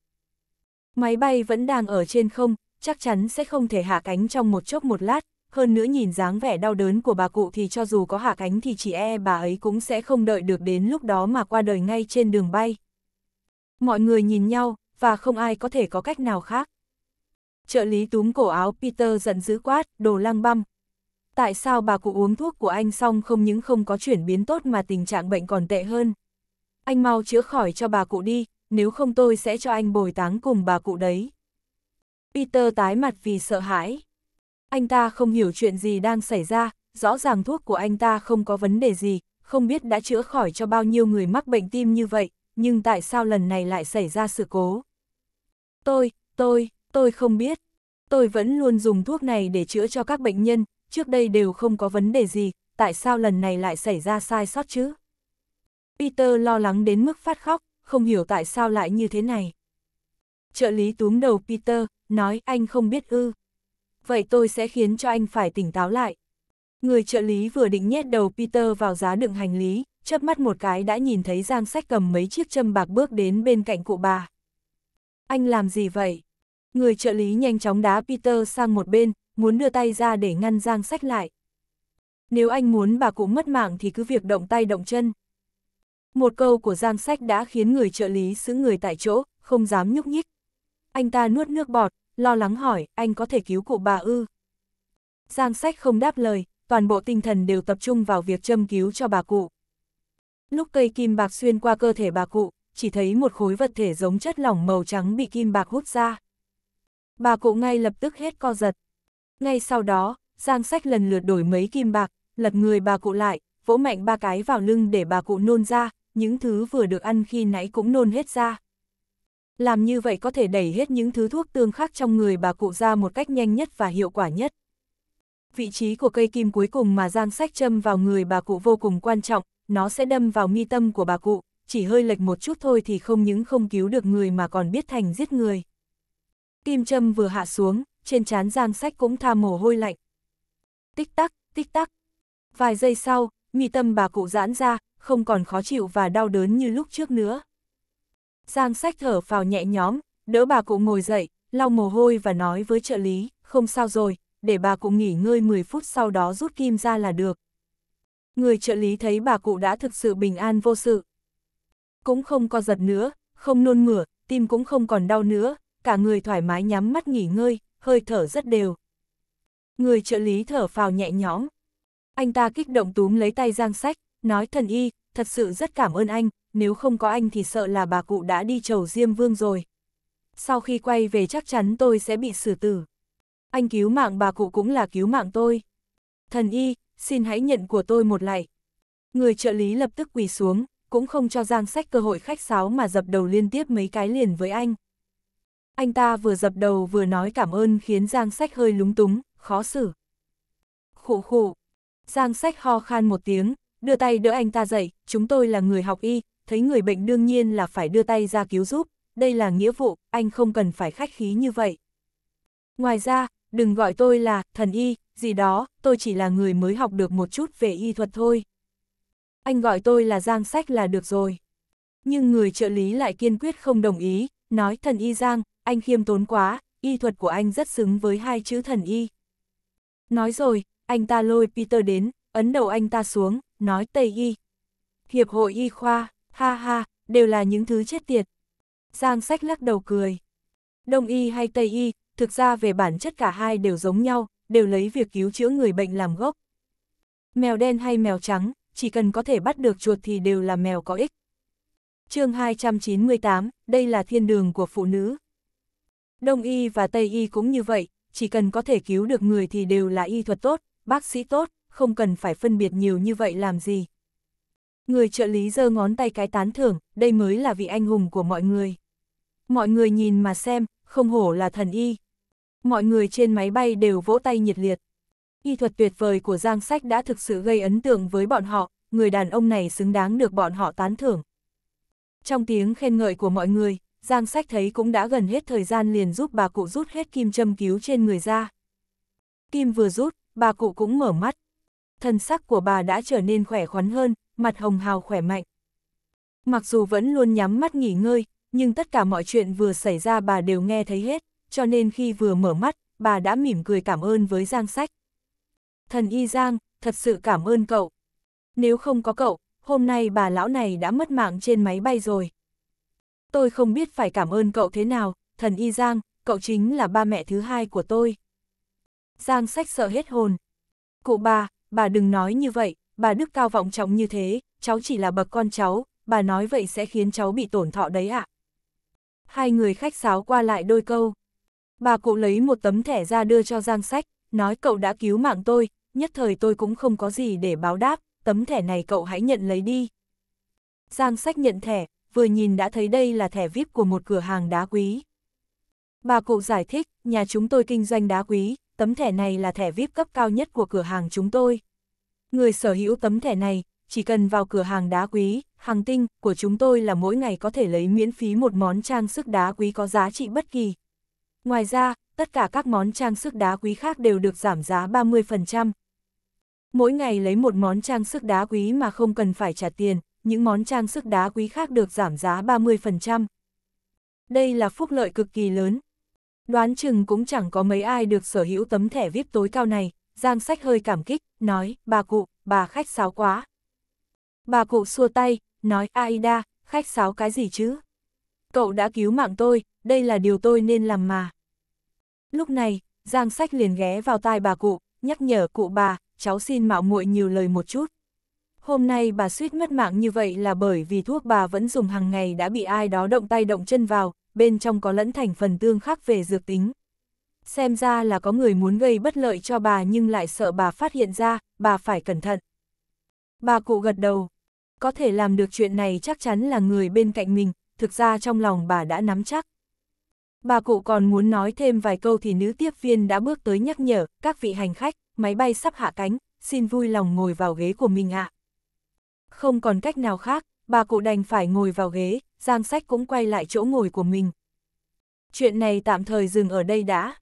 Máy bay vẫn đang ở trên không, chắc chắn sẽ không thể hạ cánh trong một chốc một lát, hơn nữa nhìn dáng vẻ đau đớn của bà cụ thì cho dù có hạ cánh thì chỉ e bà ấy cũng sẽ không đợi được đến lúc đó mà qua đời ngay trên đường bay. Mọi người nhìn nhau, và không ai có thể có cách nào khác. Trợ lý túm cổ áo Peter giận dữ quát, đồ lăng băm. Tại sao bà cụ uống thuốc của anh xong không những không có chuyển biến tốt mà tình trạng bệnh còn tệ hơn? Anh mau chữa khỏi cho bà cụ đi, nếu không tôi sẽ cho anh bồi táng cùng bà cụ đấy. Peter tái mặt vì sợ hãi. Anh ta không hiểu chuyện gì đang xảy ra, rõ ràng thuốc của anh ta không có vấn đề gì, không biết đã chữa khỏi cho bao nhiêu người mắc bệnh tim như vậy, nhưng tại sao lần này lại xảy ra sự cố? Tôi, tôi, Tôi không biết. Tôi vẫn luôn dùng thuốc này để chữa cho các bệnh nhân, trước đây đều không có vấn đề gì, tại sao lần này lại xảy ra sai sót chứ? Peter lo lắng đến mức phát khóc, không hiểu tại sao lại như thế này. Trợ lý túm đầu Peter, nói anh không biết ư. Vậy tôi sẽ khiến cho anh phải tỉnh táo lại. Người trợ lý vừa định nhét đầu Peter vào giá đựng hành lý, chớp mắt một cái đã nhìn thấy Giang Sách cầm mấy chiếc châm bạc bước đến bên cạnh cụ bà. Anh làm gì vậy? Người trợ lý nhanh chóng đá Peter sang một bên, muốn đưa tay ra để ngăn Giang sách lại. Nếu anh muốn bà cụ mất mạng thì cứ việc động tay động chân. Một câu của Giang sách đã khiến người trợ lý xứng người tại chỗ, không dám nhúc nhích. Anh ta nuốt nước bọt, lo lắng hỏi, anh có thể cứu cụ bà ư? Giang sách không đáp lời, toàn bộ tinh thần đều tập trung vào việc châm cứu cho bà cụ. Lúc cây kim bạc xuyên qua cơ thể bà cụ, chỉ thấy một khối vật thể giống chất lỏng màu trắng bị kim bạc hút ra. Bà cụ ngay lập tức hết co giật. Ngay sau đó, Giang Sách lần lượt đổi mấy kim bạc, lật người bà cụ lại, vỗ mạnh ba cái vào lưng để bà cụ nôn ra, những thứ vừa được ăn khi nãy cũng nôn hết ra. Làm như vậy có thể đẩy hết những thứ thuốc tương khắc trong người bà cụ ra một cách nhanh nhất và hiệu quả nhất. Vị trí của cây kim cuối cùng mà Giang Sách châm vào người bà cụ vô cùng quan trọng, nó sẽ đâm vào mi tâm của bà cụ, chỉ hơi lệch một chút thôi thì không những không cứu được người mà còn biết thành giết người. Kim châm vừa hạ xuống, trên trán Giang Sách cũng tha mồ hôi lạnh. Tích tắc, tích tắc. Vài giây sau, mi tâm bà cụ giãn ra, không còn khó chịu và đau đớn như lúc trước nữa. Giang Sách thở vào nhẹ nhõm, đỡ bà cụ ngồi dậy, lau mồ hôi và nói với trợ lý, không sao rồi, để bà cụ nghỉ ngơi 10 phút sau đó rút kim ra là được. Người trợ lý thấy bà cụ đã thực sự bình an vô sự. Cũng không co giật nữa, không nôn mửa, tim cũng không còn đau nữa, cả người thoải mái nhắm mắt nghỉ ngơi, hơi thở rất đều. Người trợ lý thở phào nhẹ nhõm. Anh ta kích động túm lấy tay Giang Sách, nói thần y, thật sự rất cảm ơn anh, nếu không có anh thì sợ là bà cụ đã đi chầu Diêm Vương rồi. Sau khi quay về chắc chắn tôi sẽ bị xử tử. Anh cứu mạng bà cụ cũng là cứu mạng tôi. Thần y, xin hãy nhận của tôi một lạy. Người trợ lý lập tức quỳ xuống, cũng không cho Giang Sách cơ hội khách sáo mà dập đầu liên tiếp mấy cái liền với anh anh ta vừa dập đầu vừa nói cảm ơn khiến Giang Sách hơi lúng túng, khó xử. khổ khổ. Giang Sách ho khan một tiếng, đưa tay đỡ anh ta dậy, chúng tôi là người học y, thấy người bệnh đương nhiên là phải đưa tay ra cứu giúp, đây là nghĩa vụ, anh không cần phải khách khí như vậy. Ngoài ra, đừng gọi tôi là thần y, gì đó, tôi chỉ là người mới học được một chút về y thuật thôi. Anh gọi tôi là Giang Sách là được rồi. Nhưng người trợ lý lại kiên quyết không đồng ý, nói thần y Giang, anh khiêm tốn quá, y thuật của anh rất xứng với hai chữ thần y. Nói rồi, anh ta lôi Peter đến, ấn đầu anh ta xuống, nói Tây Y. Hiệp hội y khoa, ha ha, đều là những thứ chết tiệt. Giang sách lắc đầu cười. Đông y hay Tây y, thực ra về bản chất cả hai đều giống nhau, đều lấy việc cứu chữa người bệnh làm gốc. Mèo đen hay mèo trắng, chỉ cần có thể bắt được chuột thì đều là mèo có ích. chương 298, đây là thiên đường của phụ nữ. Đông y và Tây y cũng như vậy, chỉ cần có thể cứu được người thì đều là y thuật tốt, bác sĩ tốt, không cần phải phân biệt nhiều như vậy làm gì. Người trợ lý giơ ngón tay cái tán thưởng, đây mới là vị anh hùng của mọi người. Mọi người nhìn mà xem, không hổ là thần y. Mọi người trên máy bay đều vỗ tay nhiệt liệt. Y thuật tuyệt vời của Giang Sách đã thực sự gây ấn tượng với bọn họ, người đàn ông này xứng đáng được bọn họ tán thưởng. Trong tiếng khen ngợi của mọi người, Giang sách thấy cũng đã gần hết thời gian liền giúp bà cụ rút hết kim châm cứu trên người ra. Kim vừa rút, bà cụ cũng mở mắt. Thân sắc của bà đã trở nên khỏe khoắn hơn, mặt hồng hào khỏe mạnh. Mặc dù vẫn luôn nhắm mắt nghỉ ngơi, nhưng tất cả mọi chuyện vừa xảy ra bà đều nghe thấy hết, cho nên khi vừa mở mắt, bà đã mỉm cười cảm ơn với Giang sách. Thần y Giang, thật sự cảm ơn cậu. Nếu không có cậu, hôm nay bà lão này đã mất mạng trên máy bay rồi tôi không biết phải cảm ơn cậu thế nào, thần y Giang, cậu chính là ba mẹ thứ hai của tôi. Giang sách sợ hết hồn. Cụ bà, bà đừng nói như vậy, bà đức cao vọng trọng như thế, cháu chỉ là bậc con cháu, bà nói vậy sẽ khiến cháu bị tổn thọ đấy ạ. À? Hai người khách sáo qua lại đôi câu. Bà cụ lấy một tấm thẻ ra đưa cho Giang sách, nói cậu đã cứu mạng tôi, nhất thời tôi cũng không có gì để báo đáp, tấm thẻ này cậu hãy nhận lấy đi. Giang sách nhận thẻ, vừa nhìn đã thấy đây là thẻ VIP của một cửa hàng đá quý. Bà cụ giải thích, nhà chúng tôi kinh doanh đá quý, tấm thẻ này là thẻ VIP cấp cao nhất của cửa hàng chúng tôi. Người sở hữu tấm thẻ này, chỉ cần vào cửa hàng đá quý, hàng tinh của chúng tôi là mỗi ngày có thể lấy miễn phí một món trang sức đá quý có giá trị bất kỳ. Ngoài ra, tất cả các món trang sức đá quý khác đều được giảm giá 30%. Mỗi ngày lấy một món trang sức đá quý mà không cần phải trả tiền, những món trang sức đá quý khác được giảm giá 30%. Đây là phúc lợi cực kỳ lớn. Đoán chừng cũng chẳng có mấy ai được sở hữu tấm thẻ VIP tối cao này, Giang Sách hơi cảm kích, nói, bà cụ, bà khách sáo quá. Bà cụ xua tay, nói, Aida, khách sáo cái gì chứ? Cậu đã cứu mạng tôi, đây là điều tôi nên làm mà. Lúc này, Giang Sách liền ghé vào tai bà cụ, nhắc nhở cụ bà, cháu xin mạo muội nhiều lời một chút. Hôm nay bà suýt mất mạng như vậy là bởi vì thuốc bà vẫn dùng hàng ngày đã bị ai đó động tay động chân vào, bên trong có lẫn thành phần tương khắc về dược tính. Xem ra là có người muốn gây bất lợi cho bà nhưng lại sợ bà phát hiện ra, bà phải cẩn thận. Bà cụ gật đầu. Có thể làm được chuyện này chắc chắn là người bên cạnh mình, thực ra trong lòng bà đã nắm chắc. Bà cụ còn muốn nói thêm vài câu thì nữ tiếp viên đã bước tới nhắc nhở, các vị hành khách, máy bay sắp hạ cánh, xin vui lòng ngồi vào ghế của mình ạ. À. Không còn cách nào khác, bà cụ đành phải ngồi vào ghế, Giang Sách cũng quay lại chỗ ngồi của mình. Chuyện này tạm thời dừng ở đây đã.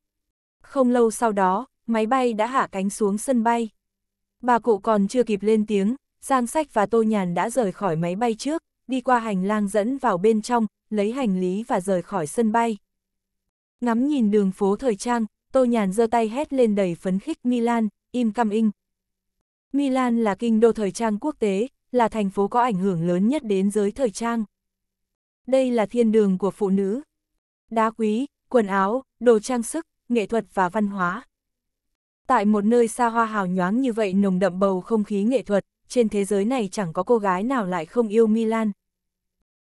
Không lâu sau đó, máy bay đã hạ cánh xuống sân bay. Bà cụ còn chưa kịp lên tiếng, Giang Sách và Tô Nhàn đã rời khỏi máy bay trước, đi qua hành lang dẫn vào bên trong, lấy hành lý và rời khỏi sân bay. Ngắm nhìn đường phố thời trang, Tô Nhàn giơ tay hét lên đầy phấn khích Milan, im cam in. Milan là kinh đô thời trang quốc tế, là thành phố có ảnh hưởng lớn nhất đến giới thời trang. Đây là thiên đường của phụ nữ. Đá quý, quần áo, đồ trang sức, nghệ thuật và văn hóa. Tại một nơi xa hoa hào nhoáng như vậy nồng đậm bầu không khí nghệ thuật, trên thế giới này chẳng có cô gái nào lại không yêu Milan.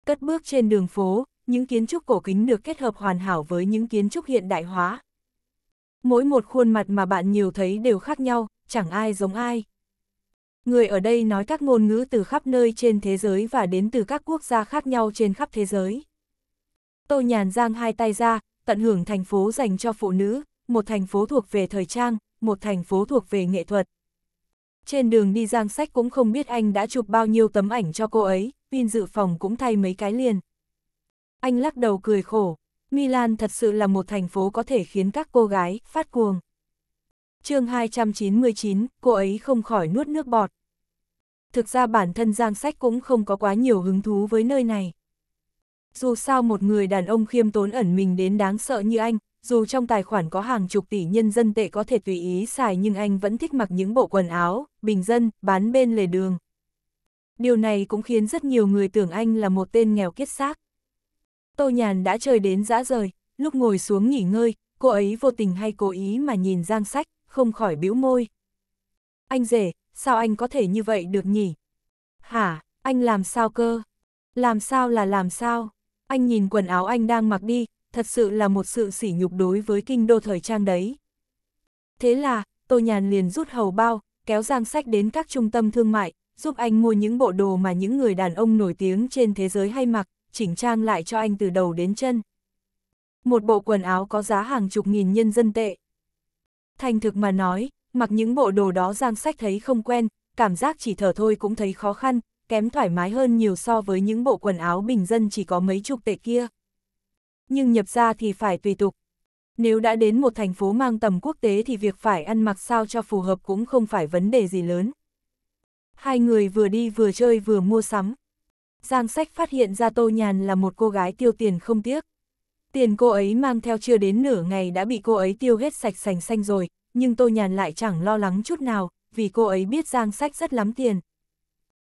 Cất bước trên đường phố, những kiến trúc cổ kính được kết hợp hoàn hảo với những kiến trúc hiện đại hóa. Mỗi một khuôn mặt mà bạn nhiều thấy đều khác nhau, chẳng ai giống ai. Người ở đây nói các ngôn ngữ từ khắp nơi trên thế giới và đến từ các quốc gia khác nhau trên khắp thế giới. Tô Nhàn giang hai tay ra, tận hưởng thành phố dành cho phụ nữ, một thành phố thuộc về thời trang, một thành phố thuộc về nghệ thuật. Trên đường đi giang sách cũng không biết anh đã chụp bao nhiêu tấm ảnh cho cô ấy, pin dự phòng cũng thay mấy cái liền. Anh lắc đầu cười khổ, Milan thật sự là một thành phố có thể khiến các cô gái phát cuồng chương 299, cô ấy không khỏi nuốt nước bọt. Thực ra bản thân Giang Sách cũng không có quá nhiều hứng thú với nơi này. Dù sao một người đàn ông khiêm tốn ẩn mình đến đáng sợ như anh, dù trong tài khoản có hàng chục tỷ nhân dân tệ có thể tùy ý xài nhưng anh vẫn thích mặc những bộ quần áo, bình dân, bán bên lề đường. Điều này cũng khiến rất nhiều người tưởng anh là một tên nghèo kiết xác. Tô Nhàn đã chơi đến dã rời, lúc ngồi xuống nghỉ ngơi, cô ấy vô tình hay cố ý mà nhìn Giang Sách, không khỏi bĩu môi. Anh rể, sao anh có thể như vậy được nhỉ? Hả, anh làm sao cơ? Làm sao là làm sao? Anh nhìn quần áo anh đang mặc đi, thật sự là một sự sỉ nhục đối với kinh đô thời trang đấy. Thế là, Tô Nhàn liền rút hầu bao, kéo Giang Sách đến các trung tâm thương mại, giúp anh mua những bộ đồ mà những người đàn ông nổi tiếng trên thế giới hay mặc, chỉnh trang lại cho anh từ đầu đến chân. Một bộ quần áo có giá hàng chục nghìn nhân dân tệ, Thành thực mà nói, mặc những bộ đồ đó Giang Sách thấy không quen, cảm giác chỉ thở thôi cũng thấy khó khăn, kém thoải mái hơn nhiều so với những bộ quần áo bình dân chỉ có mấy chục tệ kia. Nhưng nhập ra thì phải tùy tục. Nếu đã đến một thành phố mang tầm quốc tế thì việc phải ăn mặc sao cho phù hợp cũng không phải vấn đề gì lớn. Hai người vừa đi vừa chơi vừa mua sắm. Giang Sách phát hiện ra Tô Nhàn là một cô gái tiêu tiền không tiếc. Tiền cô ấy mang theo chưa đến nửa ngày đã bị cô ấy tiêu hết sạch sành xanh rồi, nhưng Tô Nhàn lại chẳng lo lắng chút nào, vì cô ấy biết Giang Sách rất lắm tiền.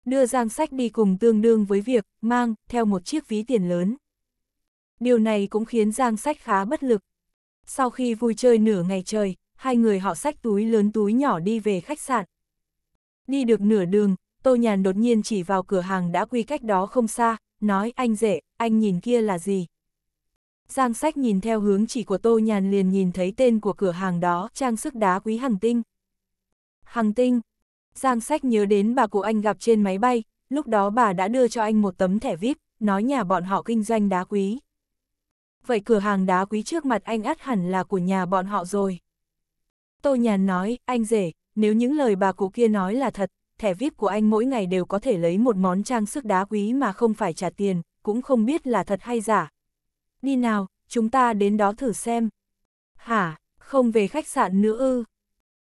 Đưa Giang Sách đi cùng tương đương với việc mang theo một chiếc ví tiền lớn. Điều này cũng khiến Giang Sách khá bất lực. Sau khi vui chơi nửa ngày trời, hai người họ sách túi lớn túi nhỏ đi về khách sạn. Đi được nửa đường, Tô Nhàn đột nhiên chỉ vào cửa hàng đã quy cách đó không xa, nói anh rể, anh nhìn kia là gì? Giang sách nhìn theo hướng chỉ của Tô Nhàn liền nhìn thấy tên của cửa hàng đó, trang sức đá quý Hằng tinh. Hằng tinh. Giang sách nhớ đến bà cụ anh gặp trên máy bay, lúc đó bà đã đưa cho anh một tấm thẻ VIP, nói nhà bọn họ kinh doanh đá quý. Vậy cửa hàng đá quý trước mặt anh ắt hẳn là của nhà bọn họ rồi. Tô Nhàn nói, anh rể, nếu những lời bà cụ kia nói là thật, thẻ VIP của anh mỗi ngày đều có thể lấy một món trang sức đá quý mà không phải trả tiền, cũng không biết là thật hay giả, đi nào, chúng ta đến đó thử xem. Hả, không về khách sạn nữa ư?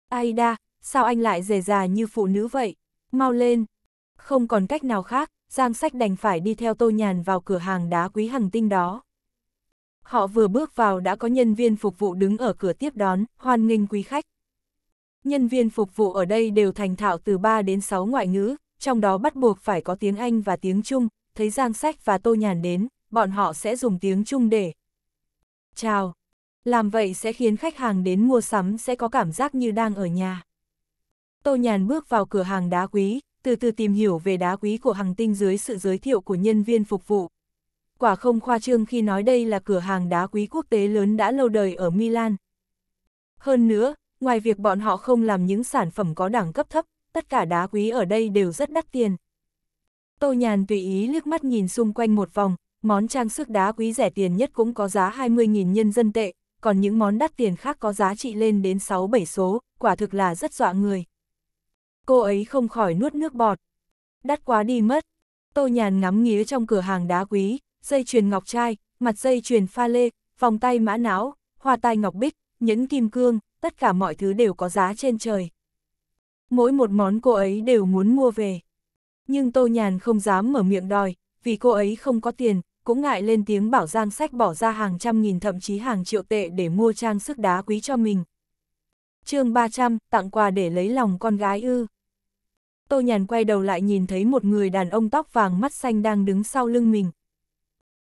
Aida, sao anh lại rề già như phụ nữ vậy? Mau lên. Không còn cách nào khác, Giang Sách đành phải đi theo Tô Nhàn vào cửa hàng đá quý hằng tinh đó. Họ vừa bước vào đã có nhân viên phục vụ đứng ở cửa tiếp đón, hoan nghênh quý khách. Nhân viên phục vụ ở đây đều thành thạo từ 3 đến 6 ngoại ngữ, trong đó bắt buộc phải có tiếng Anh và tiếng Trung, thấy Giang Sách và Tô Nhàn đến, bọn họ sẽ dùng tiếng Trung để chào. Làm vậy sẽ khiến khách hàng đến mua sắm sẽ có cảm giác như đang ở nhà. Tô Nhàn bước vào cửa hàng đá quý, từ từ tìm hiểu về đá quý của hàng tinh dưới sự giới thiệu của nhân viên phục vụ. Quả không khoa trương khi nói đây là cửa hàng đá quý quốc tế lớn đã lâu đời ở Milan. Hơn nữa, ngoài việc bọn họ không làm những sản phẩm có đẳng cấp thấp, tất cả đá quý ở đây đều rất đắt tiền. Tô Nhàn tùy ý liếc mắt nhìn xung quanh một vòng, món trang sức đá quý rẻ tiền nhất cũng có giá 20.000 nhân dân tệ, còn những món đắt tiền khác có giá trị lên đến 6-7 số, quả thực là rất dọa người. Cô ấy không khỏi nuốt nước bọt. Đắt quá đi mất. Tô Nhàn ngắm nghía trong cửa hàng đá quý, dây chuyền ngọc trai, mặt dây chuyền pha lê, vòng tay mã não, hoa tai ngọc bích, nhẫn kim cương, tất cả mọi thứ đều có giá trên trời. Mỗi một món cô ấy đều muốn mua về. Nhưng Tô Nhàn không dám mở miệng đòi, vì cô ấy không có tiền, cũng ngại lên tiếng bảo Giang Sách bỏ ra hàng trăm nghìn thậm chí hàng triệu tệ để mua trang sức đá quý cho mình. chương 300, tặng quà để lấy lòng con gái ư. Tô Nhàn quay đầu lại nhìn thấy một người đàn ông tóc vàng mắt xanh đang đứng sau lưng mình.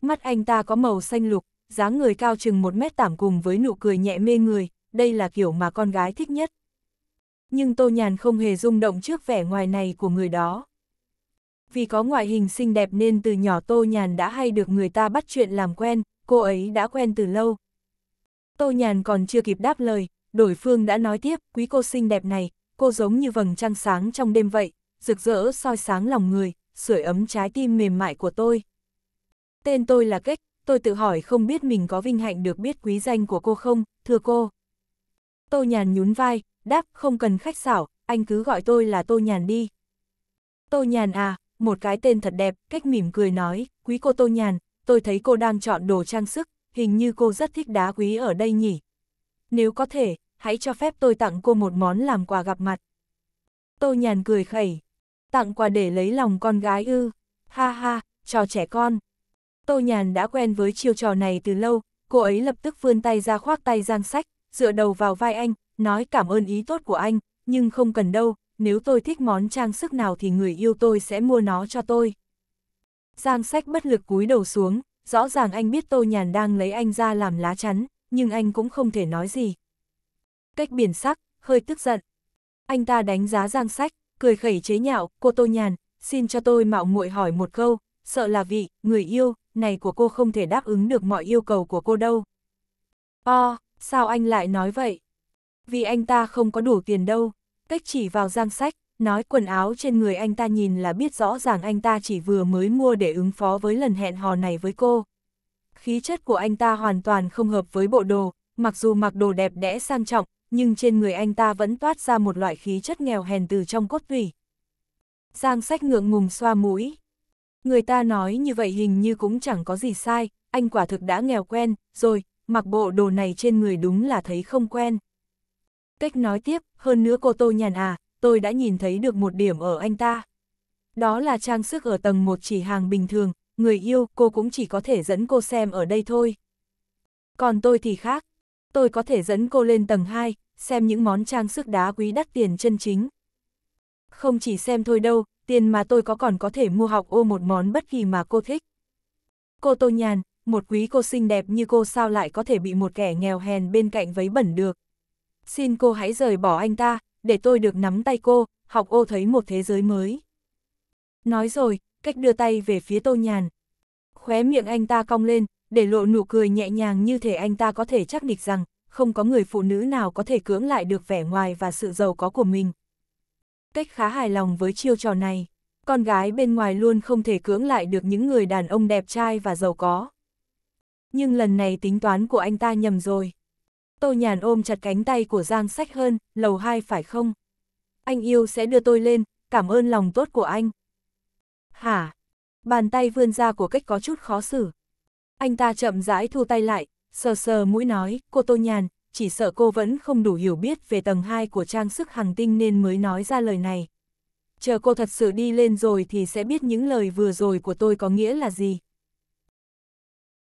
Mắt anh ta có màu xanh lục, dáng người cao chừng một mét tảm cùng với nụ cười nhẹ mê người, đây là kiểu mà con gái thích nhất. Nhưng Tô Nhàn không hề rung động trước vẻ ngoài này của người đó vì có ngoại hình xinh đẹp nên từ nhỏ Tô Nhàn đã hay được người ta bắt chuyện làm quen, cô ấy đã quen từ lâu. Tô Nhàn còn chưa kịp đáp lời, đổi phương đã nói tiếp, quý cô xinh đẹp này, cô giống như vầng trăng sáng trong đêm vậy, rực rỡ soi sáng lòng người, sưởi ấm trái tim mềm mại của tôi. Tên tôi là Cách, tôi tự hỏi không biết mình có vinh hạnh được biết quý danh của cô không, thưa cô. Tô Nhàn nhún vai, đáp không cần khách sảo, anh cứ gọi tôi là Tô Nhàn đi. Tô Nhàn à, một cái tên thật đẹp, cách mỉm cười nói, quý cô Tô Nhàn, tôi thấy cô đang chọn đồ trang sức, hình như cô rất thích đá quý ở đây nhỉ. Nếu có thể, hãy cho phép tôi tặng cô một món làm quà gặp mặt. Tô Nhàn cười khẩy, tặng quà để lấy lòng con gái ư, ha ha, trò trẻ con. Tô Nhàn đã quen với chiêu trò này từ lâu, cô ấy lập tức vươn tay ra khoác tay Giang Sách, dựa đầu vào vai anh, nói cảm ơn ý tốt của anh, nhưng không cần đâu, nếu tôi thích món trang sức nào thì người yêu tôi sẽ mua nó cho tôi. Giang sách bất lực cúi đầu xuống, rõ ràng anh biết Tô Nhàn đang lấy anh ra làm lá chắn, nhưng anh cũng không thể nói gì. Cách biển sắc, hơi tức giận. Anh ta đánh giá Giang sách, cười khẩy chế nhạo, cô Tô Nhàn, xin cho tôi mạo muội hỏi một câu, sợ là vị, người yêu, này của cô không thể đáp ứng được mọi yêu cầu của cô đâu. O, sao anh lại nói vậy? Vì anh ta không có đủ tiền đâu. Cách chỉ vào giang sách, nói quần áo trên người anh ta nhìn là biết rõ ràng anh ta chỉ vừa mới mua để ứng phó với lần hẹn hò này với cô. Khí chất của anh ta hoàn toàn không hợp với bộ đồ, mặc dù mặc đồ đẹp đẽ sang trọng, nhưng trên người anh ta vẫn toát ra một loại khí chất nghèo hèn từ trong cốt tủy. Giang sách ngượng ngùng xoa mũi. Người ta nói như vậy hình như cũng chẳng có gì sai, anh quả thực đã nghèo quen, rồi, mặc bộ đồ này trên người đúng là thấy không quen. Cách nói tiếp, hơn nữa cô Tô Nhàn à, tôi đã nhìn thấy được một điểm ở anh ta. Đó là trang sức ở tầng một chỉ hàng bình thường, người yêu cô cũng chỉ có thể dẫn cô xem ở đây thôi. Còn tôi thì khác, tôi có thể dẫn cô lên tầng 2, xem những món trang sức đá quý đắt tiền chân chính. Không chỉ xem thôi đâu, tiền mà tôi có còn có thể mua học ô một món bất kỳ mà cô thích. Cô Tô Nhàn, một quý cô xinh đẹp như cô sao lại có thể bị một kẻ nghèo hèn bên cạnh vấy bẩn được xin cô hãy rời bỏ anh ta, để tôi được nắm tay cô, học ô thấy một thế giới mới. Nói rồi, cách đưa tay về phía tô nhàn. Khóe miệng anh ta cong lên, để lộ nụ cười nhẹ nhàng như thể anh ta có thể chắc địch rằng, không có người phụ nữ nào có thể cưỡng lại được vẻ ngoài và sự giàu có của mình. Cách khá hài lòng với chiêu trò này, con gái bên ngoài luôn không thể cưỡng lại được những người đàn ông đẹp trai và giàu có. Nhưng lần này tính toán của anh ta nhầm rồi. Tô Nhàn ôm chặt cánh tay của Giang Sách hơn, lầu 2 phải không? Anh yêu sẽ đưa tôi lên, cảm ơn lòng tốt của anh. Hả? Bàn tay vươn ra của cách có chút khó xử. Anh ta chậm rãi thu tay lại, sờ sờ mũi nói, cô Tô Nhàn, chỉ sợ cô vẫn không đủ hiểu biết về tầng 2 của trang sức hàng tinh nên mới nói ra lời này. Chờ cô thật sự đi lên rồi thì sẽ biết những lời vừa rồi của tôi có nghĩa là gì.